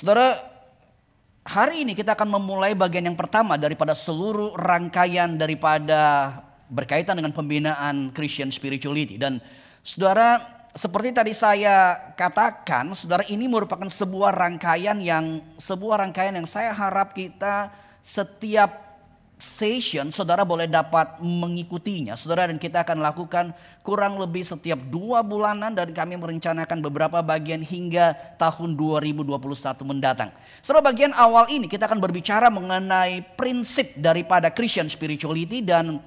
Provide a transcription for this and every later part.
Saudara, hari ini kita akan memulai bagian yang pertama daripada seluruh rangkaian daripada berkaitan dengan pembinaan Christian spirituality dan saudara seperti tadi saya katakan saudara ini merupakan sebuah rangkaian yang sebuah rangkaian yang saya harap kita setiap session, saudara boleh dapat mengikutinya. Saudara dan kita akan lakukan kurang lebih setiap dua bulanan dan kami merencanakan beberapa bagian hingga tahun 2021 mendatang. Saudara bagian awal ini kita akan berbicara mengenai prinsip daripada Christian spirituality dan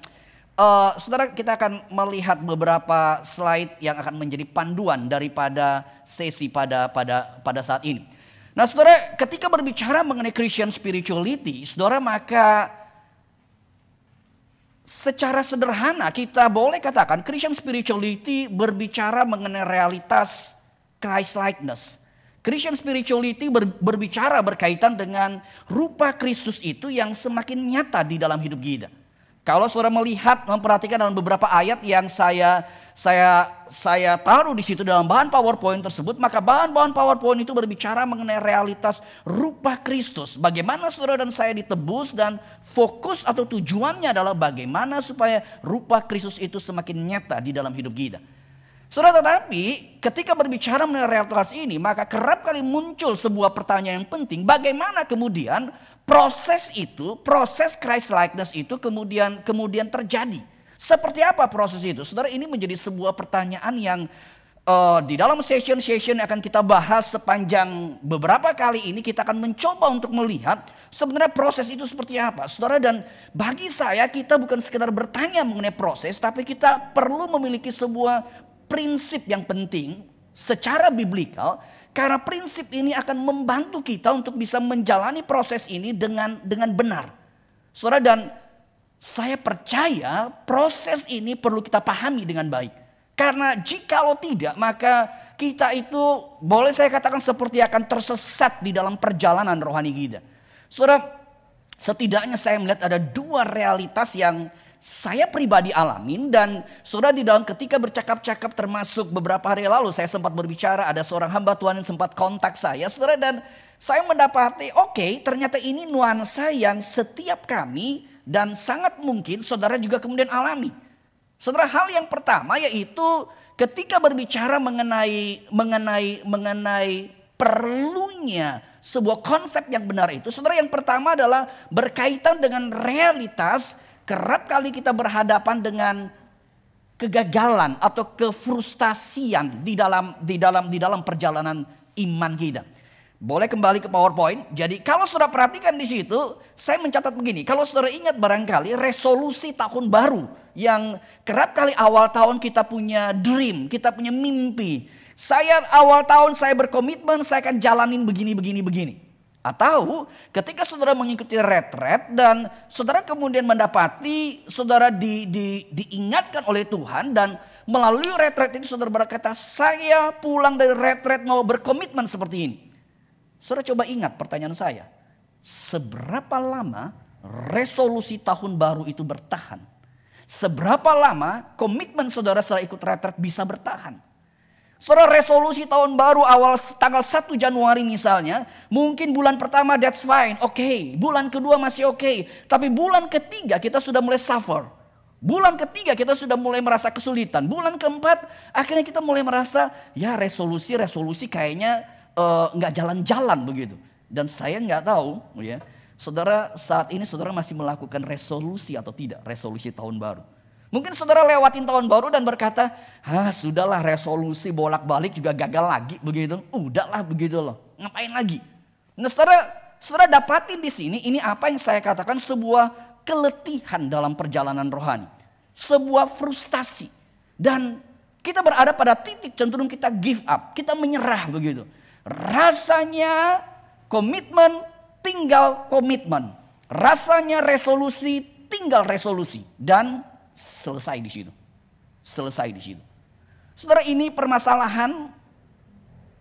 uh, saudara kita akan melihat beberapa slide yang akan menjadi panduan daripada sesi pada pada pada saat ini. Nah, saudara, ketika berbicara mengenai Christian spirituality, saudara maka secara sederhana kita boleh katakan Christian spirituality berbicara mengenai realitas Christ likeness. Christian spirituality ber, berbicara berkaitan dengan rupa Kristus itu yang semakin nyata di dalam hidup kita. Kalau saudara melihat, memperhatikan dalam beberapa ayat yang saya saya saya taruh di situ dalam bahan PowerPoint tersebut, maka bahan-bahan PowerPoint itu berbicara mengenai realitas rupa Kristus. Bagaimana saudara dan saya ditebus dan fokus atau tujuannya adalah bagaimana supaya rupa Kristus itu semakin nyata di dalam hidup kita. Saudara tetapi ketika berbicara mengenai realitas ini, maka kerap kali muncul sebuah pertanyaan yang penting, bagaimana kemudian proses itu, proses Christ likeness itu kemudian kemudian terjadi. Seperti apa proses itu? Saudara ini menjadi sebuah pertanyaan yang uh, di dalam session-session akan kita bahas sepanjang beberapa kali ini kita akan mencoba untuk melihat sebenarnya proses itu seperti apa. Saudara dan bagi saya kita bukan sekedar bertanya mengenai proses tapi kita perlu memiliki sebuah prinsip yang penting secara biblikal karena prinsip ini akan membantu kita untuk bisa menjalani proses ini dengan dengan benar. Saudara dan saya percaya proses ini perlu kita pahami dengan baik. Karena jikalau tidak maka kita itu boleh saya katakan seperti akan tersesat di dalam perjalanan rohani kita. Saudara, setidaknya saya melihat ada dua realitas yang saya pribadi alamin dan saudara di dalam ketika bercakap-cakap termasuk beberapa hari lalu saya sempat berbicara ada seorang hamba Tuhan yang sempat kontak saya saudara dan saya mendapati oke okay, ternyata ini nuansa yang setiap kami dan sangat mungkin saudara juga kemudian alami. Saudara hal yang pertama yaitu ketika berbicara mengenai mengenai mengenai perlunya sebuah konsep yang benar itu, saudara yang pertama adalah berkaitan dengan realitas kerap kali kita berhadapan dengan kegagalan atau kefrustasian di dalam di dalam di dalam perjalanan iman kita. Boleh kembali ke PowerPoint. Jadi kalau saudara perhatikan di situ, saya mencatat begini. Kalau saudara ingat barangkali resolusi tahun baru yang kerap kali awal tahun kita punya dream, kita punya mimpi. Saya awal tahun saya berkomitmen saya akan jalanin begini begini begini. Atau ketika saudara mengikuti retret dan saudara kemudian mendapati saudara di, di, diingatkan oleh Tuhan dan melalui retret ini saudara berkata saya pulang dari retret mau berkomitmen seperti ini. Saudara coba ingat pertanyaan saya. Seberapa lama resolusi tahun baru itu bertahan? Seberapa lama komitmen saudara setelah ikut retret bisa bertahan? Saudara resolusi tahun baru awal tanggal 1 Januari misalnya. Mungkin bulan pertama that's fine, oke. Okay. Bulan kedua masih oke. Okay. Tapi bulan ketiga kita sudah mulai suffer. Bulan ketiga kita sudah mulai merasa kesulitan. Bulan keempat akhirnya kita mulai merasa ya resolusi-resolusi kayaknya Eh, nggak uh, jalan-jalan begitu. Dan saya nggak tahu, ya, saudara saat ini saudara masih melakukan resolusi atau tidak, resolusi tahun baru. Mungkin saudara lewatin tahun baru dan berkata, ah sudahlah resolusi bolak-balik juga gagal lagi begitu. Udahlah begitu loh, ngapain lagi? Nah saudara, saudara dapatin di sini, ini apa yang saya katakan sebuah keletihan dalam perjalanan rohani. Sebuah frustasi. Dan kita berada pada titik cenderung kita give up, kita menyerah begitu. Rasanya komitmen tinggal komitmen. Rasanya resolusi tinggal resolusi. Dan selesai di situ. Selesai di situ. Saudara ini permasalahan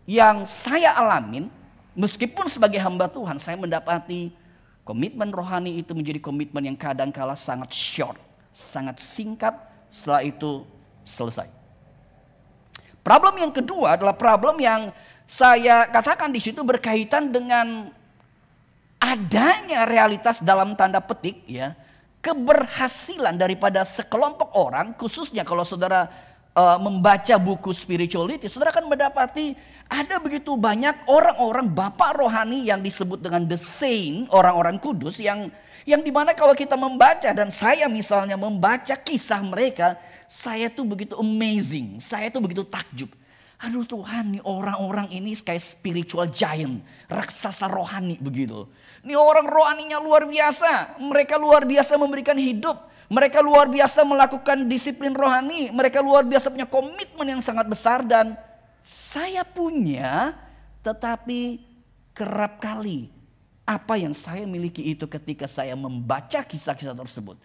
yang saya alamin meskipun sebagai hamba Tuhan saya mendapati komitmen rohani itu menjadi komitmen yang kadang-kala sangat short. Sangat singkat setelah itu selesai. Problem yang kedua adalah problem yang saya katakan di situ berkaitan dengan adanya realitas dalam tanda petik ya keberhasilan daripada sekelompok orang khususnya kalau saudara e, membaca buku spirituality saudara akan mendapati ada begitu banyak orang-orang bapak rohani yang disebut dengan the saint orang-orang kudus yang yang dimana kalau kita membaca dan saya misalnya membaca kisah mereka saya tuh begitu amazing saya tuh begitu takjub Aduh Tuhan, nih orang-orang ini kayak spiritual giant, raksasa rohani begitu. Nih orang rohaninya luar biasa, mereka luar biasa memberikan hidup, mereka luar biasa melakukan disiplin rohani, mereka luar biasa punya komitmen yang sangat besar dan saya punya tetapi kerap kali apa yang saya miliki itu ketika saya membaca kisah-kisah tersebut.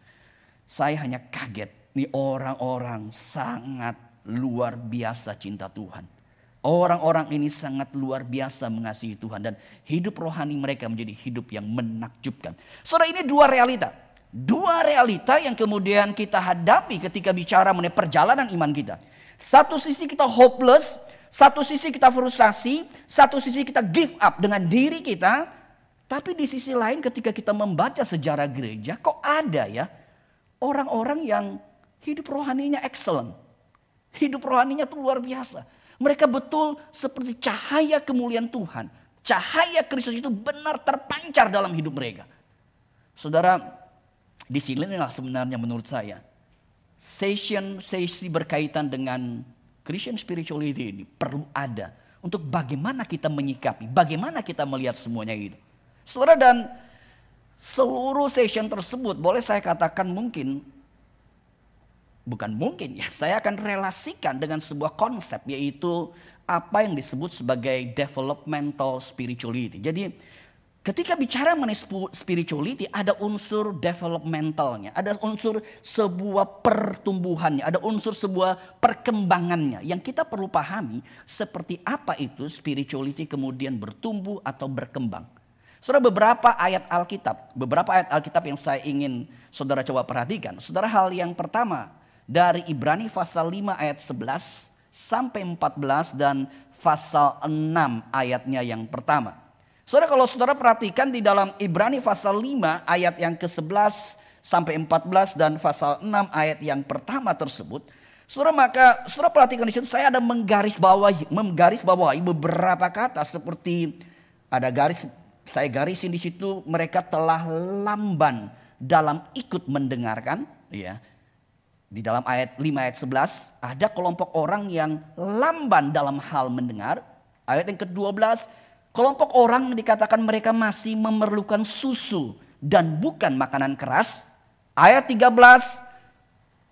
Saya hanya kaget, nih orang-orang sangat luar biasa cinta Tuhan. Orang-orang ini sangat luar biasa mengasihi Tuhan dan hidup rohani mereka menjadi hidup yang menakjubkan. Saudara ini dua realita. Dua realita yang kemudian kita hadapi ketika bicara mengenai perjalanan iman kita. Satu sisi kita hopeless, satu sisi kita frustasi, satu sisi kita give up dengan diri kita. Tapi di sisi lain ketika kita membaca sejarah gereja kok ada ya orang-orang yang hidup rohaninya excellent Hidup rohaninya tuh luar biasa. Mereka betul seperti cahaya kemuliaan Tuhan. Cahaya Kristus itu benar terpancar dalam hidup mereka. Saudara, di sini inilah sebenarnya menurut saya. Session sesi berkaitan dengan Christian spirituality ini perlu ada untuk bagaimana kita menyikapi, bagaimana kita melihat semuanya itu. Saudara dan seluruh session tersebut boleh saya katakan mungkin bukan mungkin ya, saya akan relasikan dengan sebuah konsep yaitu apa yang disebut sebagai developmental spirituality. Jadi ketika bicara mengenai spirituality ada unsur developmentalnya, ada unsur sebuah pertumbuhannya, ada unsur sebuah perkembangannya yang kita perlu pahami seperti apa itu spirituality kemudian bertumbuh atau berkembang. Saudara beberapa ayat Alkitab, beberapa ayat Alkitab yang saya ingin saudara coba perhatikan. Saudara hal yang pertama dari Ibrani pasal 5 ayat 11 sampai 14 dan pasal 6 ayatnya yang pertama. Saudara kalau saudara perhatikan di dalam Ibrani pasal 5 ayat yang ke-11 sampai 14 dan pasal 6 ayat yang pertama tersebut, Saudara maka saudara perhatikan di situ saya ada menggaris bawah, menggaris bawah beberapa kata seperti ada garis saya garisin di situ mereka telah lamban dalam ikut mendengarkan ya di dalam ayat 5 ayat 11 ada kelompok orang yang lamban dalam hal mendengar. Ayat yang ke-12 kelompok orang dikatakan mereka masih memerlukan susu dan bukan makanan keras. Ayat 13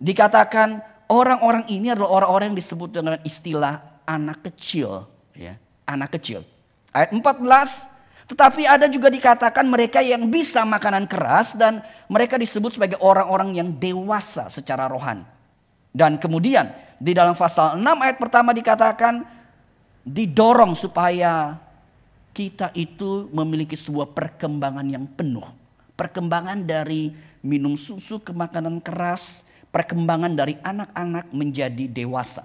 dikatakan orang-orang ini adalah orang-orang yang disebut dengan istilah anak kecil, ya, anak kecil. Ayat 14 tetapi ada juga dikatakan mereka yang bisa makanan keras dan mereka disebut sebagai orang-orang yang dewasa secara rohani. Dan kemudian di dalam pasal 6 ayat pertama dikatakan didorong supaya kita itu memiliki sebuah perkembangan yang penuh. Perkembangan dari minum susu ke makanan keras, perkembangan dari anak-anak menjadi dewasa.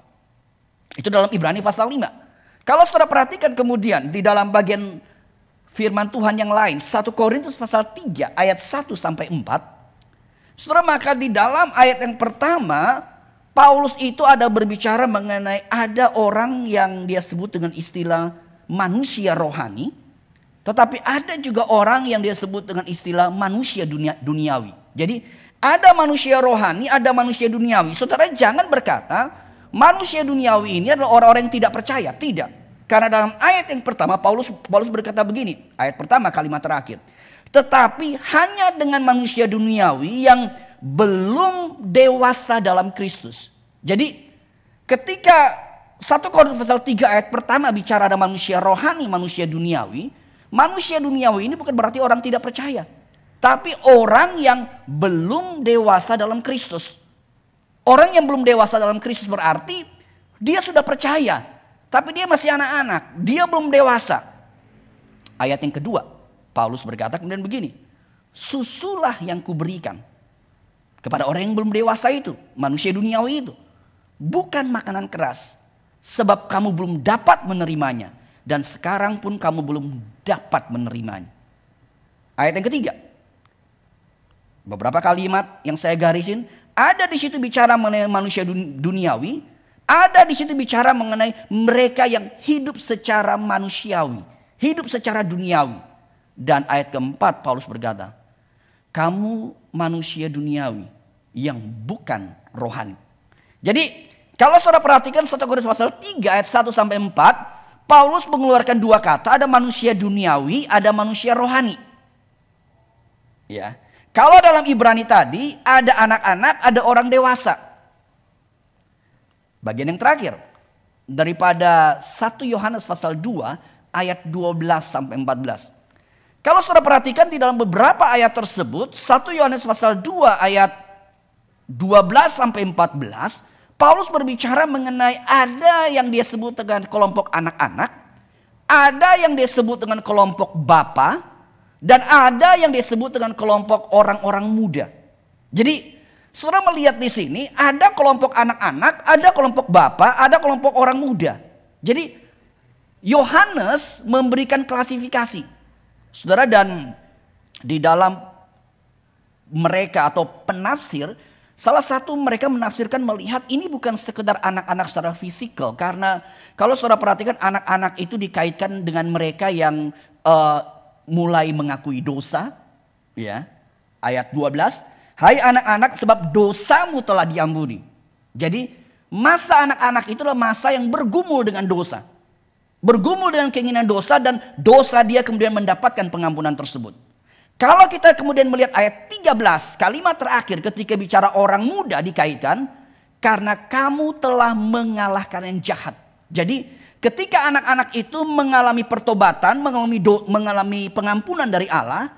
Itu dalam Ibrani pasal 5. Kalau saudara perhatikan kemudian di dalam bagian firman Tuhan yang lain. 1 Korintus pasal 3 ayat 1 sampai 4. Saudara maka di dalam ayat yang pertama Paulus itu ada berbicara mengenai ada orang yang dia sebut dengan istilah manusia rohani. Tetapi ada juga orang yang dia sebut dengan istilah manusia dunia, duniawi. Jadi ada manusia rohani, ada manusia duniawi. Saudara jangan berkata manusia duniawi ini adalah orang-orang yang tidak percaya. Tidak. Karena dalam ayat yang pertama Paulus Paulus berkata begini, ayat pertama kalimat terakhir. Tetapi hanya dengan manusia duniawi yang belum dewasa dalam Kristus. Jadi ketika 1 Korintus pasal 3 ayat pertama bicara ada manusia rohani, manusia duniawi, manusia duniawi ini bukan berarti orang tidak percaya, tapi orang yang belum dewasa dalam Kristus. Orang yang belum dewasa dalam Kristus berarti dia sudah percaya, tapi dia masih anak-anak, dia belum dewasa. Ayat yang kedua, Paulus berkata kemudian begini, susulah yang kuberikan kepada orang yang belum dewasa itu, manusia duniawi itu. Bukan makanan keras, sebab kamu belum dapat menerimanya. Dan sekarang pun kamu belum dapat menerimanya. Ayat yang ketiga, beberapa kalimat yang saya garisin, ada di situ bicara mengenai manusia duniawi, ada di situ bicara mengenai mereka yang hidup secara manusiawi, hidup secara duniawi. Dan ayat keempat Paulus berkata, kamu manusia duniawi yang bukan rohani. Jadi kalau saudara perhatikan 1 Korintus pasal 3 ayat 1 sampai 4, Paulus mengeluarkan dua kata, ada manusia duniawi, ada manusia rohani. Ya. Kalau dalam Ibrani tadi ada anak-anak, ada orang dewasa. Bagian yang terakhir daripada 1 Yohanes pasal 2 ayat 12 sampai 14. Kalau sudah perhatikan di dalam beberapa ayat tersebut, 1 Yohanes pasal 2 ayat 12 sampai 14, Paulus berbicara mengenai ada yang dia sebut dengan kelompok anak-anak, ada yang dia sebut dengan kelompok bapa, dan ada yang disebut dengan kelompok orang-orang muda. Jadi Saudara melihat di sini ada kelompok anak-anak, ada kelompok bapak, ada kelompok orang muda. Jadi Yohanes memberikan klasifikasi. Saudara dan di dalam mereka atau penafsir, salah satu mereka menafsirkan melihat ini bukan sekedar anak-anak secara fisikal karena kalau saudara perhatikan anak-anak itu dikaitkan dengan mereka yang uh, mulai mengakui dosa, ya ayat 12 Hai anak-anak sebab dosamu telah diampuni. Jadi masa anak-anak itulah masa yang bergumul dengan dosa. Bergumul dengan keinginan dosa dan dosa dia kemudian mendapatkan pengampunan tersebut. Kalau kita kemudian melihat ayat 13 kalimat terakhir ketika bicara orang muda dikaitkan karena kamu telah mengalahkan yang jahat. Jadi ketika anak-anak itu mengalami pertobatan, mengalami do, mengalami pengampunan dari Allah,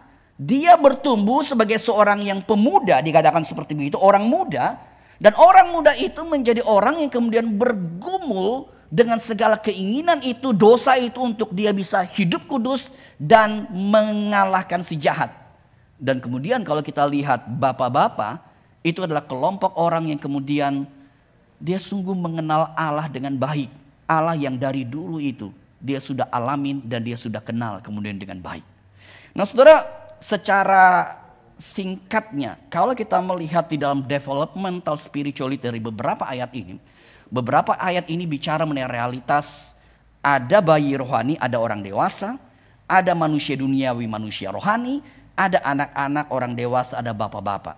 dia bertumbuh sebagai seorang yang pemuda, dikatakan seperti itu, orang muda. Dan orang muda itu menjadi orang yang kemudian bergumul dengan segala keinginan itu, dosa itu untuk dia bisa hidup kudus dan mengalahkan si jahat. Dan kemudian kalau kita lihat bapak-bapak, itu adalah kelompok orang yang kemudian dia sungguh mengenal Allah dengan baik. Allah yang dari dulu itu dia sudah alamin dan dia sudah kenal kemudian dengan baik. Nah saudara secara singkatnya, kalau kita melihat di dalam developmental spirituality dari beberapa ayat ini, beberapa ayat ini bicara mengenai realitas ada bayi rohani, ada orang dewasa, ada manusia duniawi, manusia rohani, ada anak-anak orang dewasa, ada bapak-bapak.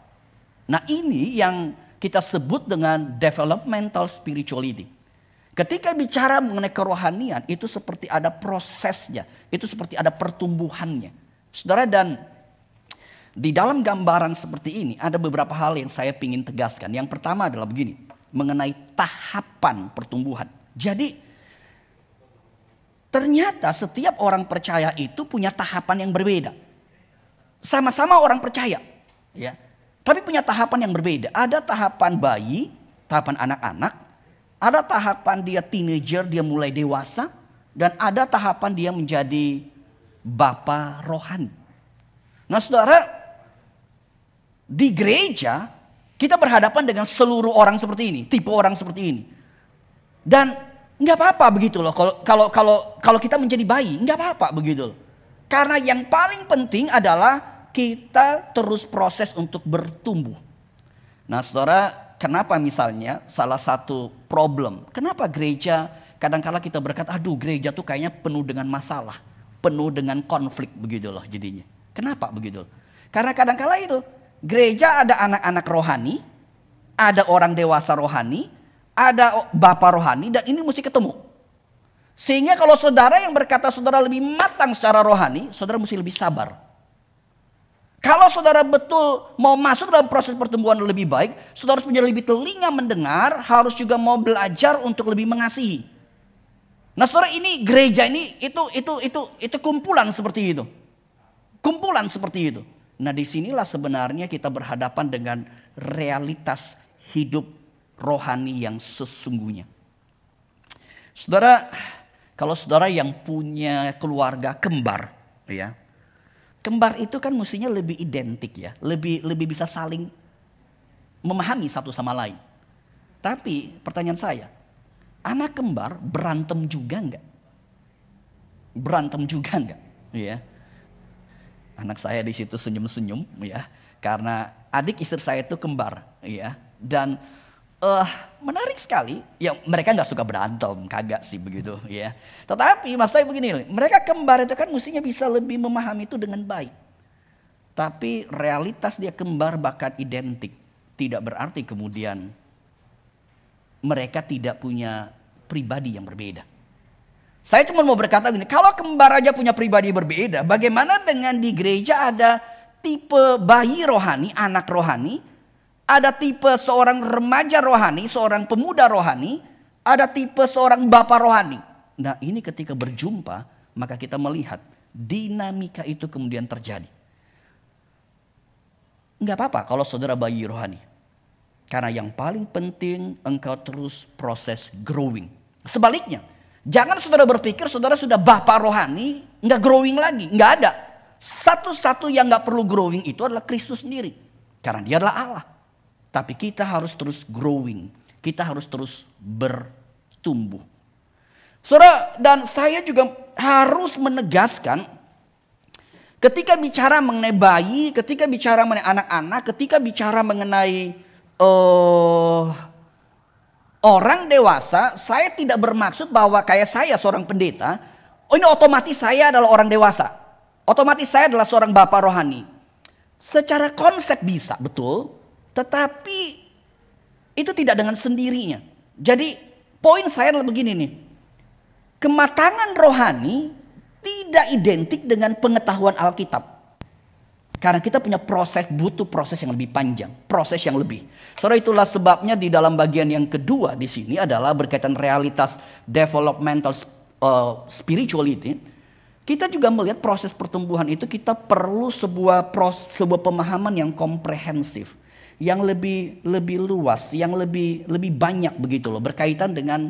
Nah, ini yang kita sebut dengan developmental spirituality. Ketika bicara mengenai kerohanian, itu seperti ada prosesnya, itu seperti ada pertumbuhannya. Saudara dan di dalam gambaran seperti ini ada beberapa hal yang saya ingin tegaskan. Yang pertama adalah begini, mengenai tahapan pertumbuhan. Jadi ternyata setiap orang percaya itu punya tahapan yang berbeda. Sama-sama orang percaya, ya. Tapi punya tahapan yang berbeda. Ada tahapan bayi, tahapan anak-anak, ada tahapan dia teenager, dia mulai dewasa, dan ada tahapan dia menjadi bapa rohani. Nah, saudara, di gereja, kita berhadapan dengan seluruh orang seperti ini, tipe orang seperti ini. Dan nggak apa-apa begitu loh, kalau kalau kalau kalau kita menjadi bayi, nggak apa-apa begitu loh. Karena yang paling penting adalah kita terus proses untuk bertumbuh. Nah, saudara, kenapa misalnya salah satu problem, kenapa gereja kadang-kala kita berkata, aduh gereja tuh kayaknya penuh dengan masalah, penuh dengan konflik begitu loh jadinya. Kenapa begitu? Loh? Karena kadang-kala itu Gereja ada anak-anak rohani, ada orang dewasa rohani, ada bapak rohani dan ini mesti ketemu. Sehingga kalau saudara yang berkata saudara lebih matang secara rohani, saudara mesti lebih sabar. Kalau saudara betul mau masuk dalam proses pertumbuhan lebih baik, saudara harus menjadi lebih telinga mendengar, harus juga mau belajar untuk lebih mengasihi. Nah, saudara ini gereja ini itu itu itu itu kumpulan seperti itu. Kumpulan seperti itu. Nah disinilah sebenarnya kita berhadapan dengan realitas hidup rohani yang sesungguhnya. Saudara, kalau saudara yang punya keluarga kembar, ya, kembar itu kan mestinya lebih identik ya, lebih lebih bisa saling memahami satu sama lain. Tapi pertanyaan saya, anak kembar berantem juga nggak? Berantem juga nggak? Ya. Anak saya di situ senyum-senyum ya karena adik istri saya itu kembar ya dan uh, menarik sekali ya mereka nggak suka berantem kagak sih begitu ya tetapi mas saya begini mereka kembar itu kan mestinya bisa lebih memahami itu dengan baik tapi realitas dia kembar bahkan identik tidak berarti kemudian mereka tidak punya pribadi yang berbeda saya cuma mau berkata gini, kalau kembar aja punya pribadi berbeda, bagaimana dengan di gereja ada tipe bayi rohani, anak rohani, ada tipe seorang remaja rohani, seorang pemuda rohani, ada tipe seorang bapak rohani. Nah ini ketika berjumpa, maka kita melihat dinamika itu kemudian terjadi. Enggak apa-apa kalau saudara bayi rohani. Karena yang paling penting engkau terus proses growing. Sebaliknya, Jangan saudara berpikir saudara sudah bapak rohani, nggak growing lagi, nggak ada. Satu-satu yang nggak perlu growing itu adalah Kristus sendiri, karena Dia adalah Allah. Tapi kita harus terus growing, kita harus terus bertumbuh. Saudara dan saya juga harus menegaskan ketika bicara mengenai bayi, ketika bicara mengenai anak-anak, ketika bicara mengenai uh, Orang dewasa, saya tidak bermaksud bahwa kayak saya seorang pendeta, oh ini otomatis saya adalah orang dewasa. Otomatis saya adalah seorang bapak rohani. Secara konsep bisa, betul. Tetapi itu tidak dengan sendirinya. Jadi poin saya adalah begini nih. Kematangan rohani tidak identik dengan pengetahuan Alkitab. Karena kita punya proses, butuh proses yang lebih panjang, proses yang lebih. Soalnya itulah sebabnya di dalam bagian yang kedua di sini adalah berkaitan realitas developmental uh, spirituality. Kita juga melihat proses pertumbuhan itu kita perlu sebuah proses, sebuah pemahaman yang komprehensif, yang lebih lebih luas, yang lebih lebih banyak begitu loh berkaitan dengan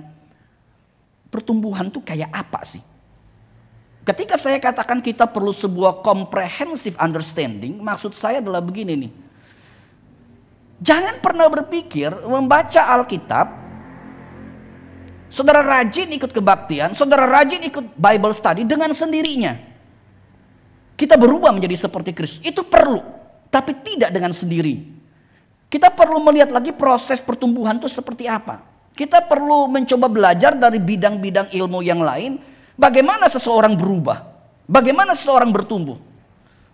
pertumbuhan tuh kayak apa sih? Ketika saya katakan kita perlu sebuah comprehensive understanding, maksud saya adalah begini nih. Jangan pernah berpikir membaca Alkitab Saudara rajin ikut kebaktian, saudara rajin ikut Bible study dengan sendirinya. Kita berubah menjadi seperti Kristus. Itu perlu, tapi tidak dengan sendiri. Kita perlu melihat lagi proses pertumbuhan itu seperti apa. Kita perlu mencoba belajar dari bidang-bidang ilmu yang lain Bagaimana seseorang berubah? Bagaimana seseorang bertumbuh?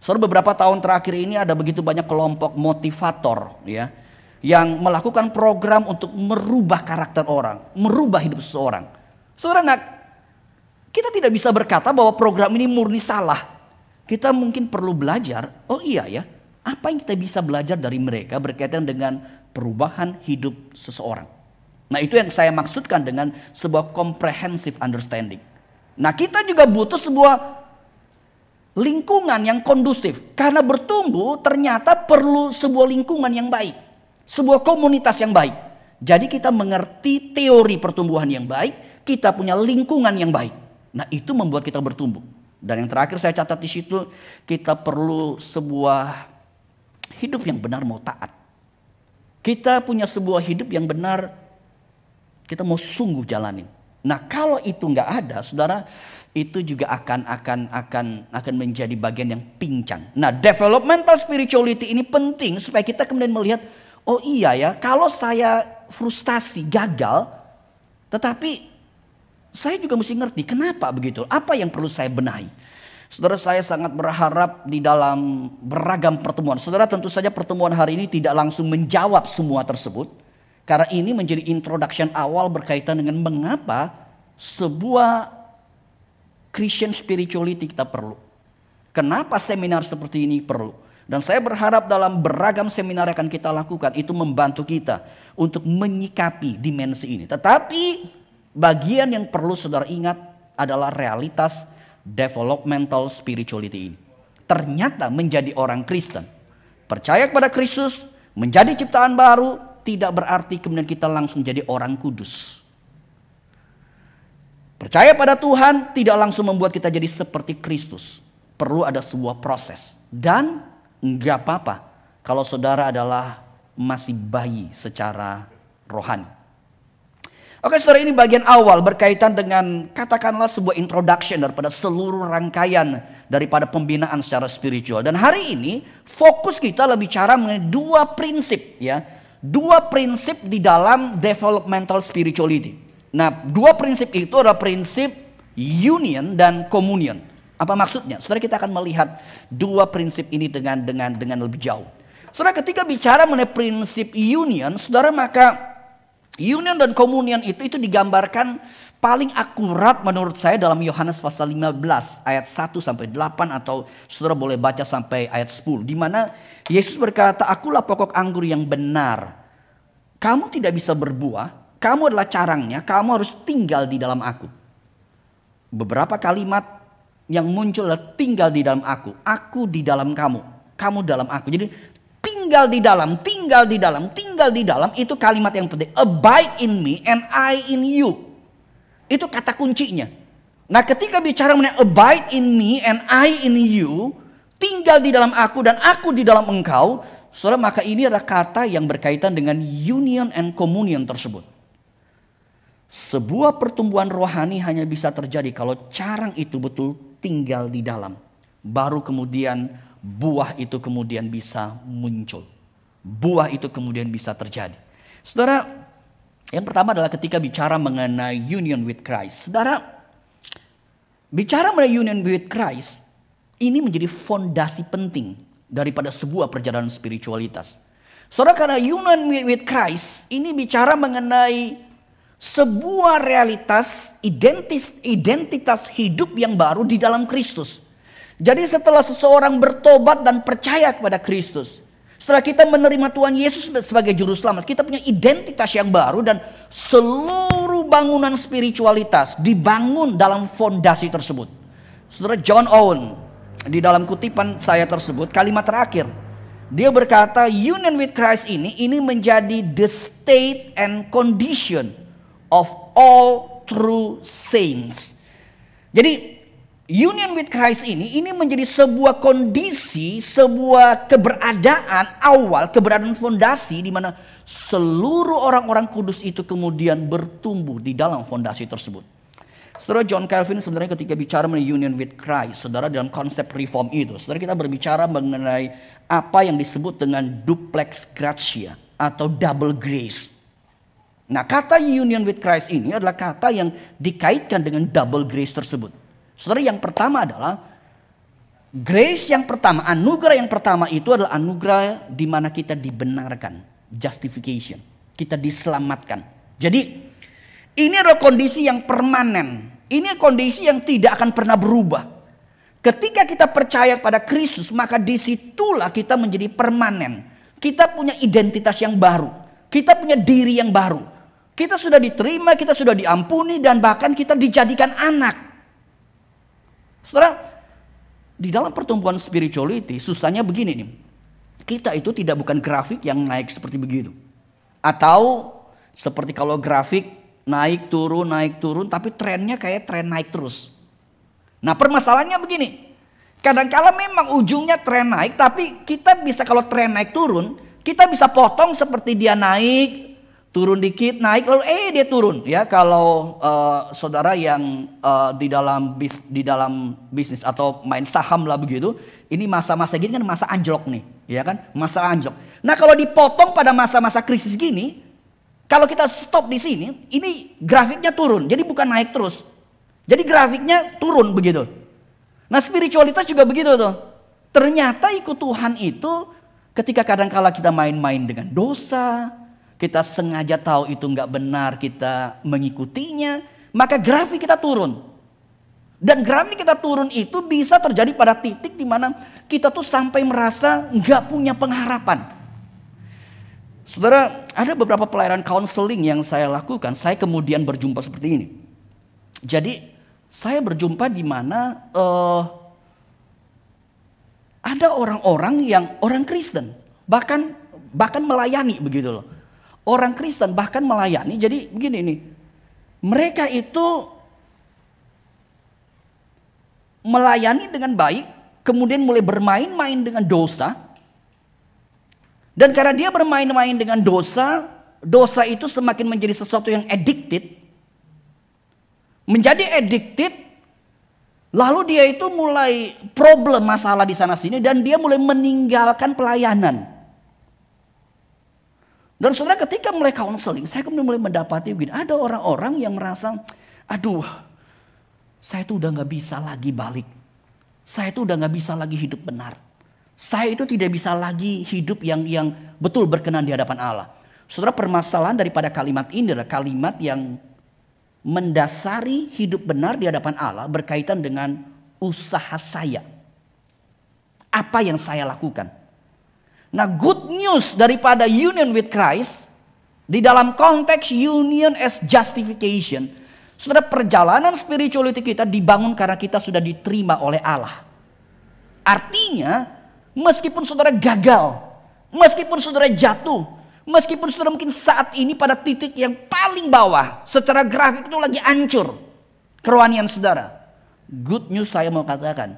Soal beberapa tahun terakhir ini ada begitu banyak kelompok motivator ya yang melakukan program untuk merubah karakter orang, merubah hidup seseorang. Saudara nak, kita tidak bisa berkata bahwa program ini murni salah. Kita mungkin perlu belajar, oh iya ya, apa yang kita bisa belajar dari mereka berkaitan dengan perubahan hidup seseorang. Nah itu yang saya maksudkan dengan sebuah comprehensive understanding. Nah kita juga butuh sebuah lingkungan yang kondusif. Karena bertumbuh ternyata perlu sebuah lingkungan yang baik. Sebuah komunitas yang baik. Jadi kita mengerti teori pertumbuhan yang baik. Kita punya lingkungan yang baik. Nah itu membuat kita bertumbuh. Dan yang terakhir saya catat di situ. Kita perlu sebuah hidup yang benar mau taat. Kita punya sebuah hidup yang benar. Kita mau sungguh jalanin. Nah, kalau itu nggak ada, saudara, itu juga akan akan akan akan menjadi bagian yang pincang. Nah, developmental spirituality ini penting supaya kita kemudian melihat, oh iya ya, kalau saya frustasi, gagal, tetapi saya juga mesti ngerti kenapa begitu. Apa yang perlu saya benahi? Saudara saya sangat berharap di dalam beragam pertemuan. Saudara tentu saja pertemuan hari ini tidak langsung menjawab semua tersebut. Karena ini menjadi introduction awal berkaitan dengan mengapa sebuah Christian spirituality kita perlu. Kenapa seminar seperti ini perlu? Dan saya berharap dalam beragam seminar yang akan kita lakukan itu membantu kita untuk menyikapi dimensi ini. Tetapi bagian yang perlu saudara ingat adalah realitas developmental spirituality ini. Ternyata menjadi orang Kristen, percaya kepada Kristus, menjadi ciptaan baru, tidak berarti kemudian kita langsung jadi orang kudus. Percaya pada Tuhan tidak langsung membuat kita jadi seperti Kristus. Perlu ada sebuah proses. Dan nggak apa-apa kalau saudara adalah masih bayi secara rohani. Oke saudara ini bagian awal berkaitan dengan katakanlah sebuah introduction daripada seluruh rangkaian daripada pembinaan secara spiritual. Dan hari ini fokus kita lebih cara mengenai dua prinsip ya dua prinsip di dalam developmental spirituality. Nah, dua prinsip itu adalah prinsip union dan communion. Apa maksudnya? Saudara kita akan melihat dua prinsip ini dengan dengan dengan lebih jauh. Saudara ketika bicara mengenai prinsip union, saudara maka union dan communion itu itu digambarkan paling akurat menurut saya dalam Yohanes pasal 15 ayat 1 sampai 8 atau Saudara boleh baca sampai ayat 10 di mana Yesus berkata, "Akulah pokok anggur yang benar. Kamu tidak bisa berbuah, kamu adalah carangnya, kamu harus tinggal di dalam aku." Beberapa kalimat yang muncul adalah tinggal di dalam aku, aku di dalam kamu, kamu dalam aku. Jadi tinggal di dalam, tinggal di dalam, tinggal di dalam itu kalimat yang penting. Abide in me and I in you itu kata kuncinya. Nah ketika bicara mengenai abide in me and I in you, tinggal di dalam aku dan aku di dalam engkau, saudara maka ini adalah kata yang berkaitan dengan union and communion tersebut. Sebuah pertumbuhan rohani hanya bisa terjadi kalau carang itu betul tinggal di dalam. Baru kemudian buah itu kemudian bisa muncul. Buah itu kemudian bisa terjadi. Saudara, yang pertama adalah ketika bicara mengenai union with Christ. Saudara, bicara mengenai union with Christ ini menjadi fondasi penting daripada sebuah perjalanan spiritualitas. Saudara, karena union with Christ ini bicara mengenai sebuah realitas identis, identitas hidup yang baru di dalam Kristus. Jadi setelah seseorang bertobat dan percaya kepada Kristus, setelah kita menerima Tuhan Yesus sebagai juru selamat, kita punya identitas yang baru dan seluruh bangunan spiritualitas dibangun dalam fondasi tersebut. Saudara John Owen di dalam kutipan saya tersebut kalimat terakhir dia berkata union with Christ ini ini menjadi the state and condition of all true saints. Jadi union with Christ ini ini menjadi sebuah kondisi, sebuah keberadaan awal, keberadaan fondasi di mana seluruh orang-orang kudus itu kemudian bertumbuh di dalam fondasi tersebut. Saudara John Calvin sebenarnya ketika bicara mengenai union with Christ, saudara dalam konsep reform itu, saudara kita berbicara mengenai apa yang disebut dengan duplex gratia atau double grace. Nah kata union with Christ ini adalah kata yang dikaitkan dengan double grace tersebut. Saudara yang pertama adalah grace yang pertama, anugerah yang pertama itu adalah anugerah di mana kita dibenarkan, justification. Kita diselamatkan. Jadi ini adalah kondisi yang permanen. Ini kondisi yang tidak akan pernah berubah. Ketika kita percaya pada Kristus, maka disitulah kita menjadi permanen. Kita punya identitas yang baru. Kita punya diri yang baru. Kita sudah diterima, kita sudah diampuni, dan bahkan kita dijadikan anak. Saudara, di dalam pertumbuhan spirituality, susahnya begini nih. Kita itu tidak bukan grafik yang naik seperti begitu. Atau seperti kalau grafik naik turun, naik turun, tapi trennya kayak tren naik terus. Nah permasalahannya begini, kadang-kala memang ujungnya tren naik, tapi kita bisa kalau tren naik turun, kita bisa potong seperti dia naik, turun dikit naik lalu eh dia turun ya kalau uh, saudara yang uh, di dalam bis, di dalam bisnis atau main saham lah begitu ini masa-masa gini kan masa anjlok nih ya kan masa anjlok nah kalau dipotong pada masa-masa krisis gini kalau kita stop di sini ini grafiknya turun jadi bukan naik terus jadi grafiknya turun begitu nah spiritualitas juga begitu tuh ternyata ikut Tuhan itu ketika kadang-kala kita main-main dengan dosa kita sengaja tahu itu nggak benar, kita mengikutinya, maka grafik kita turun. Dan grafik kita turun itu bisa terjadi pada titik di mana kita tuh sampai merasa nggak punya pengharapan. Saudara, ada beberapa pelayanan counseling yang saya lakukan. Saya kemudian berjumpa seperti ini. Jadi saya berjumpa di mana uh, ada orang-orang yang orang Kristen, bahkan bahkan melayani begitu loh orang Kristen bahkan melayani. Jadi begini nih, mereka itu melayani dengan baik, kemudian mulai bermain-main dengan dosa. Dan karena dia bermain-main dengan dosa, dosa itu semakin menjadi sesuatu yang addicted. Menjadi addicted, lalu dia itu mulai problem masalah di sana sini dan dia mulai meninggalkan pelayanan. Dan saudara ketika mulai counseling, saya kemudian mulai mendapati begini, ada orang-orang yang merasa, aduh, saya itu udah nggak bisa lagi balik. Saya itu udah nggak bisa lagi hidup benar. Saya itu tidak bisa lagi hidup yang yang betul berkenan di hadapan Allah. Saudara permasalahan daripada kalimat ini adalah kalimat yang mendasari hidup benar di hadapan Allah berkaitan dengan usaha saya. Apa yang saya lakukan? Nah, good news daripada union with Christ di dalam konteks union as justification, saudara perjalanan spirituality kita dibangun karena kita sudah diterima oleh Allah. Artinya, meskipun saudara gagal, meskipun saudara jatuh, meskipun saudara mungkin saat ini pada titik yang paling bawah, secara grafik itu lagi hancur kerohanian saudara. Good news saya mau katakan,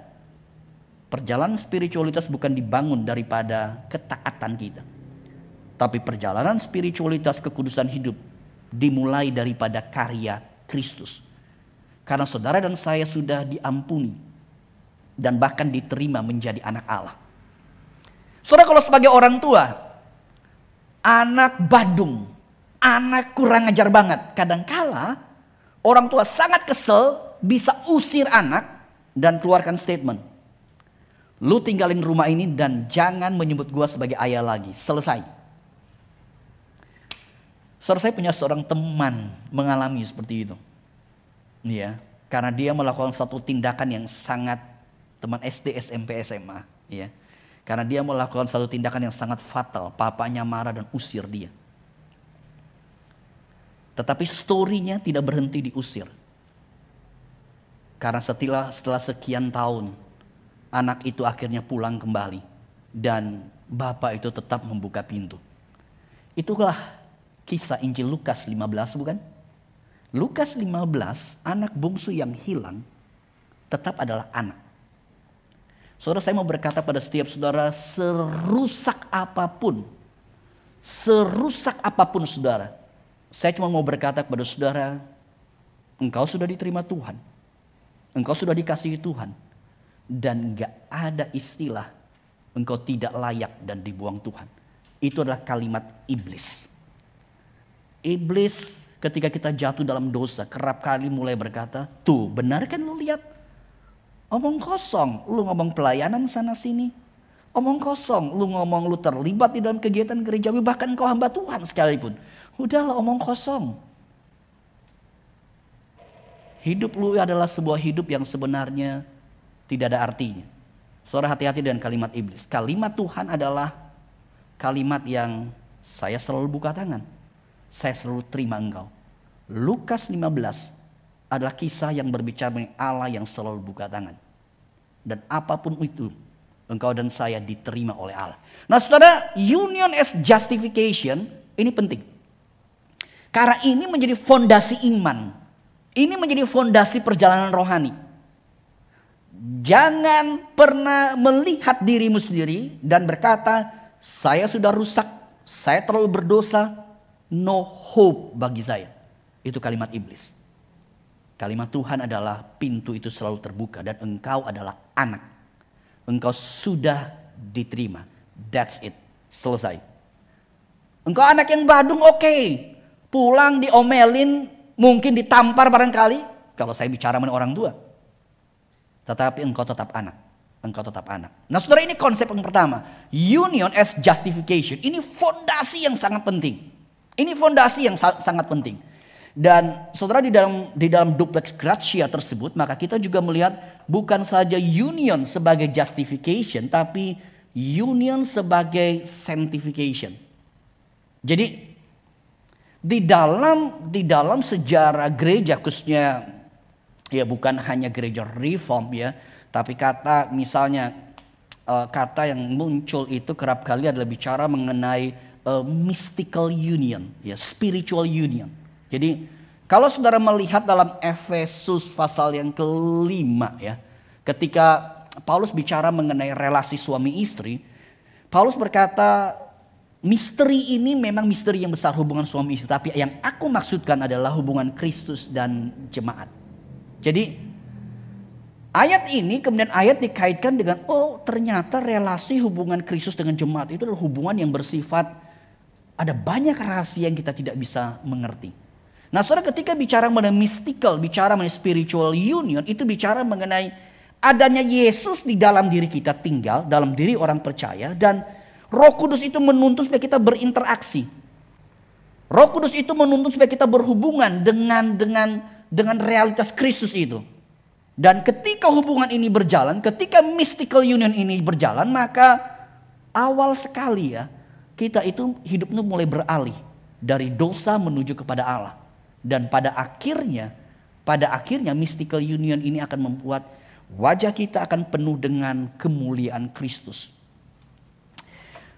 Perjalanan spiritualitas bukan dibangun daripada ketaatan kita. Tapi perjalanan spiritualitas kekudusan hidup dimulai daripada karya Kristus. Karena saudara dan saya sudah diampuni dan bahkan diterima menjadi anak Allah. Saudara kalau sebagai orang tua, anak badung, anak kurang ajar banget. Kadangkala orang tua sangat kesel bisa usir anak dan keluarkan statement Lu tinggalin rumah ini dan jangan menyebut gua sebagai ayah lagi. Selesai. Saudara saya punya seorang teman mengalami seperti itu. Iya, karena dia melakukan satu tindakan yang sangat teman SD, SMP, SMA, ya. Karena dia melakukan satu tindakan yang sangat fatal, papanya marah dan usir dia. Tetapi story-nya tidak berhenti diusir. Karena setelah, setelah sekian tahun, Anak itu akhirnya pulang kembali dan bapak itu tetap membuka pintu. Itulah kisah Injil Lukas 15 bukan? Lukas 15, anak bungsu yang hilang tetap adalah anak. Saudara saya mau berkata pada setiap saudara, serusak apapun, serusak apapun saudara, saya cuma mau berkata kepada saudara, engkau sudah diterima Tuhan. Engkau sudah dikasihi Tuhan dan gak ada istilah engkau tidak layak dan dibuang Tuhan. Itu adalah kalimat iblis. Iblis ketika kita jatuh dalam dosa kerap kali mulai berkata, tuh benar kan lu lihat? Omong kosong, lu ngomong pelayanan sana sini. Omong kosong, lu ngomong lu terlibat di dalam kegiatan gerejawi bahkan kau hamba Tuhan sekalipun. Udahlah omong kosong. Hidup lu adalah sebuah hidup yang sebenarnya tidak ada artinya. Saudara hati-hati dengan kalimat iblis. Kalimat Tuhan adalah kalimat yang saya selalu buka tangan. Saya selalu terima engkau. Lukas 15 adalah kisah yang berbicara mengenai Allah yang selalu buka tangan. Dan apapun itu, engkau dan saya diterima oleh Allah. Nah saudara, union as justification ini penting. Karena ini menjadi fondasi iman. Ini menjadi fondasi perjalanan rohani. Jangan pernah melihat dirimu sendiri dan berkata, "Saya sudah rusak, saya terlalu berdosa." No hope bagi saya. Itu kalimat iblis. Kalimat Tuhan adalah pintu itu selalu terbuka dan engkau adalah anak. Engkau sudah diterima. That's it. Selesai. Engkau anak yang badung oke. Okay. Pulang diomelin, mungkin ditampar barangkali. Kalau saya bicara sama orang tua tetapi engkau tetap anak. Engkau tetap anak. Nah saudara ini konsep yang pertama. Union as justification. Ini fondasi yang sangat penting. Ini fondasi yang sa sangat penting. Dan saudara di dalam di dalam duplex gratia tersebut maka kita juga melihat bukan saja union sebagai justification tapi union sebagai sanctification. Jadi di dalam di dalam sejarah gereja khususnya ya bukan hanya gereja reform ya, tapi kata misalnya eh, kata yang muncul itu kerap kali adalah bicara mengenai uh, mystical union, ya spiritual union. Jadi kalau saudara melihat dalam Efesus pasal yang kelima ya, ketika Paulus bicara mengenai relasi suami istri, Paulus berkata misteri ini memang misteri yang besar hubungan suami istri, tapi yang aku maksudkan adalah hubungan Kristus dan jemaat. Jadi ayat ini kemudian ayat dikaitkan dengan oh ternyata relasi hubungan Kristus dengan jemaat itu adalah hubungan yang bersifat ada banyak rahasia yang kita tidak bisa mengerti. Nah, saudara ketika bicara mengenai mystical, bicara mengenai spiritual union, itu bicara mengenai adanya Yesus di dalam diri kita tinggal, dalam diri orang percaya, dan roh kudus itu menuntun supaya kita berinteraksi. Roh kudus itu menuntun supaya kita berhubungan dengan dengan dengan realitas Kristus itu. Dan ketika hubungan ini berjalan, ketika mystical union ini berjalan, maka awal sekali ya, kita itu hidupnya mulai beralih dari dosa menuju kepada Allah. Dan pada akhirnya, pada akhirnya mystical union ini akan membuat wajah kita akan penuh dengan kemuliaan Kristus.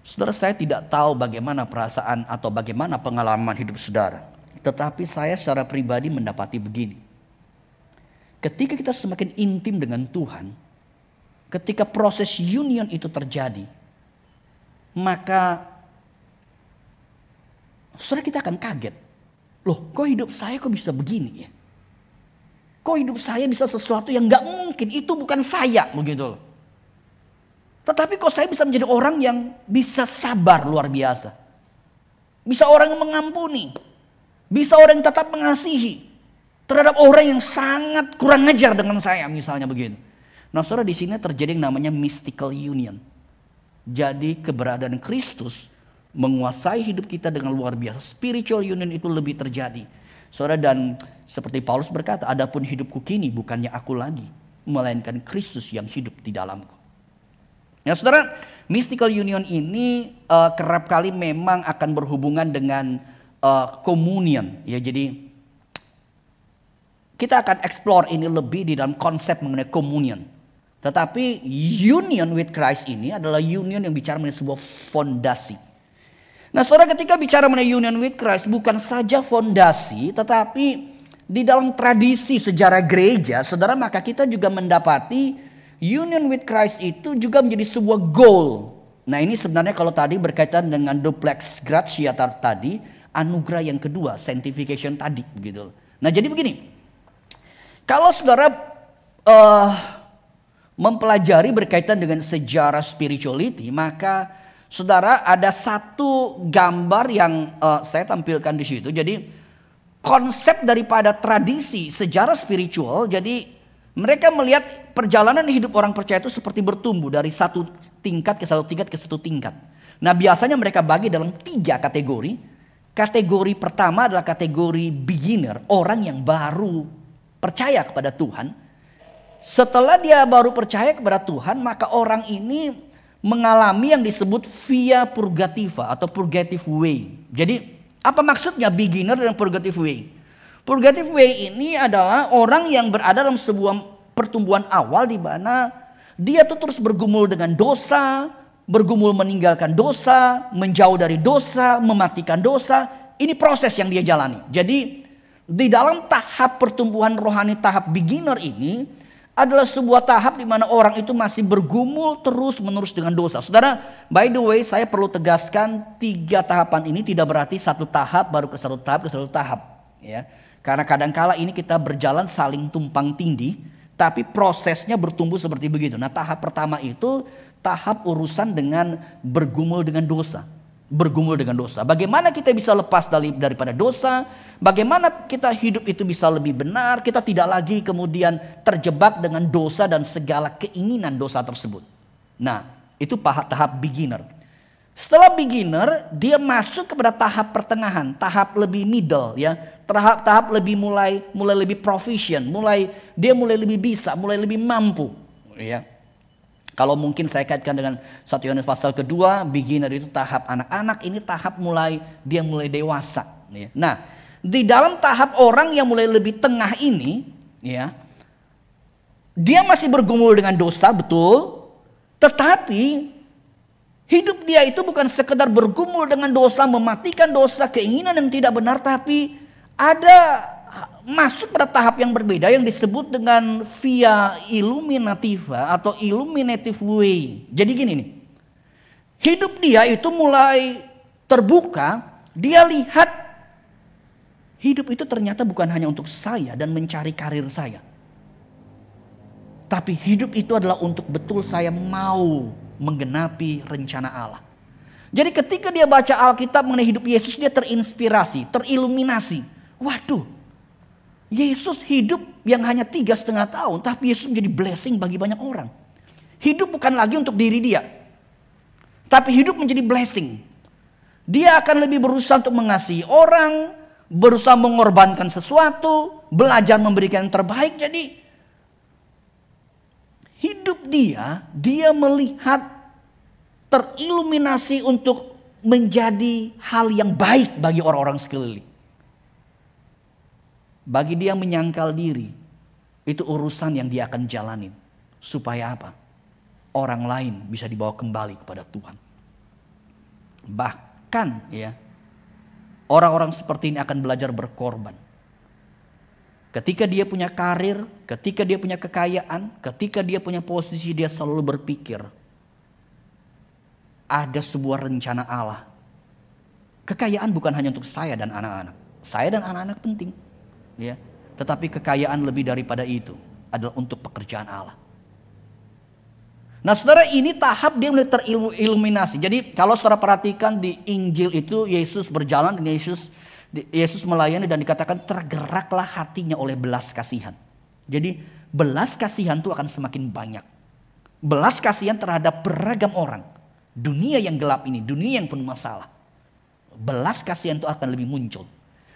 Saudara saya tidak tahu bagaimana perasaan atau bagaimana pengalaman hidup saudara. Tetapi saya secara pribadi mendapati begini. Ketika kita semakin intim dengan Tuhan, ketika proses union itu terjadi, maka saudara kita akan kaget. Loh, kok hidup saya kok bisa begini ya? Kok hidup saya bisa sesuatu yang gak mungkin? Itu bukan saya, begitu. Tetapi kok saya bisa menjadi orang yang bisa sabar luar biasa. Bisa orang yang mengampuni. Bisa orang yang tetap mengasihi terhadap orang yang sangat kurang ajar dengan saya misalnya begini. Nah saudara di sini terjadi yang namanya mystical union. Jadi keberadaan Kristus menguasai hidup kita dengan luar biasa. Spiritual union itu lebih terjadi. Saudara dan seperti Paulus berkata, adapun hidupku kini bukannya aku lagi, melainkan Kristus yang hidup di dalamku. Nah, saudara, mystical union ini uh, kerap kali memang akan berhubungan dengan uh, communion. Ya, jadi kita akan explore ini lebih di dalam konsep mengenai communion. Tetapi union with Christ ini adalah union yang bicara mengenai sebuah fondasi. Nah, saudara ketika bicara mengenai union with Christ bukan saja fondasi, tetapi di dalam tradisi sejarah gereja, saudara maka kita juga mendapati union with Christ itu juga menjadi sebuah goal. Nah, ini sebenarnya kalau tadi berkaitan dengan duplex gratia tadi, anugerah yang kedua, sanctification tadi begitu. Nah, jadi begini. Kalau saudara uh, mempelajari berkaitan dengan sejarah spirituality, maka saudara ada satu gambar yang uh, saya tampilkan di situ. Jadi konsep daripada tradisi sejarah spiritual, jadi mereka melihat perjalanan hidup orang percaya itu seperti bertumbuh dari satu tingkat ke satu tingkat ke satu tingkat. Nah biasanya mereka bagi dalam tiga kategori. Kategori pertama adalah kategori beginner, orang yang baru percaya kepada Tuhan. Setelah dia baru percaya kepada Tuhan, maka orang ini mengalami yang disebut via purgativa atau purgative way. Jadi, apa maksudnya beginner dan purgative way? Purgative way ini adalah orang yang berada dalam sebuah pertumbuhan awal di mana dia tuh terus bergumul dengan dosa, bergumul meninggalkan dosa, menjauh dari dosa, mematikan dosa. Ini proses yang dia jalani. Jadi di dalam tahap pertumbuhan rohani tahap beginner ini adalah sebuah tahap di mana orang itu masih bergumul terus menerus dengan dosa. Saudara, by the way saya perlu tegaskan tiga tahapan ini tidak berarti satu tahap baru ke satu tahap ke satu tahap. Ya. Karena kadangkala ini kita berjalan saling tumpang tindih tapi prosesnya bertumbuh seperti begitu. Nah tahap pertama itu tahap urusan dengan bergumul dengan dosa. Bergumul dengan dosa. Bagaimana kita bisa lepas dari daripada dosa? Bagaimana kita hidup itu bisa lebih benar? Kita tidak lagi kemudian terjebak dengan dosa dan segala keinginan dosa tersebut. Nah, itu tahap beginner. Setelah beginner, dia masuk kepada tahap pertengahan, tahap lebih middle ya, tahap tahap lebih mulai mulai lebih proficient, mulai dia mulai lebih bisa, mulai lebih mampu ya. Kalau mungkin saya kaitkan dengan satu Yohanes pasal kedua, beginner itu tahap anak-anak, ini tahap mulai dia mulai dewasa. Ya. Nah, di dalam tahap orang yang mulai lebih tengah ini, ya, dia masih bergumul dengan dosa, betul. Tetapi hidup dia itu bukan sekedar bergumul dengan dosa, mematikan dosa, keinginan yang tidak benar, tapi ada masuk pada tahap yang berbeda yang disebut dengan via illuminativa atau illuminative way. Jadi gini nih, hidup dia itu mulai terbuka, dia lihat hidup itu ternyata bukan hanya untuk saya dan mencari karir saya. Tapi hidup itu adalah untuk betul saya mau menggenapi rencana Allah. Jadi ketika dia baca Alkitab mengenai hidup Yesus, dia terinspirasi, teriluminasi. Waduh, Yesus hidup yang hanya tiga setengah tahun, tapi Yesus menjadi blessing bagi banyak orang. Hidup bukan lagi untuk diri dia, tapi hidup menjadi blessing. Dia akan lebih berusaha untuk mengasihi orang, berusaha mengorbankan sesuatu, belajar memberikan yang terbaik. Jadi hidup dia, dia melihat teriluminasi untuk menjadi hal yang baik bagi orang-orang sekeliling. Bagi dia menyangkal diri, itu urusan yang dia akan jalanin. Supaya apa? Orang lain bisa dibawa kembali kepada Tuhan. Bahkan ya, orang-orang seperti ini akan belajar berkorban. Ketika dia punya karir, ketika dia punya kekayaan, ketika dia punya posisi, dia selalu berpikir ada sebuah rencana Allah. Kekayaan bukan hanya untuk saya dan anak-anak. Saya dan anak-anak penting ya. Tetapi kekayaan lebih daripada itu adalah untuk pekerjaan Allah. Nah, saudara ini tahap dia mulai teriluminasi. Jadi kalau saudara perhatikan di Injil itu Yesus berjalan dan Yesus Yesus melayani dan dikatakan tergeraklah hatinya oleh belas kasihan. Jadi belas kasihan itu akan semakin banyak. Belas kasihan terhadap beragam orang. Dunia yang gelap ini, dunia yang penuh masalah. Belas kasihan itu akan lebih muncul.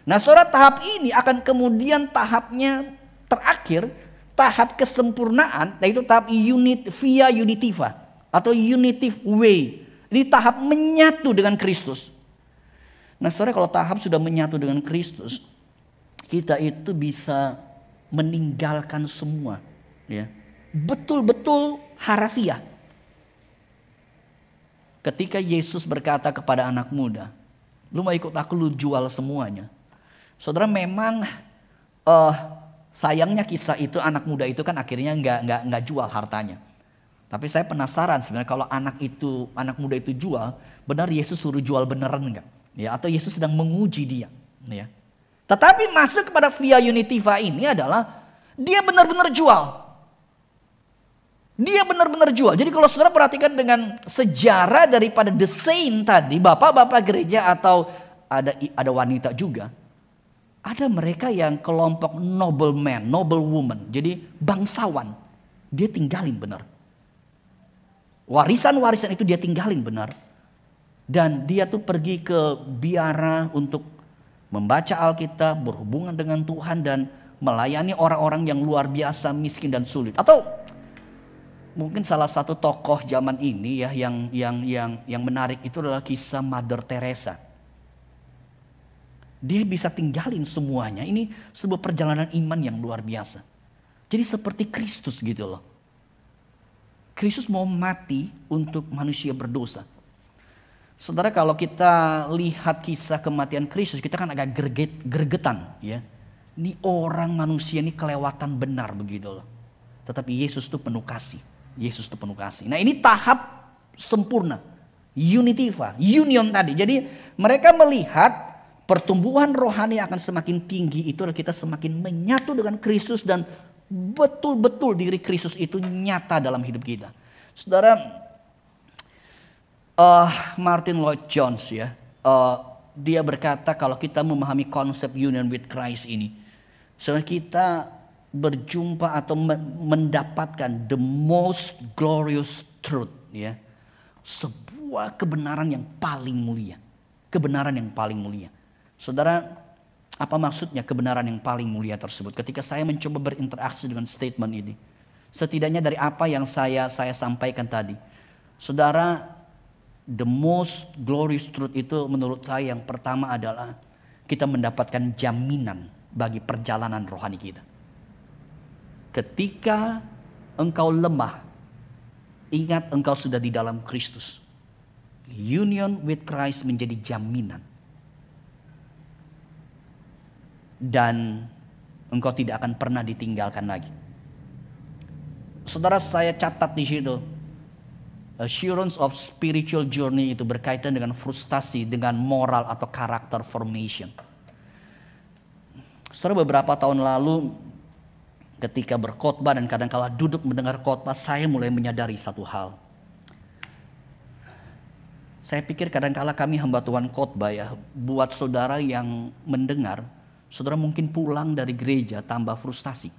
Nah saudara, tahap ini akan kemudian tahapnya terakhir, tahap kesempurnaan, yaitu tahap unit via unitiva atau unitive way. di tahap menyatu dengan Kristus. Nah saudara kalau tahap sudah menyatu dengan Kristus, kita itu bisa meninggalkan semua. ya Betul-betul harafiah. Ketika Yesus berkata kepada anak muda, lu mau ikut aku lu jual semuanya Saudara memang uh, sayangnya kisah itu anak muda itu kan akhirnya nggak nggak nggak jual hartanya. Tapi saya penasaran sebenarnya kalau anak itu anak muda itu jual, benar Yesus suruh jual beneran nggak? Ya atau Yesus sedang menguji dia? Ya. Tetapi masuk kepada via unitiva ini adalah dia benar-benar jual. Dia benar-benar jual. Jadi kalau saudara perhatikan dengan sejarah daripada the saint tadi, bapak-bapak gereja atau ada ada wanita juga, ada mereka yang kelompok nobleman, woman, Jadi bangsawan. Dia tinggalin benar. Warisan-warisan itu dia tinggalin benar. Dan dia tuh pergi ke biara untuk membaca Alkitab, berhubungan dengan Tuhan dan melayani orang-orang yang luar biasa miskin dan sulit. Atau mungkin salah satu tokoh zaman ini ya yang yang yang yang menarik itu adalah kisah Mother Teresa. Dia bisa tinggalin semuanya. Ini sebuah perjalanan iman yang luar biasa. Jadi seperti Kristus gitu loh. Kristus mau mati untuk manusia berdosa. Saudara kalau kita lihat kisah kematian Kristus, kita kan agak gerget, gergetan ya. Ini orang manusia ini kelewatan benar begitu loh. Tetapi Yesus itu penuh kasih. Yesus itu penuh kasih. Nah ini tahap sempurna. Unitiva, union tadi. Jadi mereka melihat pertumbuhan rohani akan semakin tinggi itu adalah kita semakin menyatu dengan Kristus dan betul-betul diri Kristus itu nyata dalam hidup kita. Saudara uh, Martin Lloyd Jones ya, uh, dia berkata kalau kita memahami konsep union with Christ ini, sebenarnya kita berjumpa atau mendapatkan the most glorious truth ya. Sebuah kebenaran yang paling mulia, kebenaran yang paling mulia Saudara, apa maksudnya kebenaran yang paling mulia tersebut? Ketika saya mencoba berinteraksi dengan statement ini, setidaknya dari apa yang saya saya sampaikan tadi, saudara, the most glorious truth itu menurut saya yang pertama adalah kita mendapatkan jaminan bagi perjalanan rohani kita. Ketika engkau lemah, ingat engkau sudah di dalam Kristus. Union with Christ menjadi jaminan. dan engkau tidak akan pernah ditinggalkan lagi. Saudara saya catat di situ. Assurance of spiritual journey itu berkaitan dengan frustasi dengan moral atau karakter formation. Saudara beberapa tahun lalu ketika berkhotbah dan kadang-kala duduk mendengar khotbah saya mulai menyadari satu hal. Saya pikir kadang-kala kami hamba Tuhan khotbah ya buat saudara yang mendengar Saudara mungkin pulang dari gereja tambah frustasi.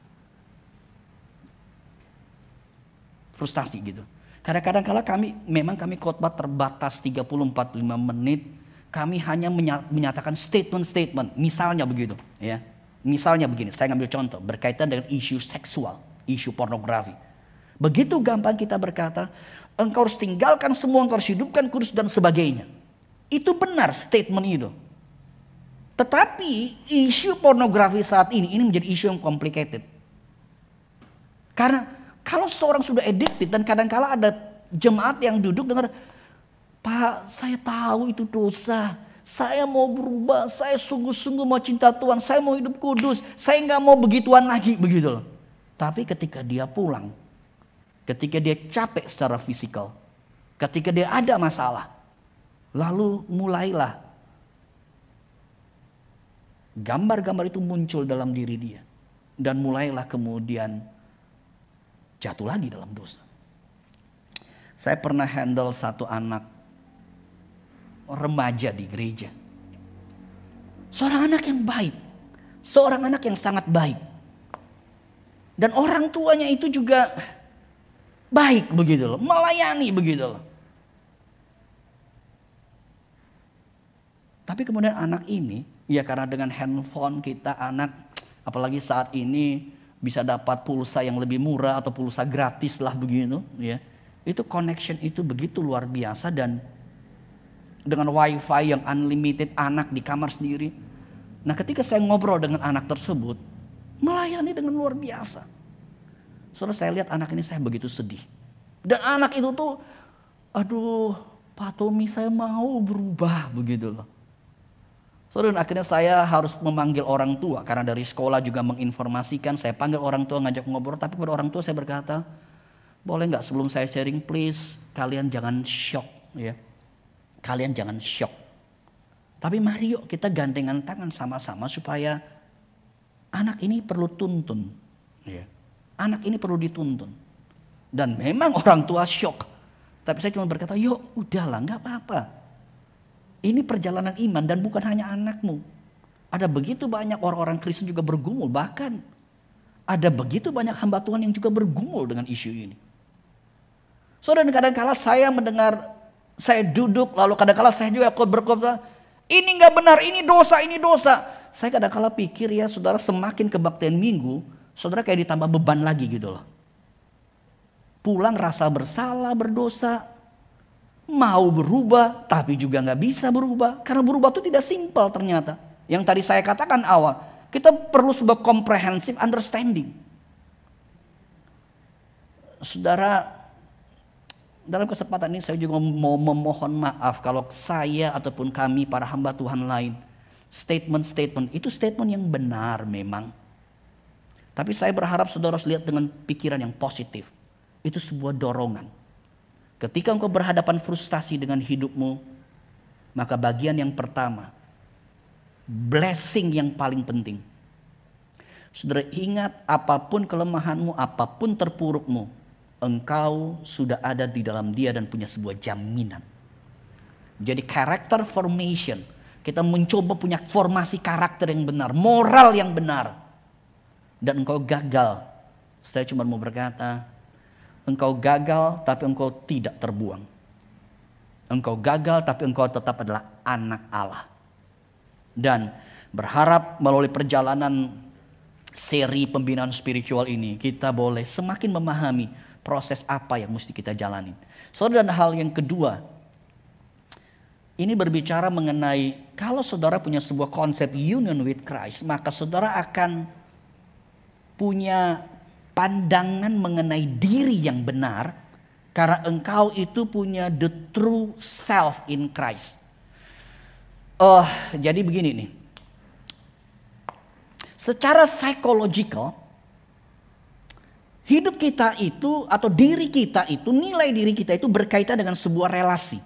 Frustasi gitu. Kadang-kadang kalau kami memang kami khotbah terbatas 30-45 menit. Kami hanya menyatakan statement-statement. Misalnya begitu, ya. Misalnya begini, saya ngambil contoh berkaitan dengan isu seksual, isu pornografi. Begitu gampang kita berkata, engkau harus tinggalkan semua, engkau harus hidupkan kudus dan sebagainya. Itu benar statement itu. Tetapi isu pornografi saat ini ini menjadi isu yang complicated. Karena kalau seorang sudah addicted dan kadangkala ada jemaat yang duduk dengar Pak, saya tahu itu dosa. Saya mau berubah, saya sungguh-sungguh mau cinta Tuhan, saya mau hidup kudus, saya nggak mau begituan lagi, begitu loh. Tapi ketika dia pulang, ketika dia capek secara fisikal, ketika dia ada masalah, lalu mulailah Gambar-gambar itu muncul dalam diri dia. Dan mulailah kemudian jatuh lagi dalam dosa. Saya pernah handle satu anak remaja di gereja. Seorang anak yang baik. Seorang anak yang sangat baik. Dan orang tuanya itu juga baik begitu loh. Melayani begitu loh. Tapi kemudian anak ini Ya karena dengan handphone kita anak apalagi saat ini bisa dapat pulsa yang lebih murah atau pulsa gratis lah begitu ya. Itu connection itu begitu luar biasa dan dengan wifi yang unlimited anak di kamar sendiri. Nah ketika saya ngobrol dengan anak tersebut melayani dengan luar biasa. Saudara saya lihat anak ini saya begitu sedih. Dan anak itu tuh aduh Pak Tommy saya mau berubah begitu loh. Saudara, akhirnya saya harus memanggil orang tua karena dari sekolah juga menginformasikan. Saya panggil orang tua ngajak ngobrol, tapi pada orang tua saya berkata, boleh nggak sebelum saya sharing, please kalian jangan shock, ya. Kalian jangan shock. Tapi mari yuk kita gandengan tangan sama-sama supaya anak ini perlu tuntun. Ya. Anak ini perlu dituntun. Dan memang orang tua shock. Tapi saya cuma berkata, yuk udahlah nggak apa-apa ini perjalanan iman dan bukan hanya anakmu. Ada begitu banyak orang-orang Kristen juga bergumul. Bahkan ada begitu banyak hamba Tuhan yang juga bergumul dengan isu ini. Saudara, so, kadang-kala saya mendengar, saya duduk, lalu kadang-kala saya juga berkata, ini nggak benar, ini dosa, ini dosa. Saya kadang-kala pikir ya saudara semakin kebaktian minggu, saudara kayak ditambah beban lagi gitu loh. Pulang rasa bersalah, berdosa, mau berubah tapi juga nggak bisa berubah karena berubah itu tidak simpel ternyata yang tadi saya katakan awal kita perlu sebuah komprehensif understanding saudara dalam kesempatan ini saya juga mau memohon maaf kalau saya ataupun kami para hamba Tuhan lain statement-statement itu statement yang benar memang tapi saya berharap saudara harus lihat dengan pikiran yang positif itu sebuah dorongan Ketika engkau berhadapan frustasi dengan hidupmu, maka bagian yang pertama, blessing yang paling penting. Saudara ingat apapun kelemahanmu, apapun terpurukmu, engkau sudah ada di dalam dia dan punya sebuah jaminan. Jadi character formation, kita mencoba punya formasi karakter yang benar, moral yang benar. Dan engkau gagal. Saya cuma mau berkata, Engkau gagal, tapi engkau tidak terbuang. Engkau gagal, tapi engkau tetap adalah anak Allah. Dan berharap melalui perjalanan seri pembinaan spiritual ini, kita boleh semakin memahami proses apa yang mesti kita jalani. Saudara dan hal yang kedua, ini berbicara mengenai kalau saudara punya sebuah konsep union with Christ, maka saudara akan punya pandangan mengenai diri yang benar karena engkau itu punya the true self in Christ. Oh, jadi begini nih. Secara psychological hidup kita itu atau diri kita itu nilai diri kita itu berkaitan dengan sebuah relasi.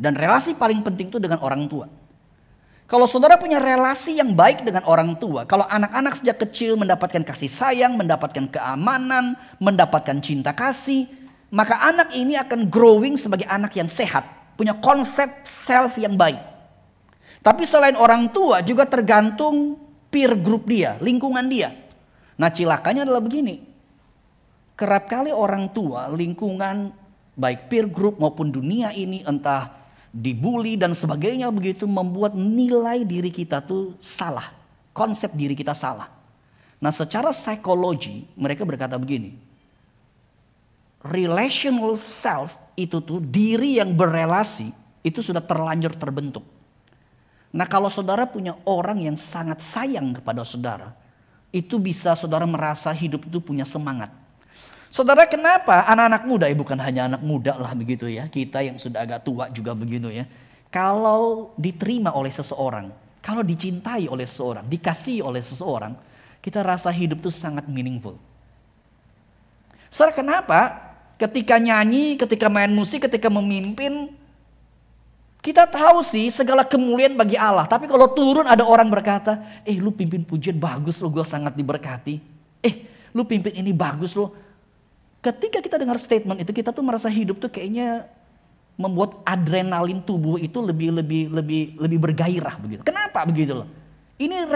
Dan relasi paling penting itu dengan orang tua. Kalau saudara punya relasi yang baik dengan orang tua, kalau anak-anak sejak kecil mendapatkan kasih sayang, mendapatkan keamanan, mendapatkan cinta kasih, maka anak ini akan growing sebagai anak yang sehat, punya konsep self yang baik. Tapi selain orang tua juga tergantung peer group dia, lingkungan dia. Nah cilakanya adalah begini, kerap kali orang tua, lingkungan, baik peer group maupun dunia ini entah dibully dan sebagainya begitu membuat nilai diri kita tuh salah. Konsep diri kita salah. Nah secara psikologi mereka berkata begini. Relational self itu tuh diri yang berelasi itu sudah terlanjur terbentuk. Nah kalau saudara punya orang yang sangat sayang kepada saudara. Itu bisa saudara merasa hidup itu punya semangat. Saudara kenapa anak-anak muda, ya bukan hanya anak muda lah begitu ya. Kita yang sudah agak tua juga begitu ya. Kalau diterima oleh seseorang, kalau dicintai oleh seseorang, dikasih oleh seseorang, kita rasa hidup itu sangat meaningful. Saudara kenapa ketika nyanyi, ketika main musik, ketika memimpin, kita tahu sih segala kemuliaan bagi Allah. Tapi kalau turun ada orang berkata, eh lu pimpin pujian bagus lo, gue sangat diberkati. Eh lu pimpin ini bagus lo, Ketika kita dengar statement itu, kita tuh merasa hidup tuh kayaknya membuat adrenalin tubuh itu lebih lebih lebih lebih bergairah begitu. Kenapa begitu loh? Ini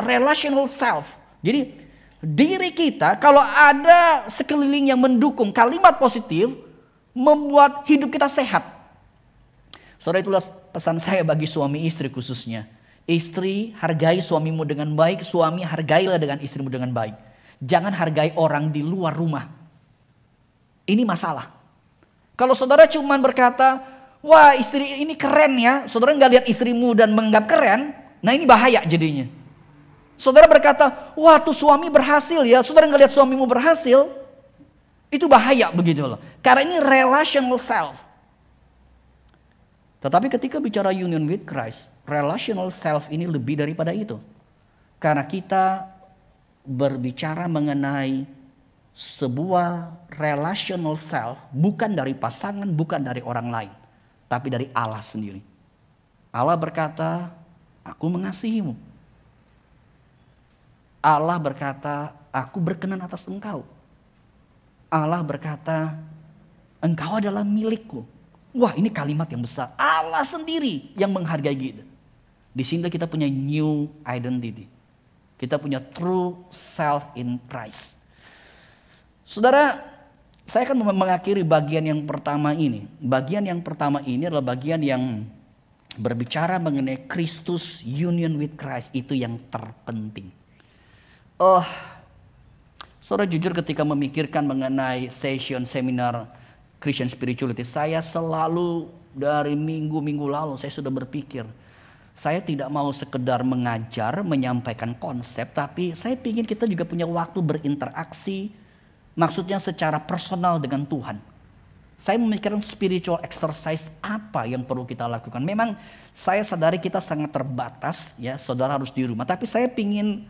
relational self. Jadi diri kita kalau ada sekeliling yang mendukung kalimat positif membuat hidup kita sehat. Saudara itulah pesan saya bagi suami istri khususnya. Istri hargai suamimu dengan baik, suami hargailah dengan istrimu dengan baik. Jangan hargai orang di luar rumah. Ini masalah. Kalau saudara cuma berkata, wah istri ini keren ya, saudara nggak lihat istrimu dan menganggap keren, nah ini bahaya jadinya. Saudara berkata, wah tuh suami berhasil ya, saudara nggak lihat suamimu berhasil, itu bahaya begitu loh. Karena ini relational self. Tetapi ketika bicara union with Christ, relational self ini lebih daripada itu. Karena kita berbicara mengenai sebuah relational self bukan dari pasangan, bukan dari orang lain, tapi dari Allah sendiri. Allah berkata, "Aku mengasihimu." Allah berkata, "Aku berkenan atas engkau." Allah berkata, "Engkau adalah milikku." Wah, ini kalimat yang besar. Allah sendiri yang menghargai kita. Di sini kita punya new identity. Kita punya true self in Christ Saudara, saya akan mengakhiri bagian yang pertama ini. Bagian yang pertama ini adalah bagian yang berbicara mengenai Kristus union with Christ itu yang terpenting. Oh, saudara jujur ketika memikirkan mengenai session seminar Christian Spirituality, saya selalu dari minggu-minggu lalu saya sudah berpikir, saya tidak mau sekedar mengajar, menyampaikan konsep, tapi saya ingin kita juga punya waktu berinteraksi, Maksudnya secara personal dengan Tuhan. Saya memikirkan spiritual exercise apa yang perlu kita lakukan. Memang saya sadari kita sangat terbatas ya, saudara harus di rumah. Tapi saya ingin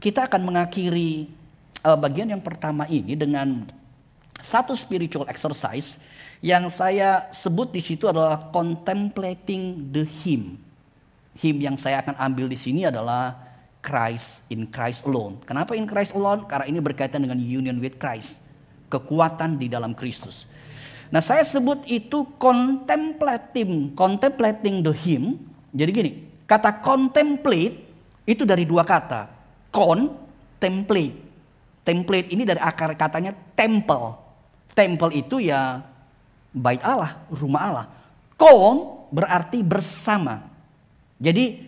kita akan mengakhiri uh, bagian yang pertama ini dengan satu spiritual exercise yang saya sebut di situ adalah contemplating the hymn. Hymn yang saya akan ambil di sini adalah Christ, in Christ alone. Kenapa in Christ alone? Karena ini berkaitan dengan union with Christ. Kekuatan di dalam Kristus. Nah saya sebut itu contemplating, contemplating the hymn. Jadi gini, kata contemplate itu dari dua kata. Con, template. Template ini dari akar katanya temple. Temple itu ya bait Allah, rumah Allah. Con berarti bersama. Jadi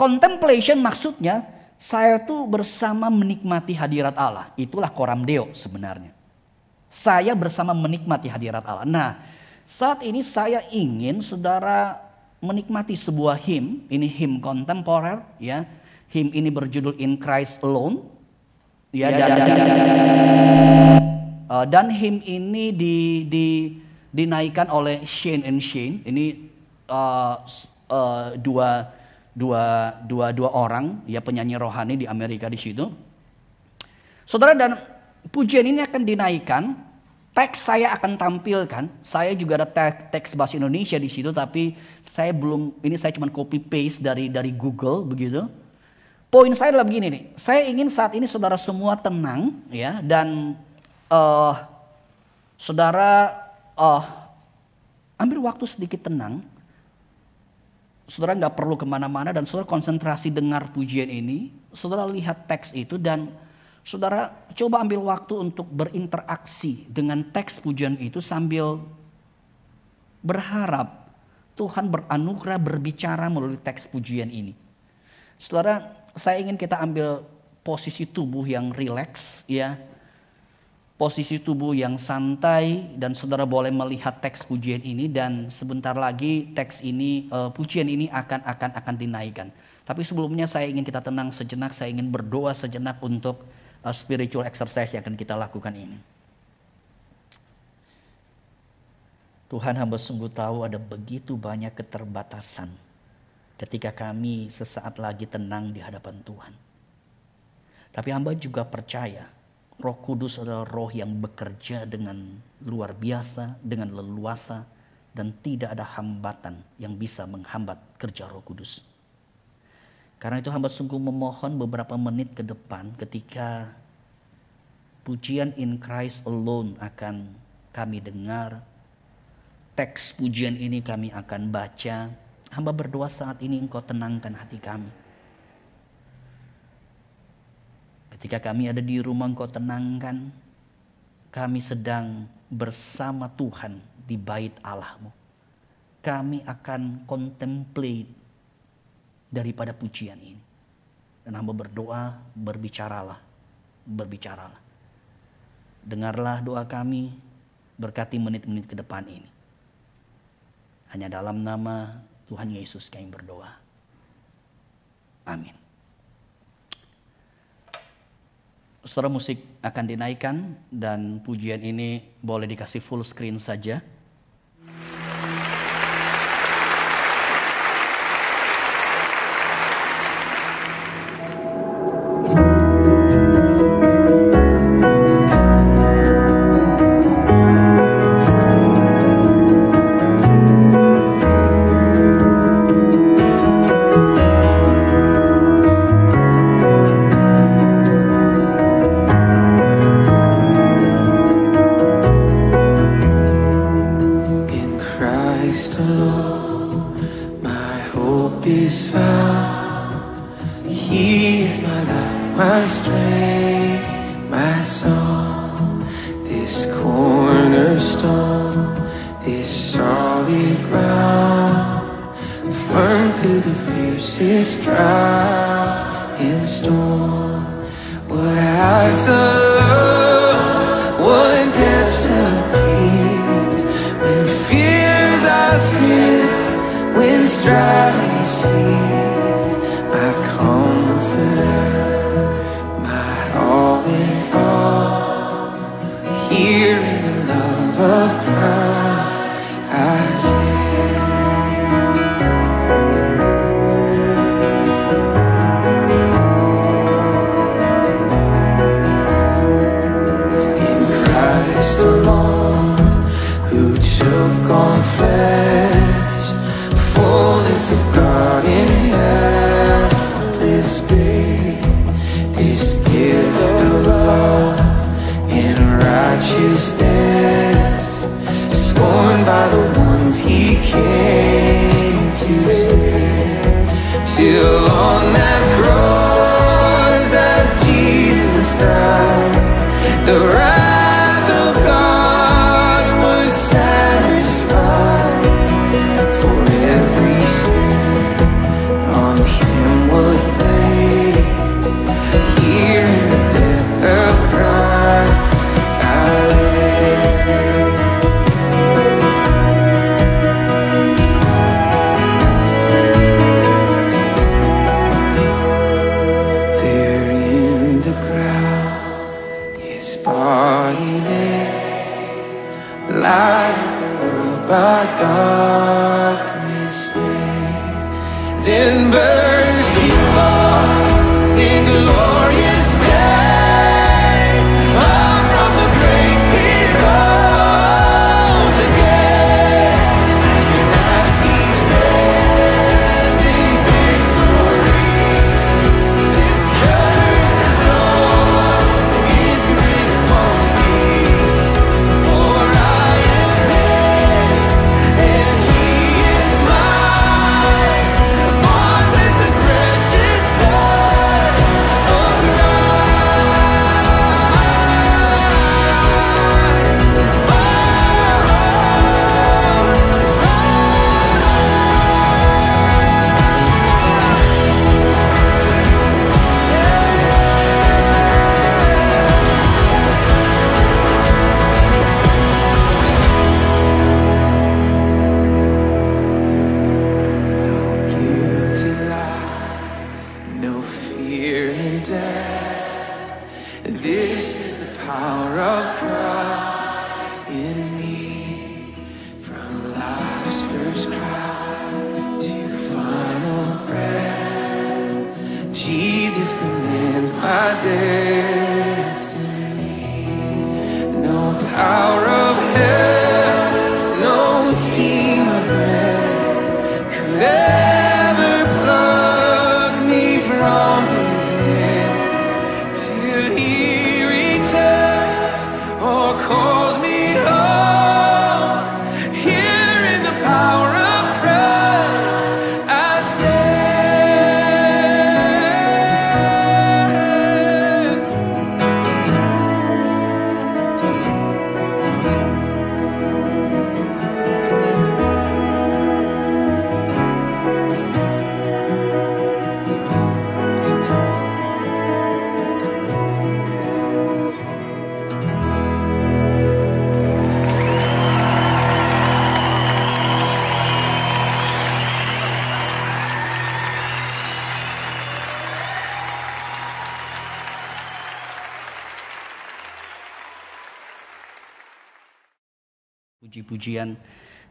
Contemplation maksudnya saya tuh bersama menikmati hadirat Allah. Itulah koram deo sebenarnya. Saya bersama menikmati hadirat Allah. Nah, saat ini saya ingin saudara menikmati sebuah him. ini him kontemporer ya. Him ini berjudul In Christ Alone. Ya, ya dan, ya, ya, ya. ya. Eh, dan him ini di, di, dinaikkan oleh Shane and Shane. Ini uh, uh, dua dua, dua, dua orang ya penyanyi rohani di Amerika di situ. Saudara dan pujian ini akan dinaikkan, teks saya akan tampilkan. Saya juga ada teks, bahasa Indonesia di situ tapi saya belum ini saya cuma copy paste dari dari Google begitu. Poin saya adalah begini nih. Saya ingin saat ini saudara semua tenang ya dan uh, saudara uh, ambil waktu sedikit tenang saudara nggak perlu kemana-mana dan saudara konsentrasi dengar pujian ini, saudara lihat teks itu dan saudara coba ambil waktu untuk berinteraksi dengan teks pujian itu sambil berharap Tuhan beranugerah berbicara melalui teks pujian ini. Saudara, saya ingin kita ambil posisi tubuh yang rileks ya, posisi tubuh yang santai dan saudara boleh melihat teks pujian ini dan sebentar lagi teks ini uh, pujian ini akan akan akan dinaikkan. Tapi sebelumnya saya ingin kita tenang sejenak, saya ingin berdoa sejenak untuk uh, spiritual exercise yang akan kita lakukan ini. Tuhan hamba sungguh tahu ada begitu banyak keterbatasan ketika kami sesaat lagi tenang di hadapan Tuhan. Tapi hamba juga percaya Roh Kudus adalah roh yang bekerja dengan luar biasa, dengan leluasa, dan tidak ada hambatan yang bisa menghambat kerja Roh Kudus. Karena itu hamba sungguh memohon beberapa menit ke depan ketika pujian in Christ alone akan kami dengar, teks pujian ini kami akan baca. Hamba berdoa saat ini engkau tenangkan hati kami Ketika kami ada di rumah engkau tenangkan, kami sedang bersama Tuhan di bait Allahmu. Kami akan contemplate daripada pujian ini. Dan hamba berdoa, berbicaralah, berbicaralah. Dengarlah doa kami, berkati menit-menit ke depan ini. Hanya dalam nama Tuhan Yesus kami berdoa. Amin. Saudara musik akan dinaikkan dan pujian ini boleh dikasih full screen saja.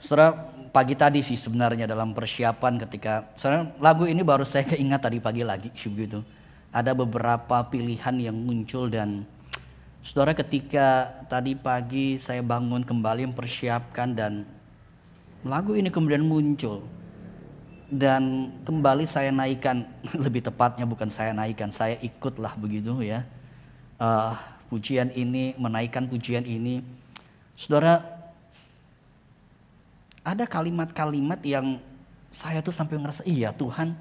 Saudara, pagi tadi sih sebenarnya dalam persiapan ketika saudara, lagu ini baru saya keingat tadi pagi lagi begitu. Ada beberapa pilihan yang muncul dan Saudara ketika tadi pagi saya bangun kembali mempersiapkan dan lagu ini kemudian muncul dan kembali saya naikkan lebih tepatnya bukan saya naikkan saya ikutlah begitu ya uh, pujian ini menaikkan pujian ini saudara ada kalimat-kalimat yang saya tuh sampai ngerasa iya Tuhan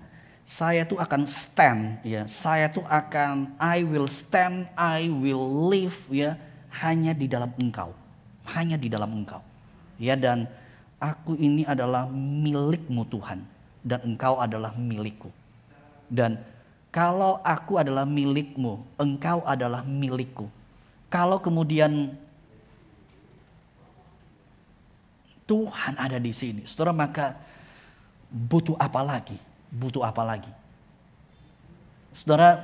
saya tuh akan stand ya saya tuh akan I will stand I will live ya hanya di dalam engkau hanya di dalam engkau ya dan aku ini adalah milikmu Tuhan dan engkau adalah milikku dan kalau aku adalah milikmu engkau adalah milikku kalau kemudian Tuhan ada di sini. Saudara maka butuh apa lagi? Butuh apa lagi? Saudara,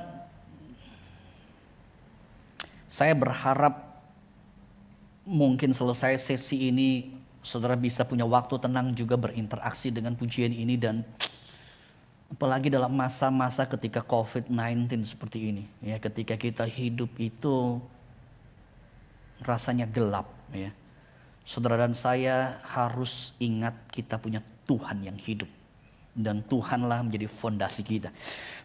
saya berharap mungkin selesai sesi ini saudara bisa punya waktu tenang juga berinteraksi dengan pujian ini dan apalagi dalam masa-masa ketika COVID-19 seperti ini ya ketika kita hidup itu rasanya gelap ya Saudara dan saya harus ingat kita punya Tuhan yang hidup. Dan Tuhanlah menjadi fondasi kita.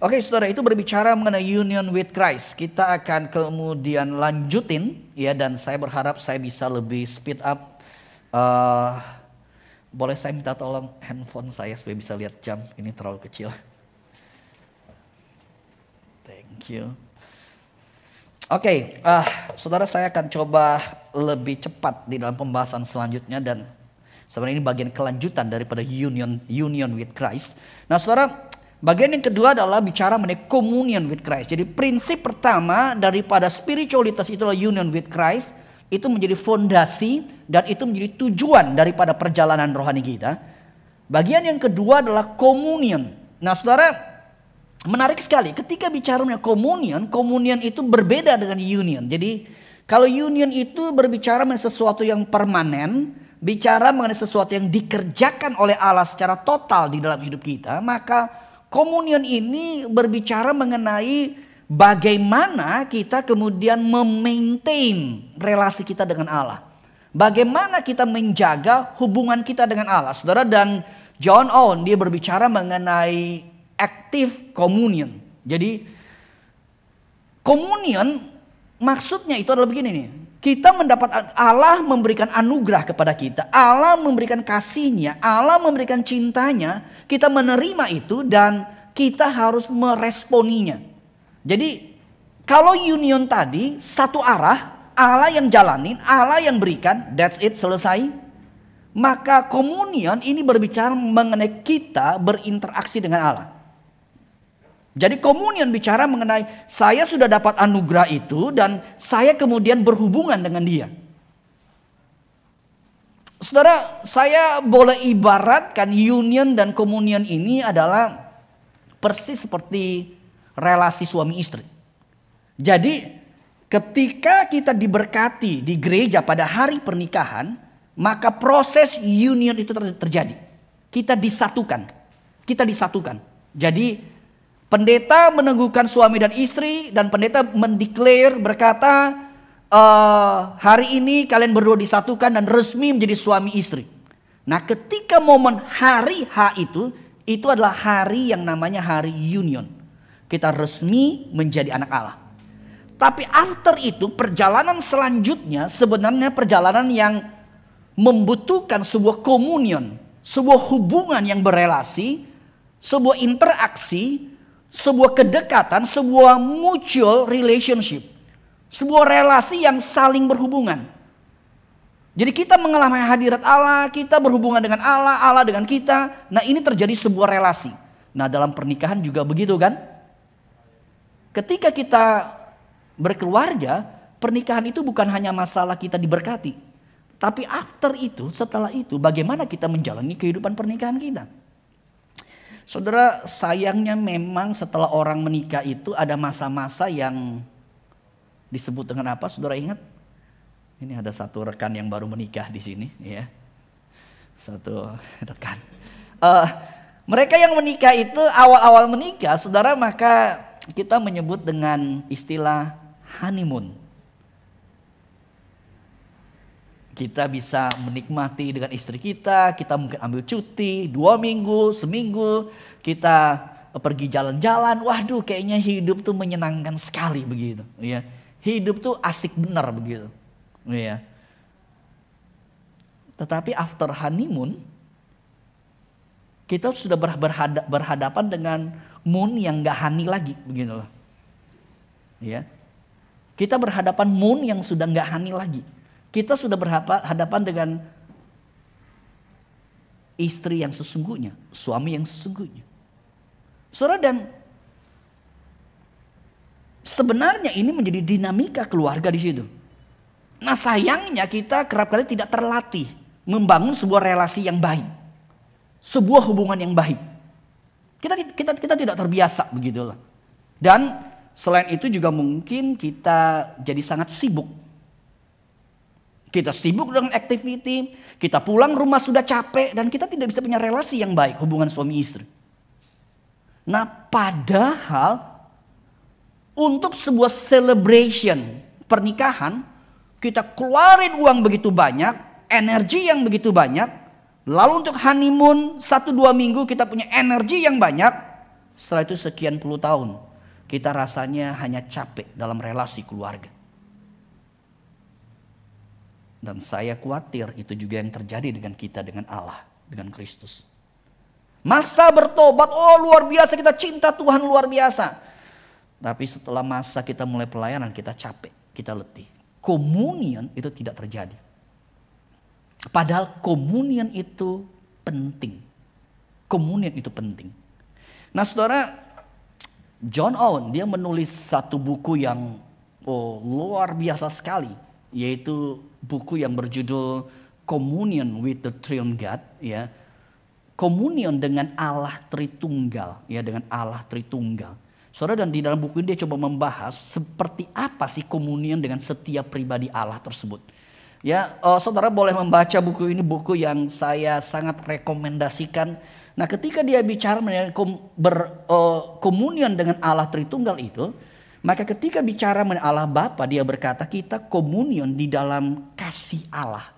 Oke saudara itu berbicara mengenai union with Christ. Kita akan kemudian lanjutin ya dan saya berharap saya bisa lebih speed up. Uh, boleh saya minta tolong handphone saya supaya bisa lihat jam ini terlalu kecil. Thank you. Oke, okay, uh, eh, saudara saya akan coba lebih cepat di dalam pembahasan selanjutnya dan sebenarnya ini bagian kelanjutan daripada union union with Christ. Nah, saudara, bagian yang kedua adalah bicara mengenai communion with Christ. Jadi prinsip pertama daripada spiritualitas itulah union with Christ itu menjadi fondasi dan itu menjadi tujuan daripada perjalanan rohani kita. Bagian yang kedua adalah communion. Nah, saudara, Menarik sekali, ketika bicaranya komunion, komunion itu berbeda dengan union. Jadi kalau union itu berbicara mengenai sesuatu yang permanen, bicara mengenai sesuatu yang dikerjakan oleh Allah secara total di dalam hidup kita, maka komunion ini berbicara mengenai bagaimana kita kemudian memaintain relasi kita dengan Allah. Bagaimana kita menjaga hubungan kita dengan Allah. Saudara dan John Owen dia berbicara mengenai active communion. Jadi communion maksudnya itu adalah begini nih. Kita mendapat Allah memberikan anugerah kepada kita. Allah memberikan kasihnya. Allah memberikan cintanya. Kita menerima itu dan kita harus meresponinya. Jadi kalau union tadi satu arah. Allah yang jalanin, Allah yang berikan. That's it, selesai. Maka komunion ini berbicara mengenai kita berinteraksi dengan Allah. Jadi komunion bicara mengenai saya sudah dapat anugerah itu dan saya kemudian berhubungan dengan dia. Saudara, saya boleh ibaratkan union dan komunion ini adalah persis seperti relasi suami istri. Jadi ketika kita diberkati di gereja pada hari pernikahan, maka proses union itu terjadi. Kita disatukan. Kita disatukan. Jadi Pendeta meneguhkan suami dan istri dan pendeta mendeklar berkata uh, hari ini kalian berdua disatukan dan resmi menjadi suami istri. Nah ketika momen hari H itu itu adalah hari yang namanya hari union. Kita resmi menjadi anak Allah. Tapi after itu perjalanan selanjutnya sebenarnya perjalanan yang membutuhkan sebuah komunion, sebuah hubungan yang berelasi, sebuah interaksi sebuah kedekatan, sebuah mutual relationship, sebuah relasi yang saling berhubungan. Jadi kita mengalami hadirat Allah, kita berhubungan dengan Allah, Allah dengan kita. Nah ini terjadi sebuah relasi. Nah dalam pernikahan juga begitu kan? Ketika kita berkeluarga, pernikahan itu bukan hanya masalah kita diberkati. Tapi after itu, setelah itu bagaimana kita menjalani kehidupan pernikahan kita. Saudara, sayangnya memang setelah orang menikah itu ada masa-masa yang disebut dengan apa? Saudara ingat? Ini ada satu rekan yang baru menikah di sini, ya. Satu rekan. Uh, mereka yang menikah itu awal-awal menikah, saudara maka kita menyebut dengan istilah honeymoon. Kita bisa menikmati dengan istri kita, kita mungkin ambil cuti dua minggu, seminggu, kita pergi jalan-jalan. Waduh, kayaknya hidup tuh menyenangkan sekali begitu. Ya, hidup tuh asik benar begitu. Ya. Tetapi after honeymoon, kita sudah berhadap, berhadapan dengan moon yang gak hani lagi begitu Ya. Kita berhadapan moon yang sudah gak hani lagi. Kita sudah berhadapan dengan istri yang sesungguhnya, suami yang sesungguhnya. Saudara dan sebenarnya ini menjadi dinamika keluarga di situ. Nah sayangnya kita kerap kali tidak terlatih membangun sebuah relasi yang baik. Sebuah hubungan yang baik. Kita kita kita tidak terbiasa begitulah. Dan selain itu juga mungkin kita jadi sangat sibuk kita sibuk dengan activity, kita pulang rumah sudah capek dan kita tidak bisa punya relasi yang baik hubungan suami istri. Nah, padahal untuk sebuah celebration pernikahan kita keluarin uang begitu banyak, energi yang begitu banyak, lalu untuk honeymoon satu dua minggu kita punya energi yang banyak, setelah itu sekian puluh tahun kita rasanya hanya capek dalam relasi keluarga. Dan saya khawatir itu juga yang terjadi dengan kita, dengan Allah, dengan Kristus. Masa bertobat, oh luar biasa kita cinta Tuhan luar biasa. Tapi setelah masa kita mulai pelayanan kita capek, kita letih. Komunion itu tidak terjadi. Padahal komunion itu penting. Komunion itu penting. Nah saudara, John Owen dia menulis satu buku yang oh, luar biasa sekali yaitu buku yang berjudul Communion with the Triune God ya. Communion dengan Allah Tritunggal ya dengan Allah Tritunggal. Saudara dan di dalam buku ini dia coba membahas seperti apa sih Communion dengan setiap pribadi Allah tersebut. Ya, uh, saudara boleh membaca buku ini buku yang saya sangat rekomendasikan. Nah, ketika dia bicara mengenai kom, ber, uh, dengan Allah Tritunggal itu, maka ketika bicara mengenai Allah Bapa, dia berkata kita komunion di dalam kasih Allah.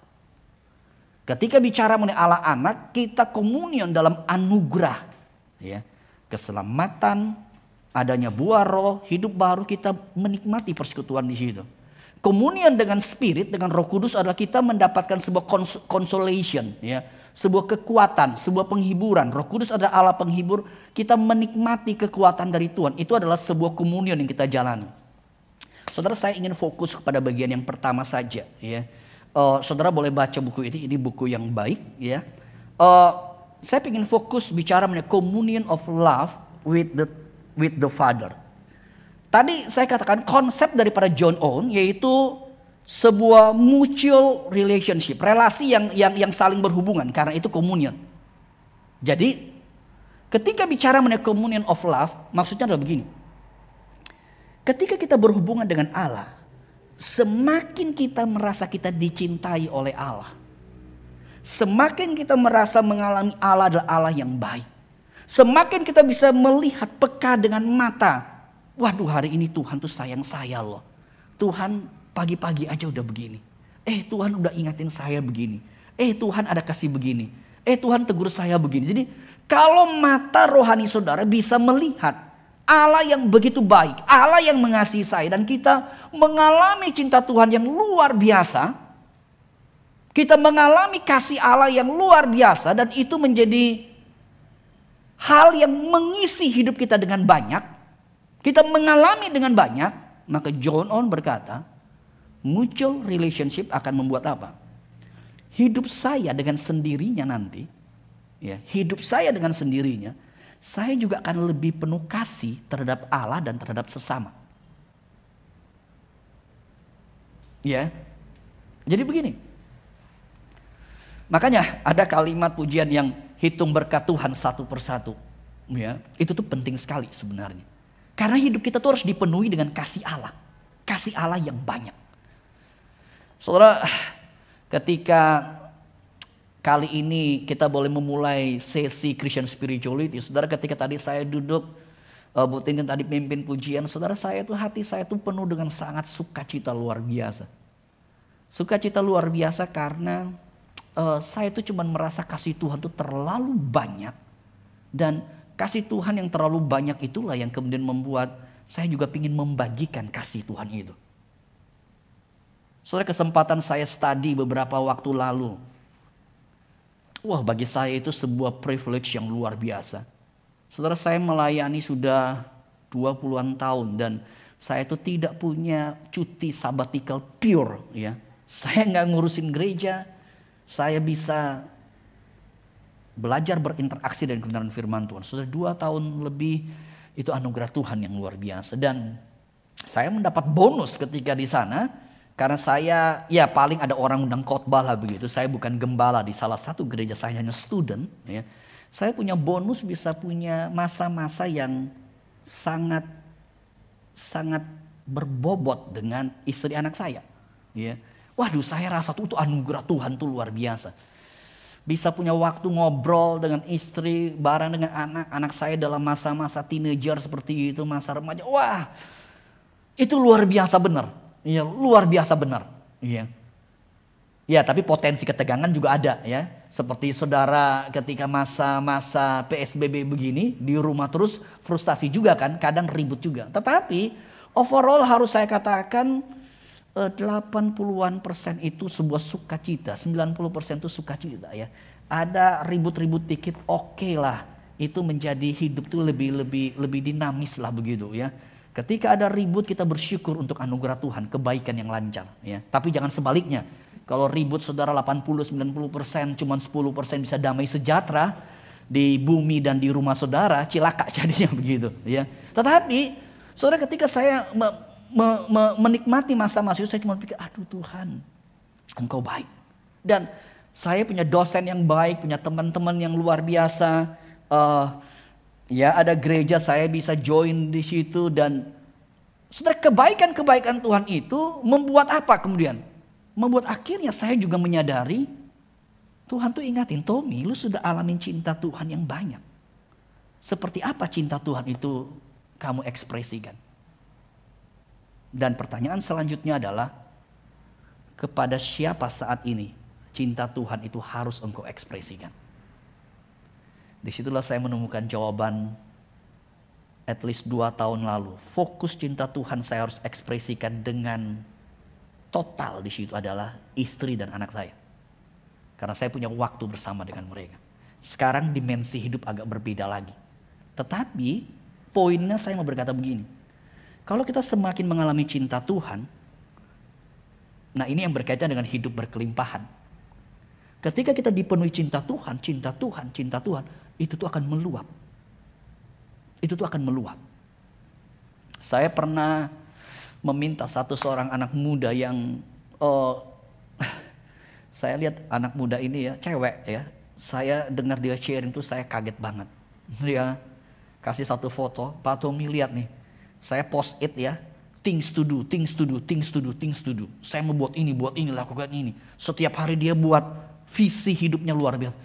Ketika bicara mengenai Allah Anak, kita komunion dalam anugerah, ya. Keselamatan, adanya buah roh, hidup baru kita menikmati persekutuan di situ. Komunion dengan spirit, dengan roh kudus adalah kita mendapatkan sebuah consolation. Ya sebuah kekuatan, sebuah penghiburan. Roh Kudus adalah Allah penghibur. Kita menikmati kekuatan dari Tuhan. Itu adalah sebuah komunion yang kita jalani. Saudara, saya ingin fokus kepada bagian yang pertama saja. Ya, uh, saudara boleh baca buku ini. Ini buku yang baik. Ya, uh, saya ingin fokus bicara mengenai communion of love with the with the Father. Tadi saya katakan konsep daripada John Owen yaitu sebuah mutual relationship, relasi yang yang yang saling berhubungan karena itu communion. Jadi ketika bicara mengenai communion of love, maksudnya adalah begini. Ketika kita berhubungan dengan Allah, semakin kita merasa kita dicintai oleh Allah. Semakin kita merasa mengalami Allah adalah Allah yang baik. Semakin kita bisa melihat peka dengan mata. Waduh hari ini Tuhan tuh sayang saya loh. Tuhan Pagi-pagi aja udah begini. Eh Tuhan udah ingatin saya begini. Eh Tuhan ada kasih begini. Eh Tuhan tegur saya begini. Jadi kalau mata rohani saudara bisa melihat Allah yang begitu baik, Allah yang mengasihi saya dan kita mengalami cinta Tuhan yang luar biasa. Kita mengalami kasih Allah yang luar biasa dan itu menjadi hal yang mengisi hidup kita dengan banyak. Kita mengalami dengan banyak, maka John On berkata, Mutual relationship akan membuat apa? Hidup saya dengan sendirinya nanti, ya, hidup saya dengan sendirinya, saya juga akan lebih penuh kasih terhadap Allah dan terhadap sesama. Ya. Jadi begini. Makanya ada kalimat pujian yang hitung berkat Tuhan satu persatu. Ya, itu tuh penting sekali sebenarnya. Karena hidup kita tuh harus dipenuhi dengan kasih Allah. Kasih Allah yang banyak. Saudara, ketika kali ini kita boleh memulai sesi Christian Spirituality. Saudara ketika tadi saya duduk, uh, Bu Tintin tadi pimpin pujian, saudara saya itu hati saya itu penuh dengan sangat sukacita luar biasa. Sukacita luar biasa karena uh, saya itu cuma merasa kasih Tuhan itu terlalu banyak. Dan kasih Tuhan yang terlalu banyak itulah yang kemudian membuat saya juga ingin membagikan kasih Tuhan itu. Saudara kesempatan saya studi beberapa waktu lalu. Wah bagi saya itu sebuah privilege yang luar biasa. Saudara saya melayani sudah 20-an tahun dan saya itu tidak punya cuti sabatikal pure ya. Saya nggak ngurusin gereja, saya bisa belajar berinteraksi dengan kebenaran firman Tuhan. Sudah dua tahun lebih itu anugerah Tuhan yang luar biasa dan saya mendapat bonus ketika di sana karena saya, ya paling ada orang undang khotbah lah begitu. Saya bukan gembala di salah satu gereja, saya hanya student. Ya. Saya punya bonus bisa punya masa-masa yang sangat sangat berbobot dengan istri anak saya. Ya. Waduh saya rasa tuh itu anugerah Tuhan tuh luar biasa. Bisa punya waktu ngobrol dengan istri, bareng dengan anak. Anak saya dalam masa-masa teenager seperti itu, masa remaja. Wah itu luar biasa benar. Iya, luar biasa benar. Iya. Ya, tapi potensi ketegangan juga ada ya. Seperti saudara ketika masa-masa PSBB begini di rumah terus frustasi juga kan, kadang ribut juga. Tetapi overall harus saya katakan 80-an eh, persen itu sebuah sukacita, 90 persen itu sukacita ya. Ada ribut-ribut dikit oke okay lah, itu menjadi hidup tuh lebih lebih lebih dinamis lah begitu ya Ketika ada ribut kita bersyukur untuk anugerah Tuhan, kebaikan yang lancar. Ya. Tapi jangan sebaliknya. Kalau ribut saudara 80-90 cuma 10 bisa damai sejahtera di bumi dan di rumah saudara, cilaka jadinya begitu. Ya. Tetapi saudara ketika saya me, me, me, menikmati masa masa itu, saya cuma pikir, aduh Tuhan, Engkau baik. Dan saya punya dosen yang baik, punya teman-teman yang luar biasa. Uh, Ya, ada gereja saya bisa join di situ dan Saudara, kebaikan-kebaikan Tuhan itu membuat apa kemudian? Membuat akhirnya saya juga menyadari Tuhan tuh ingatin, Tommy, lu sudah alamin cinta Tuhan yang banyak. Seperti apa cinta Tuhan itu kamu ekspresikan? Dan pertanyaan selanjutnya adalah, kepada siapa saat ini cinta Tuhan itu harus engkau ekspresikan? Disitulah saya menemukan jawaban at least dua tahun lalu. Fokus cinta Tuhan saya harus ekspresikan dengan total di situ adalah istri dan anak saya. Karena saya punya waktu bersama dengan mereka. Sekarang dimensi hidup agak berbeda lagi. Tetapi poinnya saya mau berkata begini. Kalau kita semakin mengalami cinta Tuhan, nah ini yang berkaitan dengan hidup berkelimpahan. Ketika kita dipenuhi cinta Tuhan, cinta Tuhan, cinta Tuhan, itu tuh akan meluap. Itu tuh akan meluap. Saya pernah meminta satu seorang anak muda yang oh, saya lihat anak muda ini ya cewek ya saya dengar dia sharing tuh saya kaget banget dia kasih satu foto Pak Tommy lihat nih saya post it ya things to do things to do things to do things to do saya mau buat ini buat ini lakukan ini setiap hari dia buat visi hidupnya luar biasa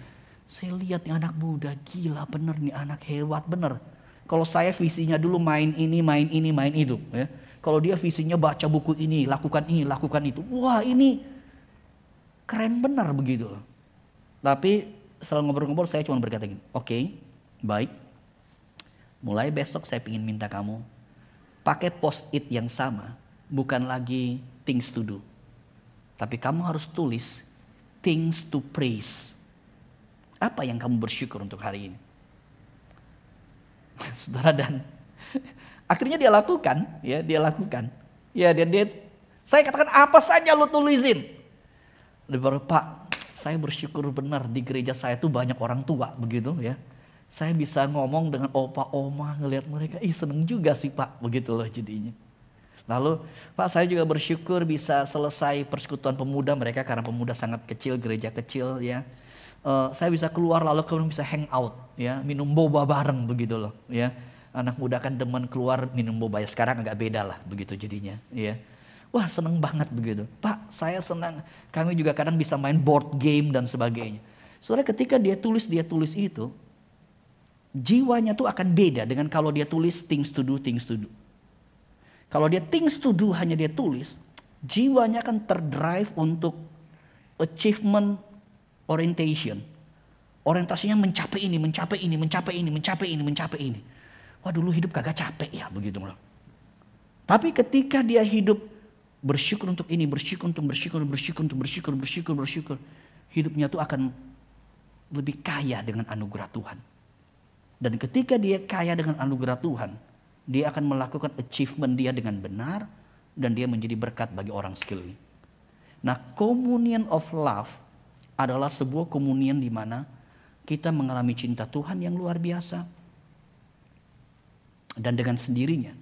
saya lihat nih anak muda, gila bener nih anak hebat bener. Kalau saya visinya dulu main ini, main ini, main itu. Ya. Kalau dia visinya baca buku ini, lakukan ini, lakukan itu. Wah ini keren bener begitu. Tapi setelah ngobrol-ngobrol saya cuma berkata gini, oke okay, baik. Mulai besok saya ingin minta kamu pakai post-it yang sama, bukan lagi things to do. Tapi kamu harus tulis things to praise apa yang kamu bersyukur untuk hari ini? Saudara dan akhirnya dia lakukan, ya dia lakukan. Ya dia, dia saya katakan apa saja lu tulisin. Dia Pak, saya bersyukur benar di gereja saya itu banyak orang tua begitu ya. Saya bisa ngomong dengan opa oma ngelihat mereka, ih seneng juga sih Pak, begitu loh jadinya. Lalu Pak saya juga bersyukur bisa selesai persekutuan pemuda mereka karena pemuda sangat kecil, gereja kecil ya uh, saya bisa keluar lalu kemudian bisa hang out ya minum boba bareng begitu loh ya anak muda kan demen keluar minum boba ya sekarang agak beda lah begitu jadinya ya wah seneng banget begitu pak saya senang kami juga kadang bisa main board game dan sebagainya saudara ketika dia tulis dia tulis itu jiwanya tuh akan beda dengan kalau dia tulis things to do things to do kalau dia things to do hanya dia tulis jiwanya akan terdrive untuk achievement orientation. Orientasinya mencapai ini, mencapai ini, mencapai ini, mencapai ini, mencapai ini. Wah dulu hidup kagak capek ya begitu. Tapi ketika dia hidup bersyukur untuk ini, bersyukur untuk bersyukur, bersyukur untuk bersyukur, bersyukur, bersyukur. Hidupnya itu akan lebih kaya dengan anugerah Tuhan. Dan ketika dia kaya dengan anugerah Tuhan, dia akan melakukan achievement dia dengan benar dan dia menjadi berkat bagi orang sekeliling. Nah, communion of love adalah sebuah komunian di mana kita mengalami cinta Tuhan yang luar biasa. Dan dengan sendirinya,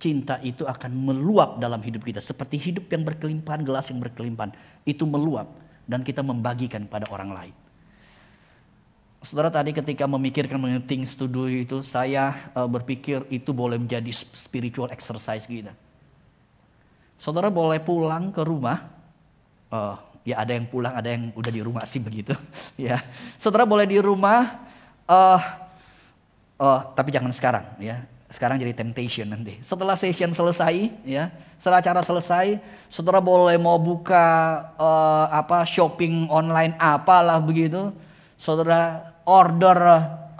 cinta itu akan meluap dalam hidup kita. Seperti hidup yang berkelimpahan, gelas yang berkelimpahan. Itu meluap dan kita membagikan pada orang lain. Saudara tadi ketika memikirkan mengenai things to do itu, saya eh, berpikir itu boleh menjadi spiritual exercise kita. Saudara boleh pulang ke rumah, eh, Ya ada yang pulang, ada yang udah di rumah sih begitu. ya, saudara boleh di rumah, uh, uh, tapi jangan sekarang. Ya, sekarang jadi temptation nanti. Setelah session selesai, ya, setelah acara selesai, saudara boleh mau buka uh, apa shopping online apalah begitu. Saudara order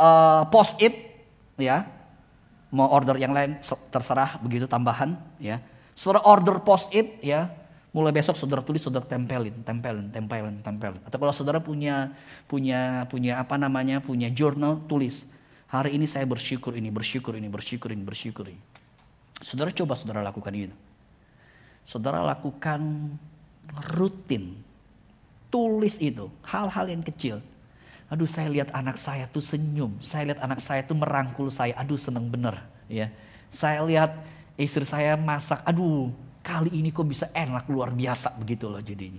uh, post it, ya, mau order yang lain terserah begitu tambahan, ya. Saudara order post it, ya, mulai besok saudara tulis saudara tempelin tempelin tempelin tempelin atau kalau saudara punya punya punya apa namanya punya jurnal tulis hari ini saya bersyukur ini bersyukur ini bersyukur ini bersyukur ini saudara coba saudara lakukan ini saudara lakukan rutin tulis itu hal-hal yang kecil aduh saya lihat anak saya tuh senyum saya lihat anak saya tuh merangkul saya aduh seneng bener ya saya lihat istri saya masak aduh Kali ini kok bisa enak luar biasa begitu loh jadinya.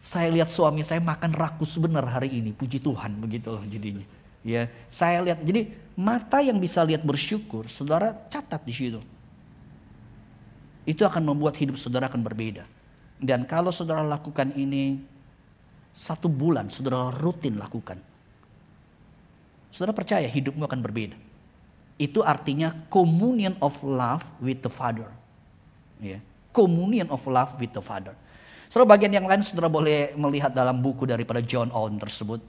Saya lihat suami saya makan rakus benar hari ini, puji Tuhan begitu loh jadinya. Ya, saya lihat jadi mata yang bisa lihat bersyukur, saudara catat di situ. Itu akan membuat hidup saudara akan berbeda. Dan kalau saudara lakukan ini satu bulan saudara rutin lakukan. Saudara percaya hidupmu akan berbeda itu artinya communion of love with the Father. Ya communion of love with the Father. Saudara bagian yang lain saudara boleh melihat dalam buku daripada John Owen tersebut.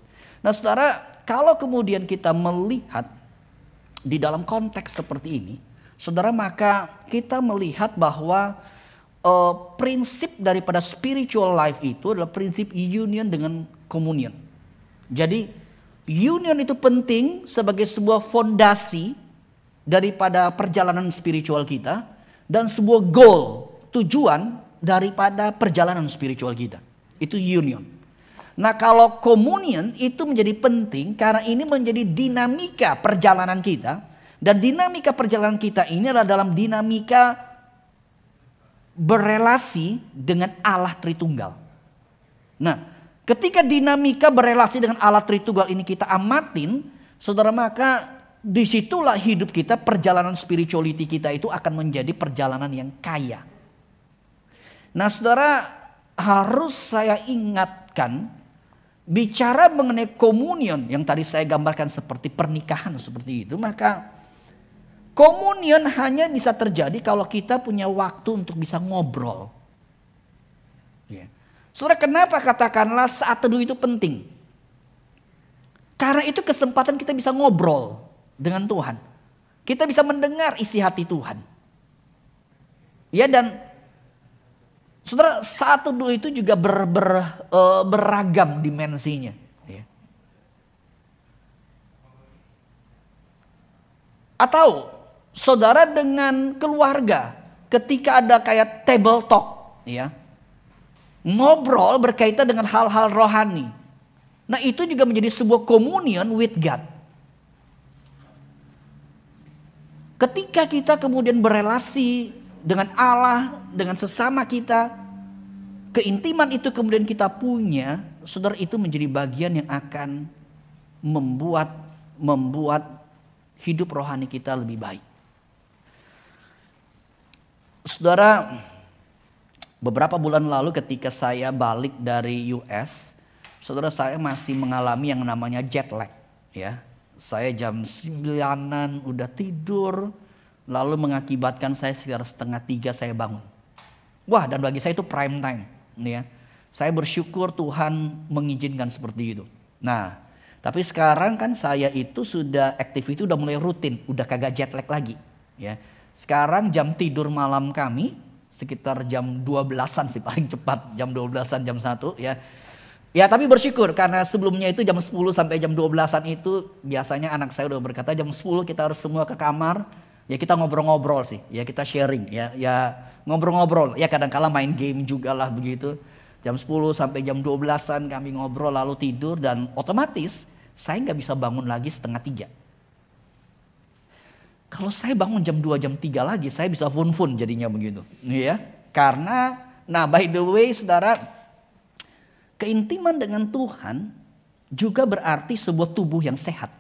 Nah saudara kalau kemudian kita melihat di dalam konteks seperti ini. Saudara maka kita melihat bahwa uh, prinsip daripada spiritual life itu adalah prinsip union dengan communion. Jadi union itu penting sebagai sebuah fondasi daripada perjalanan spiritual kita dan sebuah goal tujuan daripada perjalanan spiritual kita. Itu union. Nah kalau communion itu menjadi penting karena ini menjadi dinamika perjalanan kita. Dan dinamika perjalanan kita ini adalah dalam dinamika berelasi dengan Allah Tritunggal. Nah ketika dinamika berelasi dengan Allah Tritunggal ini kita amatin. Saudara maka disitulah hidup kita perjalanan spirituality kita itu akan menjadi perjalanan yang kaya Nah saudara harus saya ingatkan bicara mengenai komunion yang tadi saya gambarkan seperti pernikahan seperti itu maka komunion hanya bisa terjadi kalau kita punya waktu untuk bisa ngobrol. Ya. Saudara kenapa katakanlah saat teduh itu penting? Karena itu kesempatan kita bisa ngobrol dengan Tuhan. Kita bisa mendengar isi hati Tuhan. Ya dan Saudara, satu dua itu juga ber, ber, uh, beragam dimensinya. Ya. Atau saudara dengan keluarga ketika ada kayak table talk, ya, ngobrol berkaitan dengan hal-hal rohani. Nah itu juga menjadi sebuah communion with God. Ketika kita kemudian berelasi dengan Allah, dengan sesama kita, keintiman itu kemudian kita punya, saudara itu menjadi bagian yang akan membuat membuat hidup rohani kita lebih baik. Saudara, beberapa bulan lalu ketika saya balik dari US, saudara saya masih mengalami yang namanya jet lag, ya. Saya jam sembilanan udah tidur, lalu mengakibatkan saya sekitar setengah tiga saya bangun. Wah, dan bagi saya itu prime time, ya. Saya bersyukur Tuhan mengizinkan seperti itu. Nah, tapi sekarang kan saya itu sudah aktif itu udah mulai rutin, udah kagak jet lag lagi, ya. Sekarang jam tidur malam kami sekitar jam 12-an sih paling cepat, jam 12-an jam 1 ya. Ya tapi bersyukur karena sebelumnya itu jam 10 sampai jam 12-an itu biasanya anak saya udah berkata jam 10 kita harus semua ke kamar, ya kita ngobrol-ngobrol sih, ya kita sharing, ya ya ngobrol-ngobrol, ya kadang-kala main game juga lah begitu. Jam 10 sampai jam 12-an kami ngobrol lalu tidur dan otomatis saya nggak bisa bangun lagi setengah tiga. Kalau saya bangun jam 2, jam 3 lagi saya bisa fun-fun jadinya begitu. Ya, karena nah by the way saudara keintiman dengan Tuhan juga berarti sebuah tubuh yang sehat.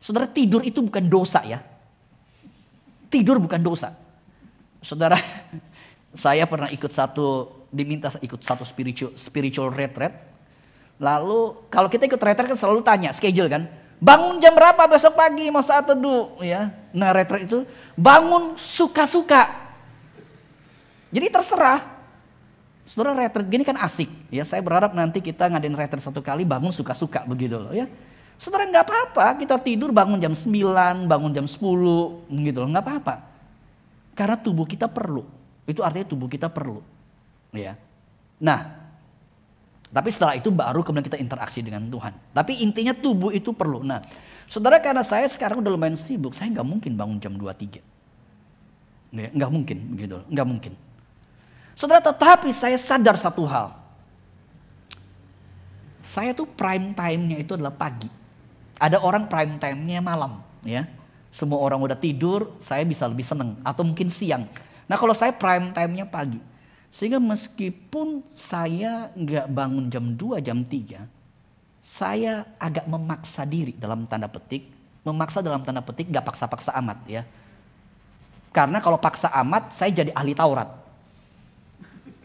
Saudara tidur itu bukan dosa ya, Tidur bukan dosa. Saudara, saya pernah ikut satu, diminta ikut satu spiritual, spiritual retreat. Lalu kalau kita ikut retreat kan selalu tanya, schedule kan. Bangun jam berapa besok pagi mau saat teduh ya. Nah retreat itu bangun suka-suka. Jadi terserah. Saudara retreat gini kan asik ya. Saya berharap nanti kita ngadain retreat satu kali bangun suka-suka begitu loh ya. Saudara nggak apa-apa kita tidur bangun jam 9, bangun jam 10 gitu loh, nggak apa-apa. Karena tubuh kita perlu. Itu artinya tubuh kita perlu. Ya. Nah, tapi setelah itu baru kemudian kita interaksi dengan Tuhan. Tapi intinya tubuh itu perlu. Nah, saudara karena saya sekarang udah lumayan sibuk, saya nggak mungkin bangun jam 2, 3. Ya, nggak mungkin gitu loh, nggak mungkin. Saudara tetapi saya sadar satu hal. Saya tuh prime time-nya itu adalah pagi. Ada orang prime time-nya malam, ya. Semua orang udah tidur, saya bisa lebih seneng. Atau mungkin siang. Nah kalau saya prime time-nya pagi. Sehingga meskipun saya nggak bangun jam 2, jam 3, saya agak memaksa diri dalam tanda petik. Memaksa dalam tanda petik gak paksa-paksa amat ya. Karena kalau paksa amat saya jadi ahli Taurat.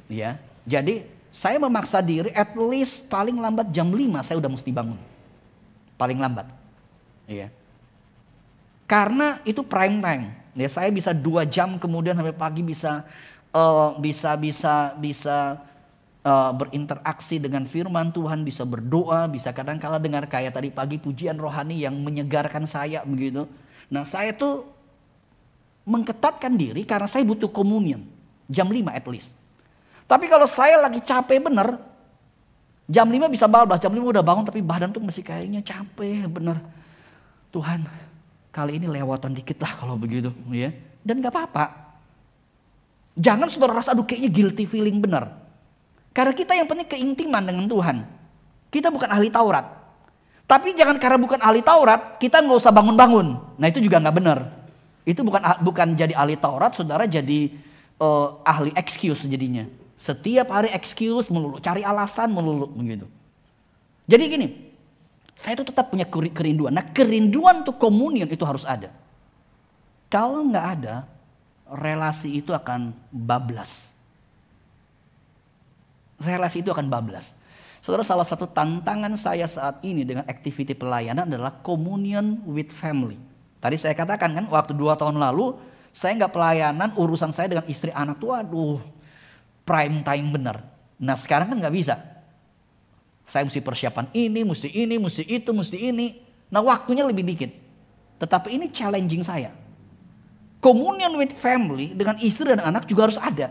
Ya, jadi saya memaksa diri at least paling lambat jam 5 saya udah mesti bangun paling lambat. Iya. Karena itu prime time. Ya, saya bisa dua jam kemudian sampai pagi bisa uh, bisa bisa bisa uh, berinteraksi dengan firman Tuhan, bisa berdoa, bisa kadang kala dengar kayak tadi pagi pujian rohani yang menyegarkan saya begitu. Nah, saya tuh mengketatkan diri karena saya butuh komunion jam 5 at least. Tapi kalau saya lagi capek bener, Jam 5 bisa bablas, jam 5 udah bangun tapi badan tuh masih kayaknya capek bener. Tuhan, kali ini lewatan dikit lah kalau begitu, ya. Dan gak apa-apa. Jangan saudara rasa aduh kayaknya guilty feeling bener. Karena kita yang penting keintiman dengan Tuhan. Kita bukan ahli Taurat. Tapi jangan karena bukan ahli Taurat, kita nggak usah bangun-bangun. Nah itu juga nggak benar. Itu bukan bukan jadi ahli Taurat, saudara jadi uh, ahli excuse jadinya. Setiap hari excuse melulu, cari alasan melulu begitu. Jadi gini, saya itu tetap punya kerinduan. Nah kerinduan untuk komunion itu harus ada. Kalau nggak ada, relasi itu akan bablas. Relasi itu akan bablas. Saudara, salah satu tantangan saya saat ini dengan aktiviti pelayanan adalah communion with family. Tadi saya katakan kan, waktu dua tahun lalu, saya nggak pelayanan, urusan saya dengan istri anak tuh, aduh, prime time benar. Nah sekarang kan nggak bisa. Saya mesti persiapan ini, mesti ini, mesti itu, mesti ini. Nah waktunya lebih dikit. Tetapi ini challenging saya. Communion with family dengan istri dan anak juga harus ada.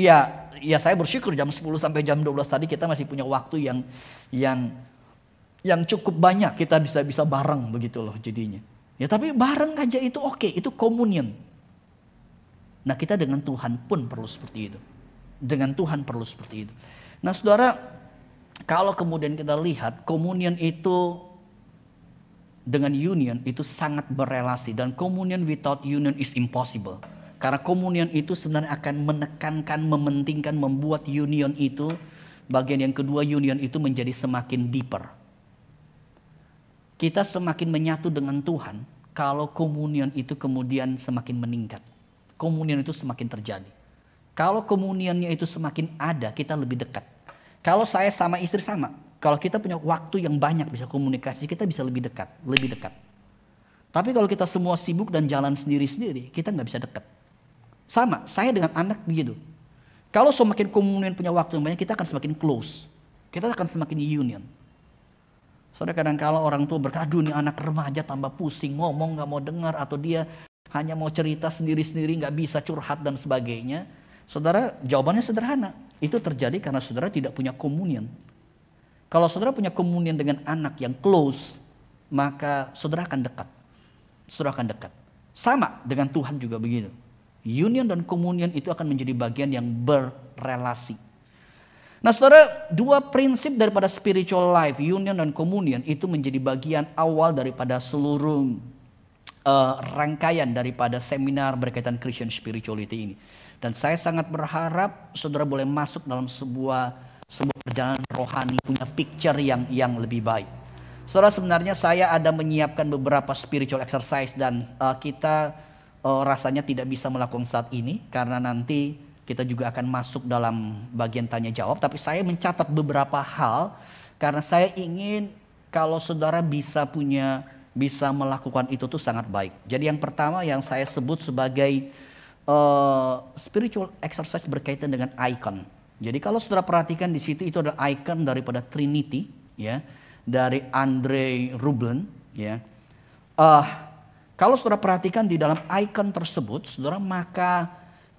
Ya, ya saya bersyukur jam 10 sampai jam 12 tadi kita masih punya waktu yang yang yang cukup banyak kita bisa bisa bareng begitu loh jadinya. Ya tapi bareng aja itu oke, okay, itu communion. Nah kita dengan Tuhan pun perlu seperti itu. Dengan Tuhan perlu seperti itu. Nah saudara, kalau kemudian kita lihat komunion itu dengan union itu sangat berelasi dan communion without union is impossible. Karena komunion itu sebenarnya akan menekankan, mementingkan, membuat union itu bagian yang kedua union itu menjadi semakin deeper. Kita semakin menyatu dengan Tuhan kalau komunion itu kemudian semakin meningkat komunian itu semakin terjadi. Kalau komuniannya itu semakin ada, kita lebih dekat. Kalau saya sama istri sama, kalau kita punya waktu yang banyak bisa komunikasi, kita bisa lebih dekat, lebih dekat. Tapi kalau kita semua sibuk dan jalan sendiri-sendiri, kita nggak bisa dekat. Sama, saya dengan anak begitu. Kalau semakin komunian punya waktu yang banyak, kita akan semakin close. Kita akan semakin union. Soalnya kadang kala orang tua berkata, nih anak remaja tambah pusing, ngomong nggak mau dengar, atau dia hanya mau cerita sendiri-sendiri, nggak bisa curhat dan sebagainya. Saudara, jawabannya sederhana. Itu terjadi karena saudara tidak punya komunian. Kalau saudara punya komunian dengan anak yang close, maka saudara akan dekat. Saudara akan dekat. Sama dengan Tuhan juga begitu. Union dan komunian itu akan menjadi bagian yang berrelasi. Nah saudara, dua prinsip daripada spiritual life, union dan komunian itu menjadi bagian awal daripada seluruh uh, rangkaian daripada seminar berkaitan Christian spirituality ini. Dan saya sangat berharap saudara boleh masuk dalam sebuah sebuah perjalanan rohani punya picture yang yang lebih baik. Saudara sebenarnya saya ada menyiapkan beberapa spiritual exercise dan uh, kita uh, rasanya tidak bisa melakukan saat ini karena nanti kita juga akan masuk dalam bagian tanya jawab tapi saya mencatat beberapa hal karena saya ingin kalau saudara bisa punya bisa melakukan itu tuh sangat baik. Jadi yang pertama yang saya sebut sebagai uh, spiritual exercise berkaitan dengan icon. Jadi kalau saudara perhatikan di situ itu ada icon daripada Trinity ya dari Andre Rublen ya. Uh, kalau saudara perhatikan di dalam icon tersebut, saudara maka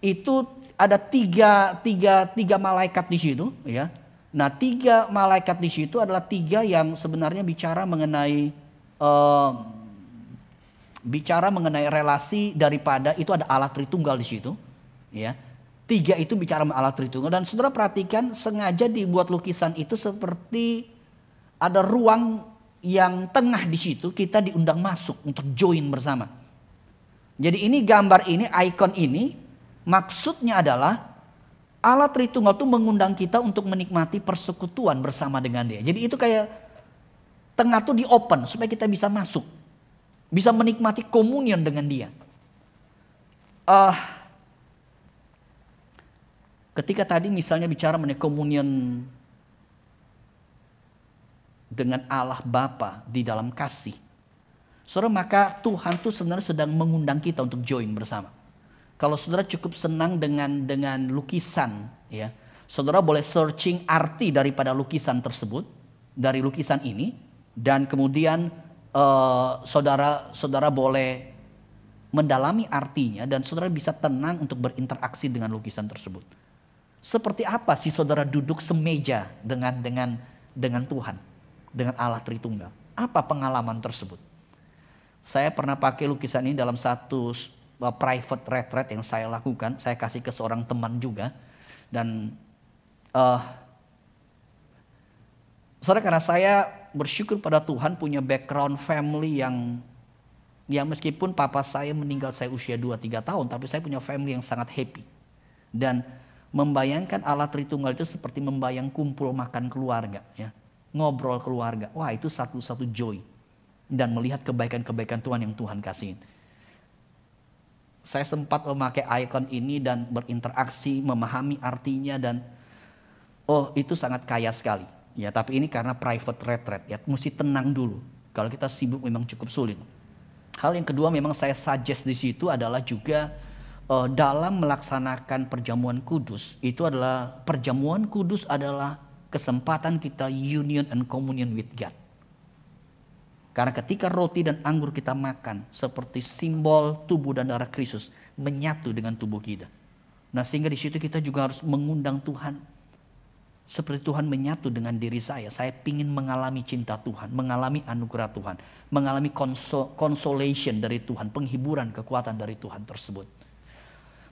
itu ada tiga, tiga, tiga malaikat di situ, ya. Nah, tiga malaikat di situ adalah tiga yang sebenarnya bicara mengenai um, bicara mengenai relasi daripada itu ada alat tritunggal di situ, ya. Tiga itu bicara alat tritunggal dan saudara perhatikan sengaja dibuat lukisan itu seperti ada ruang yang tengah di situ kita diundang masuk untuk join bersama. Jadi ini gambar ini, ikon ini maksudnya adalah alat Tritunggal itu mengundang kita untuk menikmati persekutuan bersama dengan dia. Jadi itu kayak Tengah tuh di open supaya kita bisa masuk. Bisa menikmati komunion dengan dia. Uh, ketika tadi misalnya bicara mengenai komunion dengan Allah Bapa di dalam kasih. Saudara maka Tuhan tuh sebenarnya sedang mengundang kita untuk join bersama. Kalau saudara cukup senang dengan dengan lukisan ya, saudara boleh searching arti daripada lukisan tersebut, dari lukisan ini, dan kemudian saudara-saudara eh, uh, boleh mendalami artinya dan saudara bisa tenang untuk berinteraksi dengan lukisan tersebut. Seperti apa sih saudara duduk semeja dengan dengan dengan Tuhan, dengan Allah Tritunggal? Apa pengalaman tersebut? Saya pernah pakai lukisan ini dalam satu eh, private retreat yang saya lakukan. Saya kasih ke seorang teman juga dan uh, Saudara karena saya bersyukur pada Tuhan punya background family yang ya meskipun papa saya meninggal saya usia 2-3 tahun tapi saya punya family yang sangat happy. Dan membayangkan alat Tritunggal itu seperti membayang kumpul makan keluarga ya. Ngobrol keluarga. Wah, itu satu-satu joy. Dan melihat kebaikan-kebaikan Tuhan yang Tuhan kasih. saya sempat memakai icon ini dan berinteraksi, memahami artinya dan oh itu sangat kaya sekali. Ya, tapi ini karena private retreat ya, mesti tenang dulu. Kalau kita sibuk memang cukup sulit. Hal yang kedua memang saya suggest di situ adalah juga uh, dalam melaksanakan perjamuan kudus itu adalah perjamuan kudus adalah kesempatan kita union and communion with God. Karena ketika roti dan anggur kita makan seperti simbol tubuh dan darah Kristus menyatu dengan tubuh kita. Nah, sehingga di situ kita juga harus mengundang Tuhan seperti Tuhan menyatu dengan diri saya, saya ingin mengalami cinta Tuhan, mengalami anugerah Tuhan, mengalami konsol, consolation dari Tuhan, penghiburan kekuatan dari Tuhan tersebut.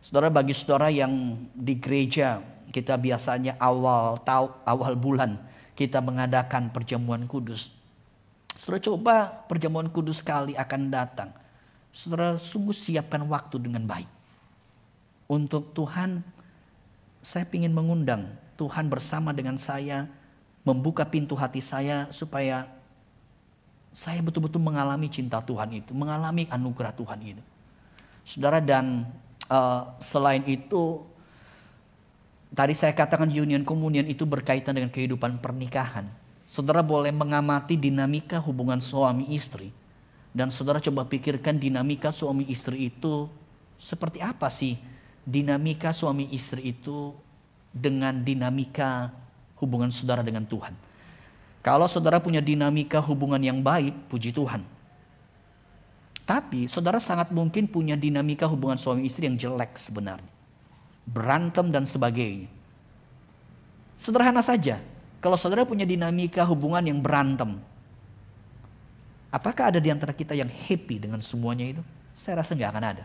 Saudara bagi saudara yang di gereja kita biasanya awal tahu awal bulan kita mengadakan perjamuan kudus. Saudara coba perjamuan kudus kali akan datang. Saudara sungguh siapkan waktu dengan baik. Untuk Tuhan saya ingin mengundang Tuhan bersama dengan saya, membuka pintu hati saya supaya saya betul-betul mengalami cinta Tuhan itu, mengalami anugerah Tuhan itu. Saudara dan uh, selain itu tadi saya katakan union communion itu berkaitan dengan kehidupan pernikahan. Saudara boleh mengamati dinamika hubungan suami istri dan saudara coba pikirkan dinamika suami istri itu seperti apa sih? Dinamika suami istri itu dengan dinamika hubungan saudara dengan Tuhan. Kalau saudara punya dinamika hubungan yang baik, puji Tuhan. Tapi saudara sangat mungkin punya dinamika hubungan suami istri yang jelek sebenarnya. Berantem dan sebagainya. Sederhana saja, kalau saudara punya dinamika hubungan yang berantem, apakah ada di antara kita yang happy dengan semuanya itu? Saya rasa nggak akan ada.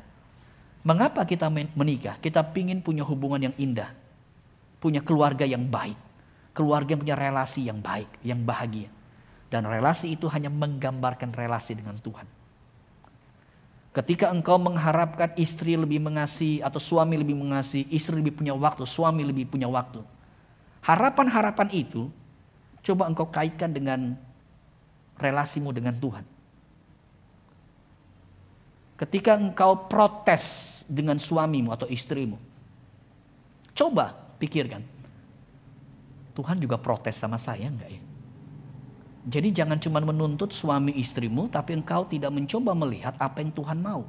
Mengapa kita menikah? Kita pingin punya hubungan yang indah, punya keluarga yang baik, keluarga yang punya relasi yang baik, yang bahagia. Dan relasi itu hanya menggambarkan relasi dengan Tuhan. Ketika engkau mengharapkan istri lebih mengasihi atau suami lebih mengasihi, istri lebih punya waktu, suami lebih punya waktu. Harapan-harapan itu coba engkau kaitkan dengan relasimu dengan Tuhan. Ketika engkau protes dengan suamimu atau istrimu, coba Pikirkan. Tuhan juga protes sama saya enggak ya? Jadi jangan cuma menuntut suami istrimu tapi engkau tidak mencoba melihat apa yang Tuhan mau.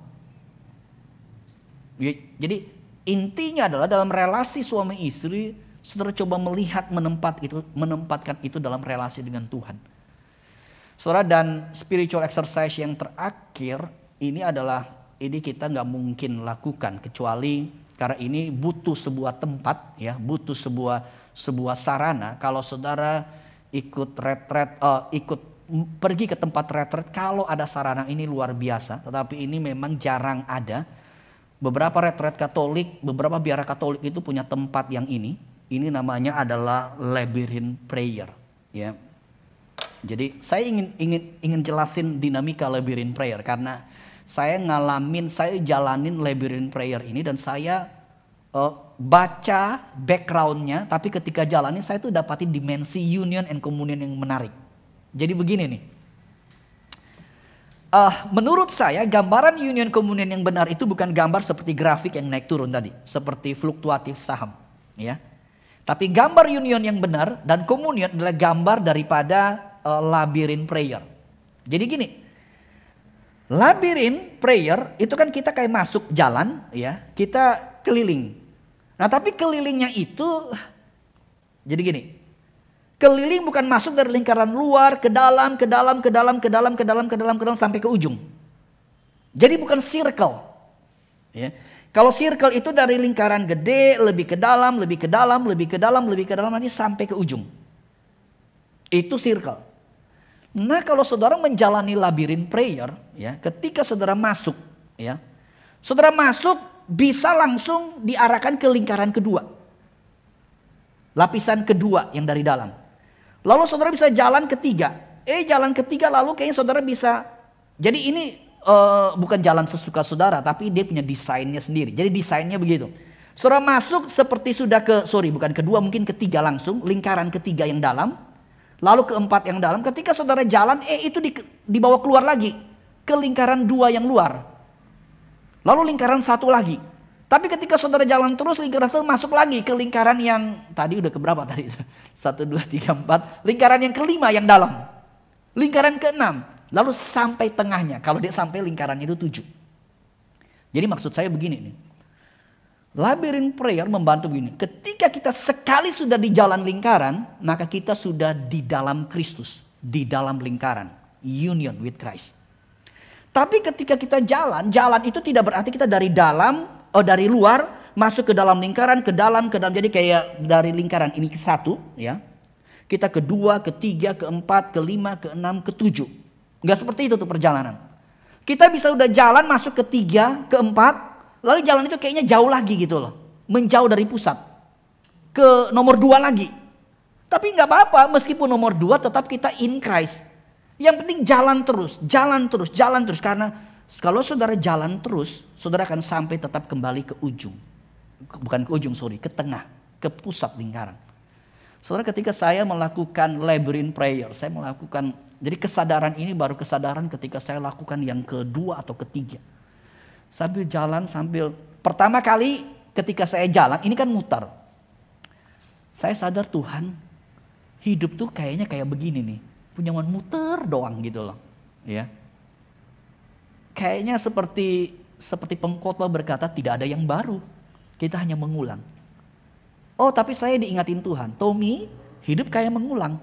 Ya, jadi intinya adalah dalam relasi suami istri saudara coba melihat menempat itu menempatkan itu dalam relasi dengan Tuhan. Saudara dan spiritual exercise yang terakhir ini adalah ini kita nggak mungkin lakukan kecuali karena ini butuh sebuah tempat ya, butuh sebuah sebuah sarana. Kalau saudara ikut retret uh, ikut pergi ke tempat retret kalau ada sarana ini luar biasa, tetapi ini memang jarang ada. Beberapa retret Katolik, beberapa biara Katolik itu punya tempat yang ini. Ini namanya adalah labyrinth prayer, ya. Jadi saya ingin ingin ingin jelasin dinamika labyrinth prayer karena saya ngalamin, saya jalanin labyrinth prayer ini dan saya uh, baca backgroundnya, tapi ketika jalanin saya tuh dapati dimensi union and communion yang menarik. Jadi begini nih, uh, menurut saya gambaran union communion yang benar itu bukan gambar seperti grafik yang naik turun tadi, seperti fluktuatif saham, ya. Tapi gambar union yang benar dan communion adalah gambar daripada uh, eh, labirin prayer. Jadi gini, Labirin prayer itu kan kita kayak masuk jalan ya, kita keliling. Nah, tapi kelilingnya itu jadi gini. Keliling bukan masuk dari lingkaran luar ke dalam, ke dalam, ke dalam, ke dalam, ke dalam, ke dalam, ke dalam sampai ke ujung. Jadi bukan circle. Ya. Kalau circle itu dari lingkaran gede, lebih ke dalam, lebih ke dalam, lebih ke dalam, lebih ke dalam, nanti sampai ke ujung. Itu circle. Nah, kalau saudara menjalani labirin prayer, ya, ketika saudara masuk, ya, saudara masuk bisa langsung diarahkan ke lingkaran kedua, lapisan kedua yang dari dalam. Lalu saudara bisa jalan ketiga, eh jalan ketiga lalu kayaknya saudara bisa. Jadi ini uh, bukan jalan sesuka saudara, tapi dia punya desainnya sendiri. Jadi desainnya begitu. Saudara masuk seperti sudah ke, sorry bukan kedua mungkin ketiga langsung, lingkaran ketiga yang dalam Lalu keempat yang dalam, ketika saudara jalan, eh itu di, dibawa keluar lagi ke lingkaran dua yang luar. Lalu lingkaran satu lagi. Tapi ketika saudara jalan terus, lingkaran satu masuk lagi ke lingkaran yang tadi udah keberapa tadi? Satu, dua, tiga, empat. Lingkaran yang kelima yang dalam. Lingkaran keenam. Lalu sampai tengahnya. Kalau dia sampai lingkarannya itu tujuh. Jadi maksud saya begini nih. Labirin prayer membantu begini. Ketika kita sekali sudah di jalan lingkaran, maka kita sudah di dalam Kristus, di dalam lingkaran, union with Christ. Tapi ketika kita jalan, jalan itu tidak berarti kita dari dalam, oh dari luar masuk ke dalam lingkaran, ke dalam, ke dalam. Jadi kayak dari lingkaran ini ke satu, ya. Kita kedua, ketiga, keempat, kelima, keenam, ketujuh. Enggak seperti itu tuh perjalanan. Kita bisa udah jalan masuk ke tiga, keempat, Lalu jalan itu kayaknya jauh lagi gitu loh. Menjauh dari pusat. Ke nomor dua lagi. Tapi nggak apa-apa meskipun nomor dua tetap kita in Christ. Yang penting jalan terus, jalan terus, jalan terus. Karena kalau saudara jalan terus, saudara akan sampai tetap kembali ke ujung. Bukan ke ujung, sorry, ke tengah, ke pusat lingkaran. Saudara ketika saya melakukan labyrinth prayer, saya melakukan, jadi kesadaran ini baru kesadaran ketika saya lakukan yang kedua atau ketiga. Sambil jalan sambil pertama kali ketika saya jalan ini kan mutar. Saya sadar Tuhan hidup tuh kayaknya kayak begini nih. Punya muter doang gitu loh. Ya. Kayaknya seperti seperti pengkhotbah berkata tidak ada yang baru. Kita hanya mengulang. Oh, tapi saya diingatin Tuhan, Tommy, hidup kayak mengulang,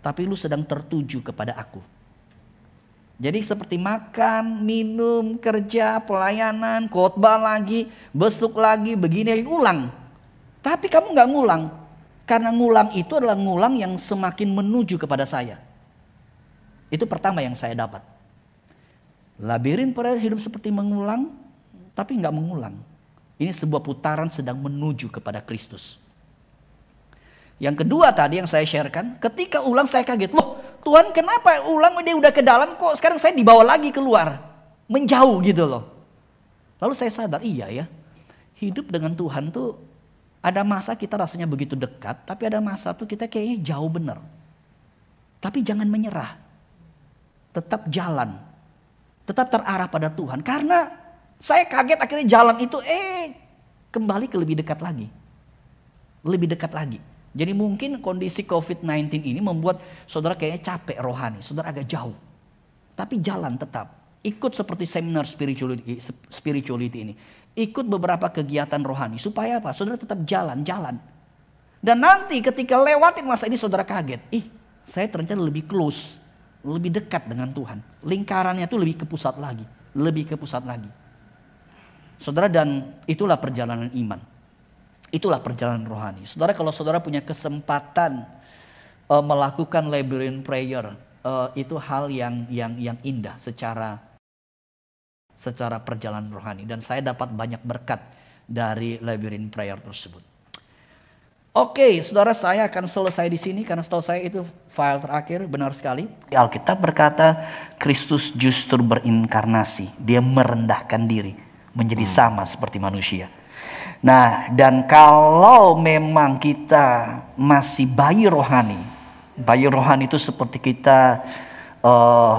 tapi lu sedang tertuju kepada aku. Jadi seperti makan, minum, kerja, pelayanan, khotbah lagi, besuk lagi, begini ulang. Tapi kamu nggak ngulang. Karena ngulang itu adalah ngulang yang semakin menuju kepada saya. Itu pertama yang saya dapat. Labirin pada hidup seperti mengulang, tapi nggak mengulang. Ini sebuah putaran sedang menuju kepada Kristus. Yang kedua tadi yang saya sharekan, ketika ulang saya kaget. Loh, Tuhan kenapa ulang dia udah ke dalam kok sekarang saya dibawa lagi keluar. Menjauh gitu loh. Lalu saya sadar iya ya. Hidup dengan Tuhan tuh ada masa kita rasanya begitu dekat. Tapi ada masa tuh kita kayaknya jauh bener. Tapi jangan menyerah. Tetap jalan. Tetap terarah pada Tuhan. Karena saya kaget akhirnya jalan itu eh kembali ke lebih dekat lagi. Lebih dekat lagi. Jadi mungkin kondisi COVID-19 ini membuat saudara kayaknya capek rohani, saudara agak jauh. Tapi jalan tetap. Ikut seperti seminar spirituality, spirituality ini. Ikut beberapa kegiatan rohani. Supaya apa? Saudara tetap jalan, jalan. Dan nanti ketika lewatin masa ini saudara kaget. Ih, saya ternyata lebih close. Lebih dekat dengan Tuhan. Lingkarannya tuh lebih ke pusat lagi. Lebih ke pusat lagi. Saudara dan itulah perjalanan iman. Itulah perjalanan rohani. Saudara kalau saudara punya kesempatan uh, melakukan labyrinth prayer, uh, itu hal yang yang yang indah secara secara perjalanan rohani dan saya dapat banyak berkat dari labyrinth prayer tersebut. Oke, okay, saudara saya akan selesai di sini karena setahu saya itu file terakhir benar sekali. Alkitab berkata Kristus justru berinkarnasi, dia merendahkan diri menjadi hmm. sama seperti manusia. Nah, dan kalau memang kita masih bayi rohani, bayi rohani itu seperti kita uh,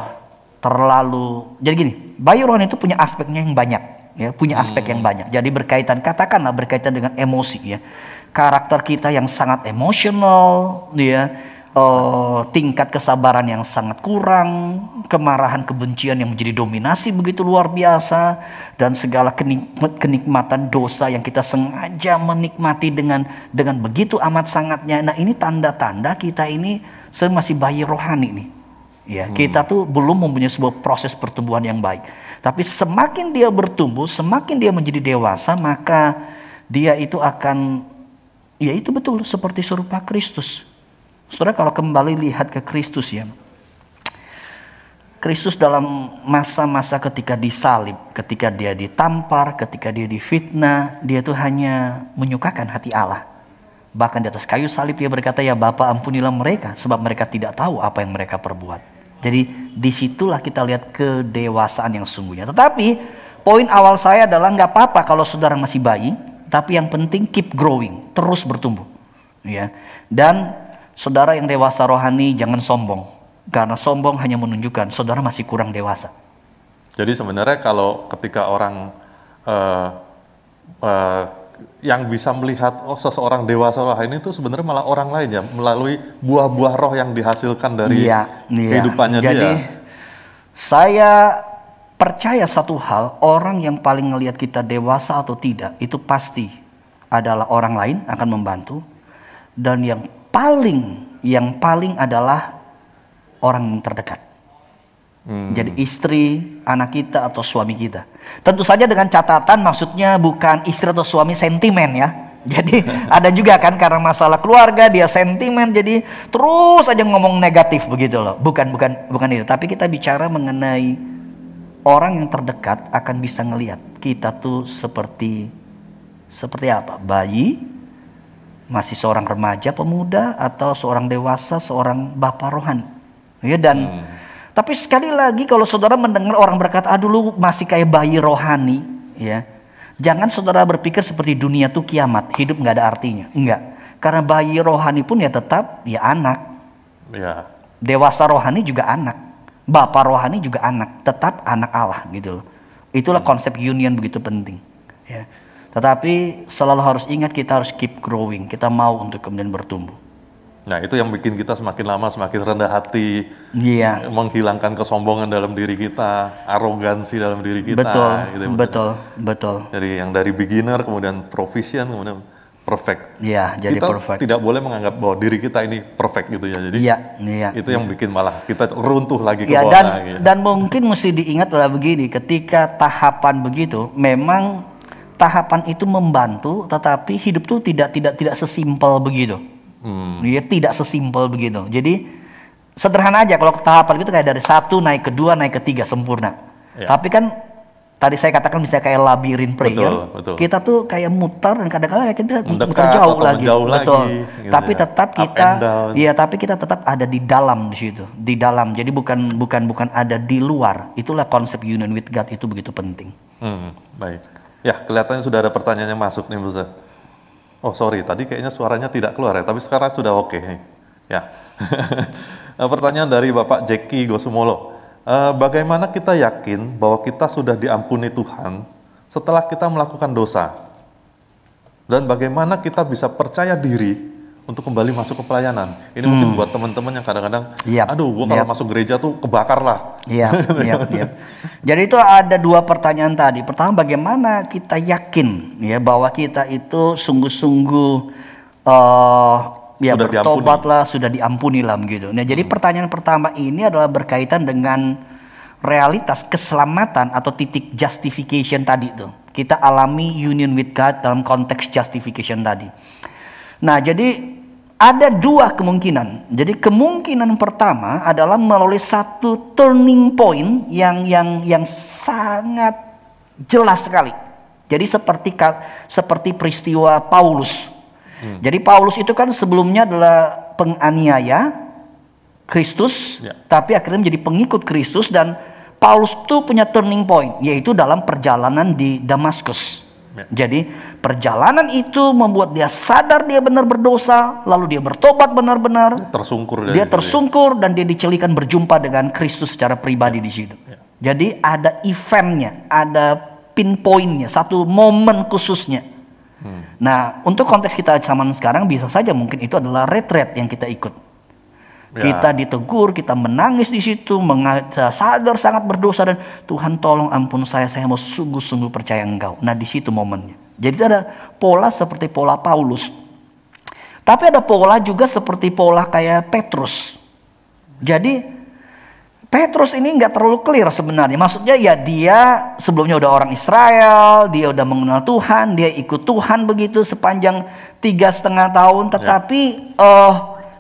terlalu. Jadi gini, bayi rohani itu punya aspeknya yang banyak, ya, punya hmm. aspek hmm. yang banyak. Jadi berkaitan, katakanlah berkaitan dengan emosi, ya, karakter kita yang sangat emosional, ya uh, tingkat kesabaran yang sangat kurang, kemarahan kebencian yang menjadi dominasi begitu luar biasa, dan segala kenikmatan dosa yang kita sengaja menikmati dengan dengan begitu amat sangatnya. Nah ini tanda-tanda kita ini masih bayi rohani nih. Ya, hmm. kita tuh belum mempunyai sebuah proses pertumbuhan yang baik. Tapi semakin dia bertumbuh, semakin dia menjadi dewasa, maka dia itu akan ya itu betul seperti serupa Kristus Saudara kalau kembali lihat ke Kristus ya. Kristus dalam masa-masa ketika disalib, ketika dia ditampar, ketika dia difitnah, dia tuh hanya menyukakan hati Allah. Bahkan di atas kayu salib dia berkata, ya Bapak ampunilah mereka sebab mereka tidak tahu apa yang mereka perbuat. Jadi disitulah kita lihat kedewasaan yang sungguhnya. Tetapi poin awal saya adalah nggak apa-apa kalau saudara masih bayi, tapi yang penting keep growing, terus bertumbuh. Ya. Dan Saudara yang dewasa rohani jangan sombong. Karena sombong hanya menunjukkan saudara masih kurang dewasa. Jadi sebenarnya kalau ketika orang uh, uh, yang bisa melihat oh seseorang dewasa rohani itu sebenarnya malah orang lain ya melalui buah-buah roh yang dihasilkan dari iya, iya. kehidupannya Jadi, dia. Saya percaya satu hal, orang yang paling melihat kita dewasa atau tidak itu pasti adalah orang lain akan membantu dan yang paling yang paling adalah orang yang terdekat. Hmm. Jadi istri, anak kita atau suami kita. Tentu saja dengan catatan maksudnya bukan istri atau suami sentimen ya. Jadi ada juga kan karena masalah keluarga dia sentimen jadi terus aja ngomong negatif begitu loh. Bukan bukan bukan itu, tapi kita bicara mengenai orang yang terdekat akan bisa ngelihat kita tuh seperti seperti apa? Bayi masih seorang remaja pemuda atau seorang dewasa seorang bapak rohani ya dan hmm. tapi sekali lagi kalau saudara mendengar orang berkata aduh dulu masih kayak bayi rohani ya jangan saudara berpikir seperti dunia tuh kiamat hidup nggak ada artinya enggak karena bayi rohani pun ya tetap ya anak ya. dewasa rohani juga anak bapak rohani juga anak tetap anak Allah gitu loh itulah hmm. konsep union begitu penting ya tetapi selalu harus ingat kita harus keep growing, kita mau untuk kemudian bertumbuh. Nah itu yang bikin kita semakin lama semakin rendah hati, iya. menghilangkan kesombongan dalam diri kita, arogansi dalam diri kita. Betul, gitu, ya, betul, betul, betul. Jadi yang dari beginner kemudian proficient kemudian perfect. Iya, jadi kita perfect. tidak boleh menganggap bahwa diri kita ini perfect gitu ya. Jadi iya, iya, itu yang bikin malah kita runtuh lagi ke iya, bawah. Dan, lagi. dan mungkin mesti diingat adalah begini, ketika tahapan begitu memang tahapan itu membantu, tetapi hidup tuh tidak tidak tidak sesimpel begitu. Hmm. Ya, tidak sesimpel begitu. Jadi sederhana aja kalau tahapan itu kayak dari satu naik ke dua naik ke tiga sempurna. Ya. Tapi kan tadi saya katakan bisa kayak labirin prayer. Betul, betul. Kita tuh kayak muter dan kadang-kadang kita Mendekat, muter jauh lagi. Jauh betul. gitu ya. tapi ya. tetap kita iya tapi kita tetap ada di dalam di situ, di dalam. Jadi bukan bukan bukan ada di luar. Itulah konsep union with God itu begitu penting. Hmm, baik. Ya, kelihatannya sudah ada pertanyaan yang masuk nih, Bu Oh, sorry, tadi kayaknya suaranya tidak keluar ya, tapi sekarang sudah oke. Okay. Ya. Eh, pertanyaan dari Bapak Jeki Gosumolo. E, bagaimana kita yakin bahwa kita sudah diampuni Tuhan setelah kita melakukan dosa? Dan bagaimana kita bisa percaya diri untuk kembali masuk ke pelayanan. Ini hmm. mungkin buat teman-teman yang kadang-kadang, yep. Iya. aduh, gua kalau yep. Iya. masuk gereja tuh kebakar lah. Iya, iya, iya. Jadi itu ada dua pertanyaan tadi. Pertama, bagaimana kita yakin ya bahwa kita itu sungguh-sungguh uh, ya sudah bertobat diampuni. lah, sudah diampuni lah gitu. Nah, jadi hmm. pertanyaan pertama ini adalah berkaitan dengan realitas keselamatan atau titik justification tadi itu. Kita alami union with God dalam konteks justification tadi. Nah, jadi ada dua kemungkinan. Jadi kemungkinan pertama adalah melalui satu turning point yang yang yang sangat jelas sekali. Jadi seperti seperti peristiwa Paulus. Hmm. Jadi Paulus itu kan sebelumnya adalah penganiaya Kristus, ya. tapi akhirnya menjadi pengikut Kristus dan Paulus itu punya turning point yaitu dalam perjalanan di Damaskus. Ya. Jadi perjalanan itu membuat dia sadar dia benar berdosa, lalu dia bertobat benar-benar. Tersungkur. Dia ya. tersungkur dan dia dicelikan berjumpa dengan Kristus secara pribadi di situ. Ya. Jadi ada eventnya, ada pinpointnya, satu momen khususnya. Hmm. Nah, untuk konteks kita zaman sekarang bisa saja mungkin itu adalah retret yang kita ikut Ya. Kita ditegur, kita menangis di situ, sadar sangat berdosa dan Tuhan tolong ampun saya, saya mau sungguh-sungguh percaya Engkau. Nah di situ momennya. Jadi ada pola seperti pola Paulus. Tapi ada pola juga seperti pola kayak Petrus. Jadi Petrus ini nggak terlalu clear sebenarnya. Maksudnya ya dia sebelumnya udah orang Israel, dia udah mengenal Tuhan, dia ikut Tuhan begitu sepanjang tiga setengah tahun. Ya. Tetapi ya. uh,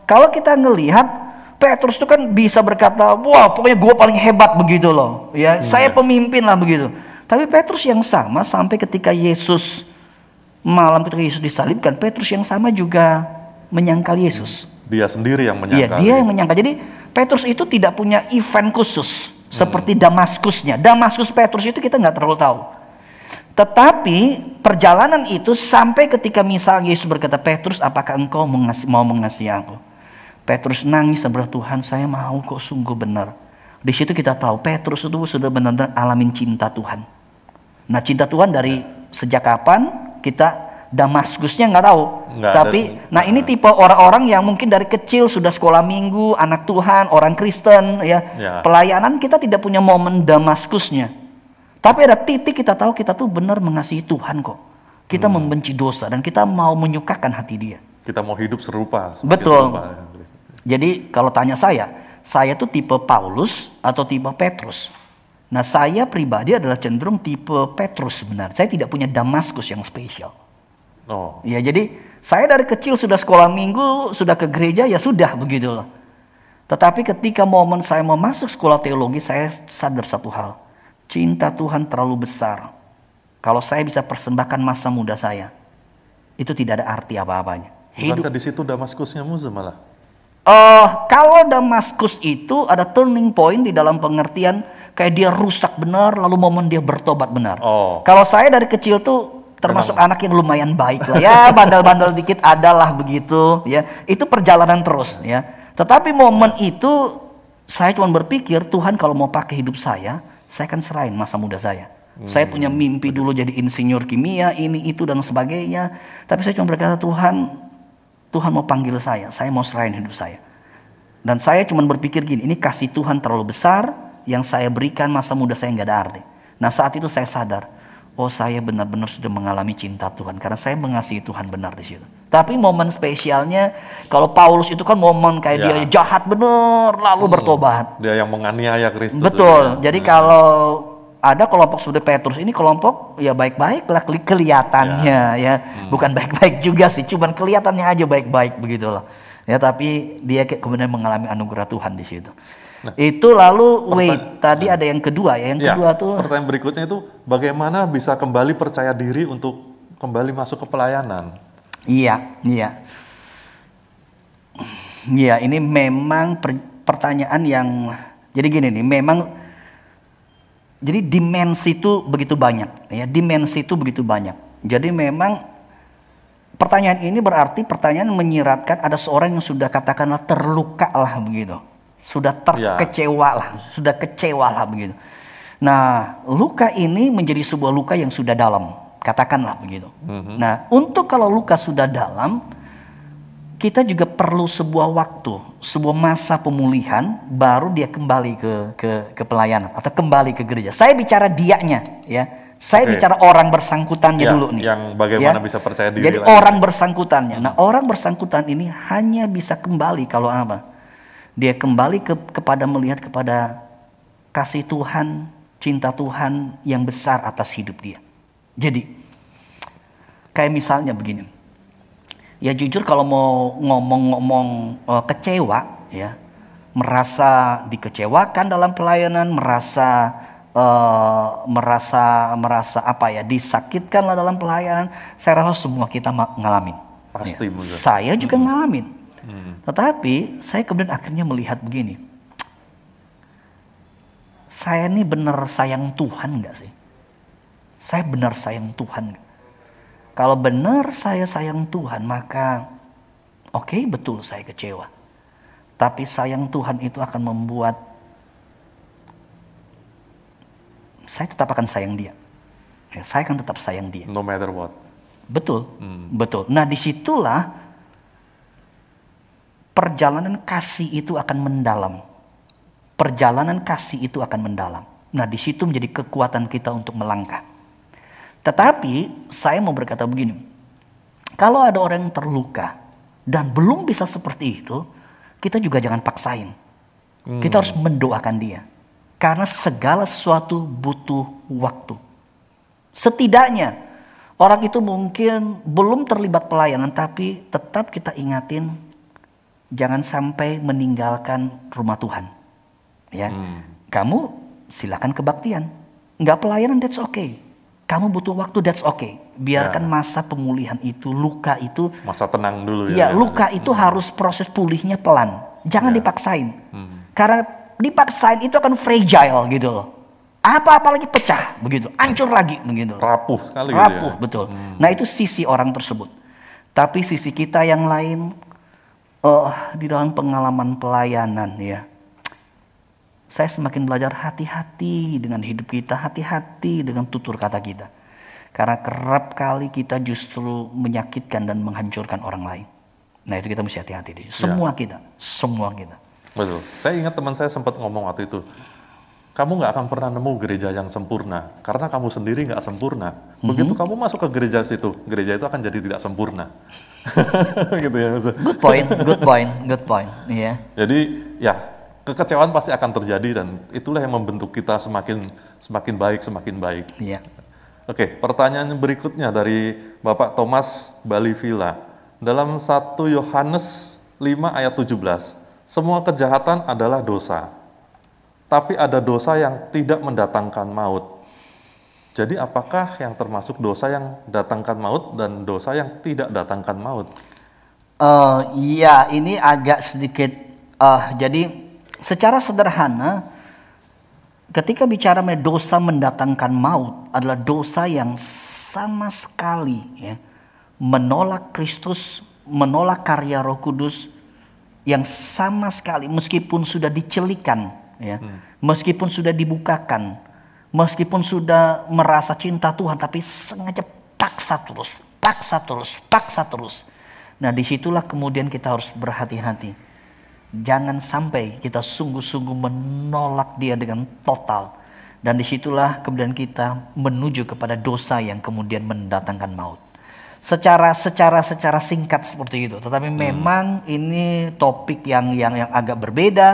kalau kita ngelihat Petrus itu kan bisa berkata, wah pokoknya gue paling hebat begitu loh. Ya, hmm. saya pemimpin lah begitu. Tapi Petrus yang sama sampai ketika Yesus malam ketika Yesus disalibkan, Petrus yang sama juga menyangkal Yesus. Dia sendiri yang menyangkal. Ya, dia yang gitu. menyangkal. Jadi Petrus itu tidak punya event khusus seperti hmm. Damaskusnya. Damaskus Petrus itu kita nggak terlalu tahu. Tetapi perjalanan itu sampai ketika misalnya Yesus berkata Petrus, apakah engkau mengasih, mau mengasihi aku? Petrus nangis dan berkata, Tuhan saya mau kok sungguh benar. Di situ kita tahu Petrus itu sudah benar-benar alamin cinta Tuhan. Nah cinta Tuhan dari sejak kapan kita Damaskusnya nggak tahu. Nggak Tapi ada. nah ini tipe orang-orang yang mungkin dari kecil sudah sekolah minggu, anak Tuhan, orang Kristen ya. ya. Pelayanan kita tidak punya momen Damaskusnya. Tapi ada titik kita tahu kita tuh benar mengasihi Tuhan kok. Kita hmm. membenci dosa dan kita mau menyukakan hati dia. Kita mau hidup serupa. Betul. Serupa. Ya. Jadi kalau tanya saya, saya tuh tipe Paulus atau tipe Petrus? Nah saya pribadi adalah cenderung tipe Petrus sebenarnya. Saya tidak punya Damaskus yang spesial. Oh. Ya jadi saya dari kecil sudah sekolah minggu, sudah ke gereja ya sudah begitu loh. Tetapi ketika momen saya mau masuk sekolah teologi saya sadar satu hal. Cinta Tuhan terlalu besar. Kalau saya bisa persembahkan masa muda saya, itu tidak ada arti apa-apanya. Hidup Bukankah di situ Damaskusnya Musa malah? uh, kalau Damaskus itu ada turning point di dalam pengertian kayak dia rusak benar lalu momen dia bertobat benar. Oh. Kalau saya dari kecil tuh termasuk anak yang lumayan baik lah ya bandel-bandel dikit adalah begitu ya itu perjalanan terus ya tetapi momen itu saya cuma berpikir Tuhan kalau mau pakai hidup saya saya akan serahin masa muda saya Hmm. Saya punya mimpi dulu jadi insinyur kimia, ini itu dan sebagainya. Tapi saya cuma berkata Tuhan, Tuhan mau panggil saya, saya mau serahin hidup saya. Dan saya cuma berpikir gini, ini kasih Tuhan terlalu besar, yang saya berikan masa muda saya nggak ada arti. Nah saat itu saya sadar, oh saya benar-benar sudah mengalami cinta Tuhan, karena saya mengasihi Tuhan benar di situ. Tapi momen spesialnya, kalau Paulus itu kan momen kayak ya. dia jahat benar lalu hmm, bertobat. Dia yang menganiaya Kristus. Betul, ya. jadi hmm. kalau ada kelompok seperti Petrus ini kelompok ya baik-baik lah kelihatannya ya, ya. Hmm. bukan baik-baik juga sih cuman kelihatannya aja baik-baik begitu loh ya tapi dia kemudian mengalami anugerah Tuhan di situ nah, itu lalu wait tadi nah, ada yang kedua ya yang ya, kedua tuh pertanyaan berikutnya itu bagaimana bisa kembali percaya diri untuk kembali masuk ke pelayanan iya iya iya ini memang per, pertanyaan yang jadi gini nih memang jadi dimensi itu begitu banyak, ya dimensi itu begitu banyak. Jadi memang pertanyaan ini berarti pertanyaan menyiratkan ada seorang yang sudah katakanlah terluka lah begitu, sudah ya. terkecewa lah, sudah kecewa lah begitu. Nah, luka ini menjadi sebuah luka yang sudah dalam, katakanlah begitu. Mm -hmm. Nah, untuk kalau luka sudah dalam, kita juga perlu sebuah waktu, sebuah masa pemulihan baru dia kembali ke ke, ke pelayanan atau kembali ke gereja. Saya bicara dianya ya. Saya okay. bicara orang bersangkutannya ya, dulu nih. Yang bagaimana ya. bisa percaya diri. Jadi lagi. orang bersangkutannya. Nah, orang bersangkutan ini hanya bisa kembali kalau apa? Dia kembali ke, kepada melihat kepada kasih Tuhan, cinta Tuhan yang besar atas hidup dia. Jadi kayak misalnya begini ya jujur kalau mau ngomong-ngomong uh, kecewa ya merasa dikecewakan dalam pelayanan merasa uh, merasa merasa apa ya disakitkan lah dalam pelayanan saya rasa semua kita ngalamin pasti ya. saya juga hmm. ngalamin hmm. tetapi saya kemudian akhirnya melihat begini saya ini benar sayang Tuhan nggak sih saya benar sayang Tuhan gak? Kalau benar saya sayang Tuhan, maka oke okay, betul saya kecewa. Tapi sayang Tuhan itu akan membuat saya tetap akan sayang dia. Ya, saya akan tetap sayang dia. No matter what. Betul, hmm. betul. Nah disitulah perjalanan kasih itu akan mendalam. Perjalanan kasih itu akan mendalam. Nah disitu menjadi kekuatan kita untuk melangkah. Tetapi saya mau berkata begini, kalau ada orang yang terluka dan belum bisa seperti itu, kita juga jangan paksain. Hmm. Kita harus mendoakan dia. Karena segala sesuatu butuh waktu. Setidaknya orang itu mungkin belum terlibat pelayanan tapi tetap kita ingatin jangan sampai meninggalkan rumah Tuhan. Ya. Hmm. Kamu silakan kebaktian. Enggak pelayanan that's okay kamu butuh waktu that's okay biarkan ya. masa pemulihan itu luka itu masa tenang dulu ya, ya luka itu hmm. harus proses pulihnya pelan jangan ya. dipaksain hmm. karena dipaksain itu akan fragile gitu loh apa apalagi pecah begitu ancur lagi begitu rapuh sekali gitu rapuh gitu ya. betul hmm. nah itu sisi orang tersebut tapi sisi kita yang lain oh di dalam pengalaman pelayanan ya saya semakin belajar hati-hati dengan hidup kita, hati-hati dengan tutur kata kita. Karena kerap kali kita justru menyakitkan dan menghancurkan orang lain. Nah itu kita mesti hati-hati. Iya. Semua ya. kita, semua kita. Betul. Saya ingat teman saya sempat ngomong waktu itu, kamu nggak akan pernah nemu gereja yang sempurna karena kamu sendiri nggak sempurna. Mhm. Begitu mm -hmm. kamu masuk ke gereja situ, gereja itu akan jadi tidak sempurna. gitu ya. Good point, good point, good point. Iya. Yeah. Jadi ya kekecewaan pasti akan terjadi dan itulah yang membentuk kita semakin semakin baik semakin baik. Iya. Oke, pertanyaan berikutnya dari Bapak Thomas Bali Villa Dalam 1 Yohanes 5 ayat 17, semua kejahatan adalah dosa. Tapi ada dosa yang tidak mendatangkan maut. Jadi apakah yang termasuk dosa yang datangkan maut dan dosa yang tidak datangkan maut? Uh, iya, ini agak sedikit. Uh, jadi Secara sederhana, ketika bicara dosa mendatangkan maut adalah dosa yang sama sekali ya, menolak Kristus, menolak karya Roh Kudus yang sama sekali meskipun sudah dicelikan ya, hmm. meskipun sudah dibukakan, meskipun sudah merasa cinta Tuhan tapi sengaja paksa terus, paksa terus, paksa terus. Nah, disitulah kemudian kita harus berhati-hati Jangan sampai kita sungguh-sungguh menolak dia dengan total. Dan disitulah kemudian kita menuju kepada dosa yang kemudian mendatangkan maut. Secara secara secara singkat seperti itu. Tetapi hmm. memang ini topik yang yang yang agak berbeda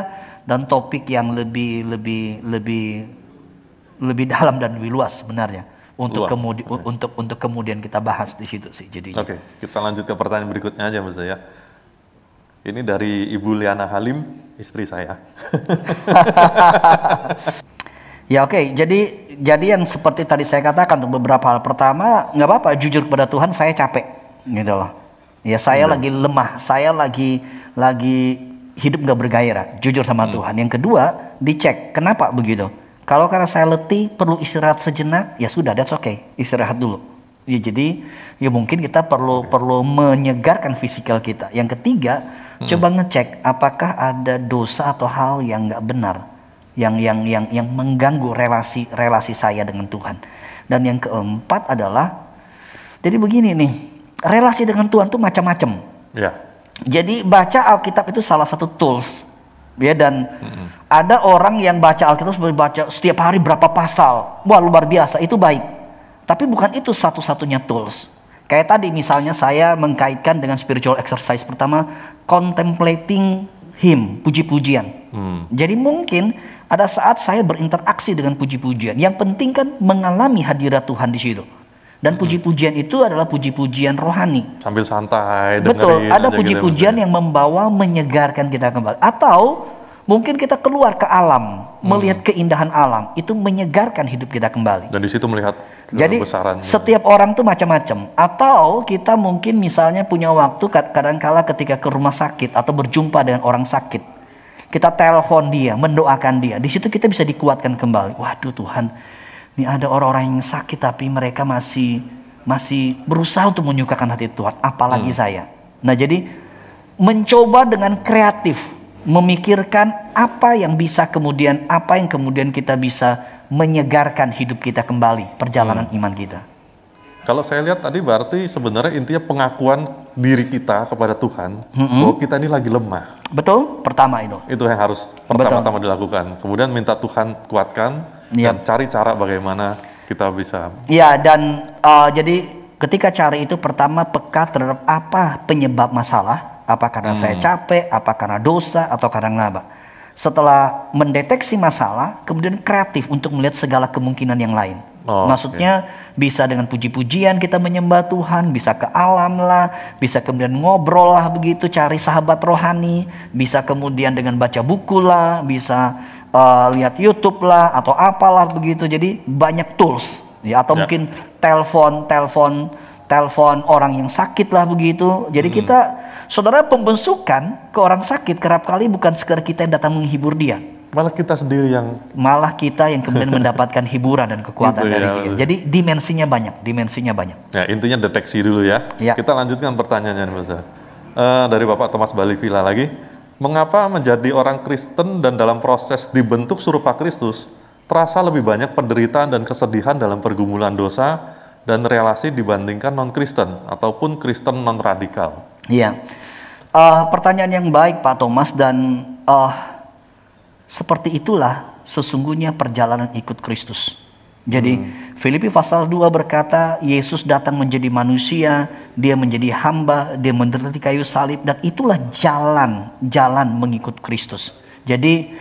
dan topik yang lebih lebih lebih lebih dalam dan lebih luas sebenarnya untuk kemudian okay. untuk untuk kemudian kita bahas di situ sih. Jadi. Oke, okay. kita lanjut ke pertanyaan berikutnya aja Mas ya. Ini dari Ibu Liana Halim, istri saya. ya oke, okay. jadi jadi yang seperti tadi saya katakan untuk beberapa hal pertama nggak apa-apa jujur kepada Tuhan saya capek gitu loh. Ya saya hmm. lagi lemah, saya lagi lagi hidup nggak bergairah, jujur sama hmm. Tuhan. Yang kedua dicek kenapa begitu. Kalau karena saya letih perlu istirahat sejenak, ya sudah that's okay, istirahat dulu. Ya jadi ya mungkin kita perlu okay. perlu menyegarkan fisikal kita. Yang ketiga Hmm. Coba ngecek apakah ada dosa atau hal yang nggak benar yang yang yang yang mengganggu relasi relasi saya dengan Tuhan. Dan yang keempat adalah jadi begini nih, relasi dengan Tuhan tuh macam-macam. Ya. Jadi baca Alkitab itu salah satu tools ya dan hmm. ada orang yang baca Alkitab seperti baca setiap hari berapa pasal. Wah, luar biasa, itu baik. Tapi bukan itu satu-satunya tools Kayak tadi misalnya saya mengkaitkan dengan spiritual exercise pertama contemplating him, puji-pujian. Hmm. Jadi mungkin ada saat saya berinteraksi dengan puji-pujian. Yang penting kan mengalami hadirat Tuhan di situ. Dan hmm. puji-pujian itu adalah puji-pujian rohani. Sambil santai. Betul. Ada gitu puji-pujian gitu, yang membawa menyegarkan kita kembali. Atau mungkin kita keluar ke alam, hmm. melihat keindahan alam, itu menyegarkan hidup kita kembali. Dan di situ melihat jadi setiap orang tuh macam-macam. Atau kita mungkin misalnya punya waktu kadang-kala ketika ke rumah sakit atau berjumpa dengan orang sakit, kita telepon dia, mendoakan dia. Di situ kita bisa dikuatkan kembali. Waduh Tuhan, ini ada orang-orang yang sakit tapi mereka masih masih berusaha untuk menyukakan hati Tuhan, apalagi hmm. saya. Nah, jadi mencoba dengan kreatif memikirkan apa yang bisa kemudian apa yang kemudian kita bisa menyegarkan hidup kita kembali, perjalanan hmm. iman kita. Kalau saya lihat tadi berarti sebenarnya intinya pengakuan diri kita kepada Tuhan mm -hmm. bahwa kita ini lagi lemah. Betul, pertama itu. Itu yang harus pertama-tama dilakukan. Kemudian minta Tuhan kuatkan yep. Iya. dan cari cara bagaimana kita bisa. Iya, dan uh, jadi ketika cari itu pertama peka terhadap apa penyebab masalah, apa karena hmm. saya capek, apa karena dosa atau karena ngabak setelah mendeteksi masalah, kemudian kreatif untuk melihat segala kemungkinan yang lain. Oh, Maksudnya okay. bisa dengan puji-pujian kita menyembah Tuhan, bisa ke alam lah, bisa kemudian ngobrol lah begitu, cari sahabat rohani, bisa kemudian dengan baca buku lah, bisa uh, lihat YouTube lah atau apalah begitu. Jadi banyak tools ya atau yeah. mungkin telepon telepon telepon orang yang sakit lah begitu. Jadi hmm. kita saudara pembensukan ke orang sakit kerap kali bukan sekedar kita yang datang menghibur dia. Malah kita sendiri yang malah kita yang kemudian mendapatkan hiburan dan kekuatan gitu dari ya, dia. Jadi dimensinya banyak, dimensinya banyak. Ya, intinya deteksi dulu ya. ya. Kita lanjutkan pertanyaannya Mas. Uh, dari Bapak Thomas Bali Villa lagi. Mengapa menjadi orang Kristen dan dalam proses dibentuk serupa Kristus terasa lebih banyak penderitaan dan kesedihan dalam pergumulan dosa dan relasi dibandingkan non-Kristen ataupun Kristen non-radikal? Iya. Uh, pertanyaan yang baik Pak Thomas dan uh, seperti itulah sesungguhnya perjalanan ikut Kristus. Jadi hmm. Filipi pasal 2 berkata Yesus datang menjadi manusia, dia menjadi hamba, dia menderita di kayu salib dan itulah jalan jalan mengikut Kristus. Jadi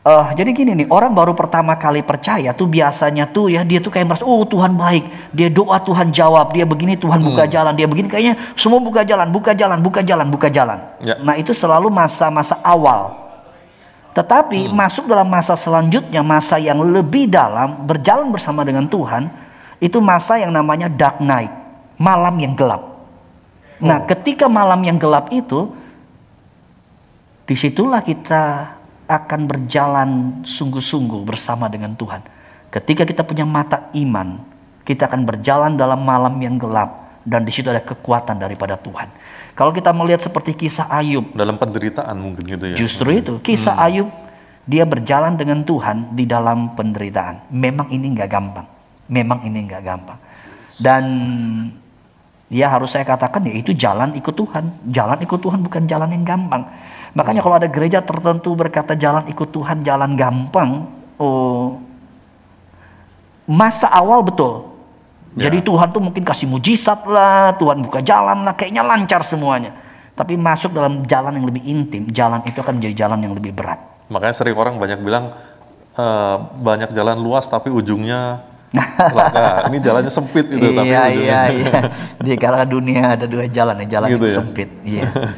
Uh, jadi gini nih, orang baru pertama kali percaya tuh biasanya tuh ya dia tuh kayak merasa oh Tuhan baik, dia doa Tuhan jawab, dia begini Tuhan buka hmm. jalan, dia begini kayaknya semua buka jalan, buka jalan, buka jalan, buka jalan. Ya. Nah itu selalu masa-masa awal. Tetapi hmm. masuk dalam masa selanjutnya, masa yang lebih dalam berjalan bersama dengan Tuhan itu masa yang namanya dark night, malam yang gelap. Hmm. Nah oh. ketika malam yang gelap itu, disitulah kita akan berjalan sungguh-sungguh bersama dengan Tuhan. Ketika kita punya mata iman, kita akan berjalan dalam malam yang gelap dan di situ ada kekuatan daripada Tuhan. Kalau kita melihat seperti kisah Ayub dalam penderitaan mungkin gitu ya. Justru hmm. itu, kisah hmm. Ayub dia berjalan dengan Tuhan di dalam penderitaan. Memang ini nggak gampang. Memang ini nggak gampang. Dan ya harus saya katakan ya itu jalan ikut Tuhan. Jalan ikut Tuhan bukan jalan yang gampang. Makanya kalau ada gereja tertentu berkata jalan ikut Tuhan jalan gampang, oh masa awal betul. Ya. Jadi Tuhan tuh mungkin kasih mujizat lah, Tuhan buka jalan lah, kayaknya lancar semuanya. Tapi masuk dalam jalan yang lebih intim, jalan itu akan menjadi jalan yang lebih berat. Makanya sering orang banyak bilang e, banyak jalan luas tapi ujungnya Laka, nah, ini jalannya sempit itu iya, tapi iya, iya. Di karena dunia ada dua jalan ya, jalan gitu yang ya? sempit. Iya.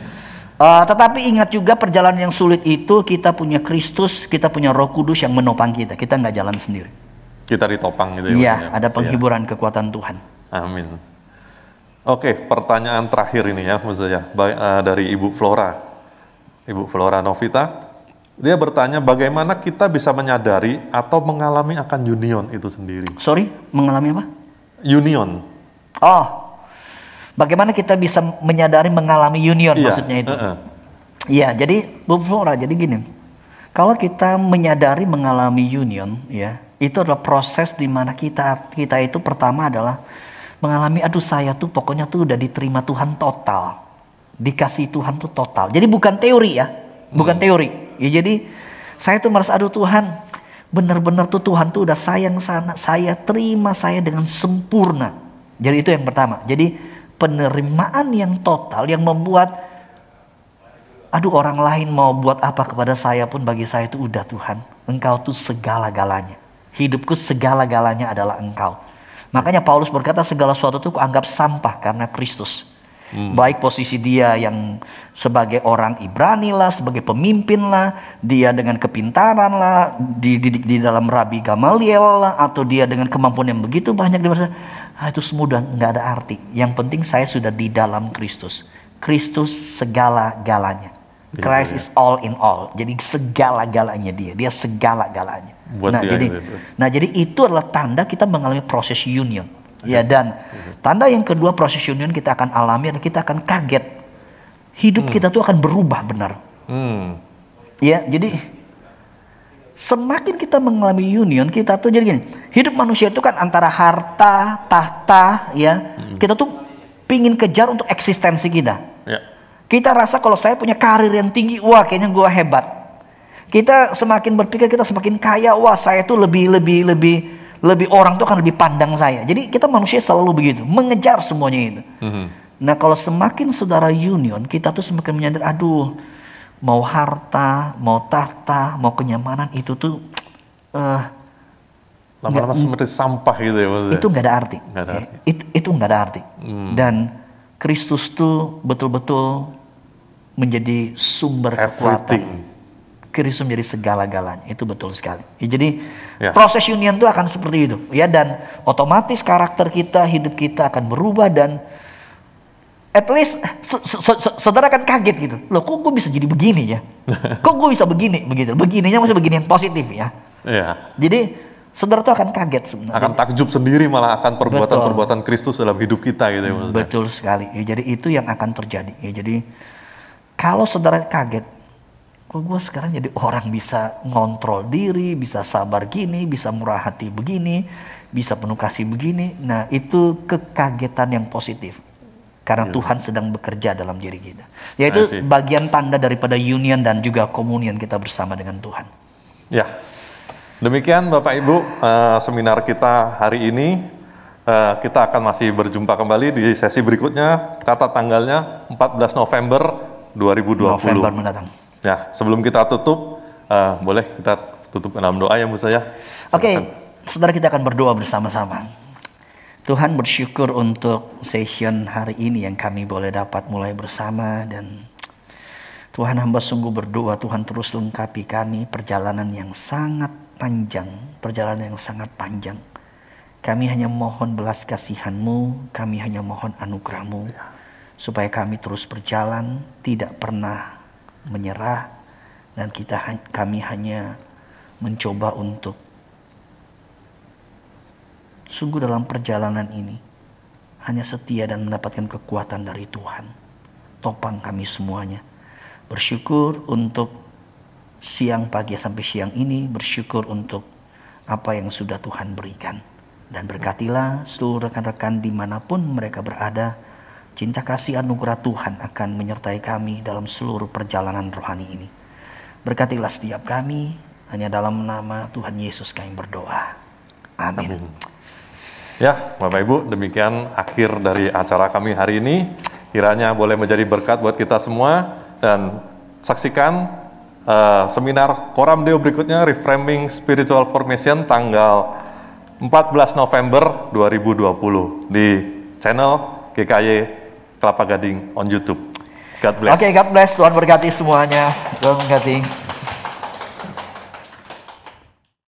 Uh, tetapi ingat juga perjalanan yang sulit itu kita punya Kristus, kita punya Roh Kudus yang menopang kita. Kita nggak jalan sendiri. Kita ditopang gitu ya. Iya, ada iya. penghiburan ya. kekuatan Tuhan. Amin. Oke, pertanyaan terakhir ini ya, maksudnya Ya uh, dari Ibu Flora, Ibu Flora Novita. Dia bertanya bagaimana kita bisa menyadari atau mengalami akan union itu sendiri. Sorry, mengalami apa? Union. Oh, Bagaimana kita bisa menyadari mengalami union yeah. maksudnya itu? Iya, uh -uh. Ya, jadi Bu Flora, jadi gini. Kalau kita menyadari mengalami union, ya, itu adalah proses di mana kita kita itu pertama adalah mengalami aduh saya tuh pokoknya tuh udah diterima Tuhan total. Dikasih Tuhan tuh total. Jadi bukan teori ya, bukan hmm. teori. Ya jadi saya tuh merasa aduh Tuhan, benar-benar tuh Tuhan tuh udah sayang sana, saya terima saya dengan sempurna. Jadi itu yang pertama. Jadi penerimaan yang total yang membuat aduh orang lain mau buat apa kepada saya pun bagi saya itu udah Tuhan. Engkau tuh segala-galanya. Hidupku segala-galanya adalah engkau. Makanya Paulus berkata segala sesuatu itu kuanggap sampah karena Kristus. Hmm. Baik posisi dia yang sebagai orang Ibrani lah, sebagai pemimpin lah, dia dengan kepintaran lah, dididik di dalam Rabi Gamaliel lah, atau dia dengan kemampuan yang begitu banyak di masa ah, itu semua udah nggak ada arti. Yang penting saya sudah di dalam Kristus. Kristus segala-galanya. Iya, Christ iya. is all in all. Jadi segala-galanya dia, dia segala-galanya. Nah, jadi itu. nah jadi itu adalah tanda kita mengalami proses union. Ya dan mm-hmm. tanda yang kedua proses union kita akan alami dan kita akan kaget. Hidup hmm. kita tuh akan berubah benar. Hmm. Ya, jadi semakin kita mengalami union kita tuh jadi gini hidup manusia itu kan antara harta tahta ya hmm. kita tuh pingin kejar untuk eksistensi kita ya. kita rasa kalau saya punya karir yang tinggi wah kayaknya gua hebat kita semakin berpikir kita semakin kaya wah saya tuh lebih lebih lebih lebih orang tuh akan lebih pandang saya jadi kita manusia selalu begitu mengejar semuanya itu hmm. nah kalau semakin saudara union kita tuh semakin menyadari aduh mau harta, mau tahta, mau kenyamanan itu tuh uh, lama-lama seperti sampah gitu ya maksudnya. Itu nggak ada arti. Gak ada arti. It, itu nggak ada arti. Hmm. Dan Kristus tuh betul-betul menjadi sumber Everything. kekuatan. Kristus menjadi segala-galanya. Itu betul sekali. Ya, jadi ya. proses union tuh akan seperti itu, ya. Dan otomatis karakter kita, hidup kita akan berubah dan at least saudara kan kaget gitu. Loh kok gue bisa jadi begini ya? Kok gue bisa begini? Begitu. Begininya masih begini yang positif ya. Iya. Jadi saudara tuh akan kaget sebenarnya. Akan takjub sendiri malah akan perbuatan-perbuatan Kristus dalam hidup kita gitu ya maksudnya. Betul sekali. Ya, jadi itu yang akan terjadi. Ya, jadi kalau saudara kaget, kok gue sekarang jadi orang bisa ngontrol diri, bisa sabar gini, bisa murah hati begini, bisa penuh kasih begini. Nah itu kekagetan yang positif karena ya. yeah. Tuhan sedang bekerja dalam diri kita. Yaitu bagian tanda daripada union dan juga komunian kita bersama dengan Tuhan. Ya. Demikian Bapak Ibu uh, seminar kita hari ini. Uh, kita akan masih berjumpa kembali di sesi berikutnya. Catat tanggalnya 14 November 2020. November mendatang. Ya, sebelum kita tutup, uh, boleh kita tutup dalam doa ya Bu saya. Oke, okay, saudara kita akan berdoa bersama-sama. Tuhan bersyukur untuk session hari ini yang kami boleh dapat mulai bersama dan Tuhan hamba sungguh berdoa Tuhan terus lengkapi kami perjalanan yang sangat panjang, perjalanan yang sangat panjang. Kami hanya mohon belas kasihanmu, kami hanya mohon anugerahmu ya. supaya kami terus berjalan, tidak pernah menyerah dan kita kami hanya mencoba untuk Sungguh dalam perjalanan ini hanya setia dan mendapatkan kekuatan dari Tuhan. Topang kami semuanya. Bersyukur untuk siang pagi sampai siang ini, bersyukur untuk apa yang sudah Tuhan berikan. Dan berkatilah seluruh rekan-rekan dimanapun mereka berada, cinta kasih anugerah Tuhan akan menyertai kami dalam seluruh perjalanan rohani ini. Berkatilah setiap kami, hanya dalam nama Tuhan Yesus kami berdoa. Amin. Amin. Ya, Bapak Ibu, demikian akhir dari acara kami hari ini. Kiranya boleh menjadi berkat buat kita semua dan saksikan uh, seminar Koram Deo berikutnya Reframing Spiritual Formation tanggal 14 November 2020 di channel GKY Kelapa Gading on YouTube. God bless. Oke, okay, God bless. Tuhan berkati semuanya. Tuhan berkati.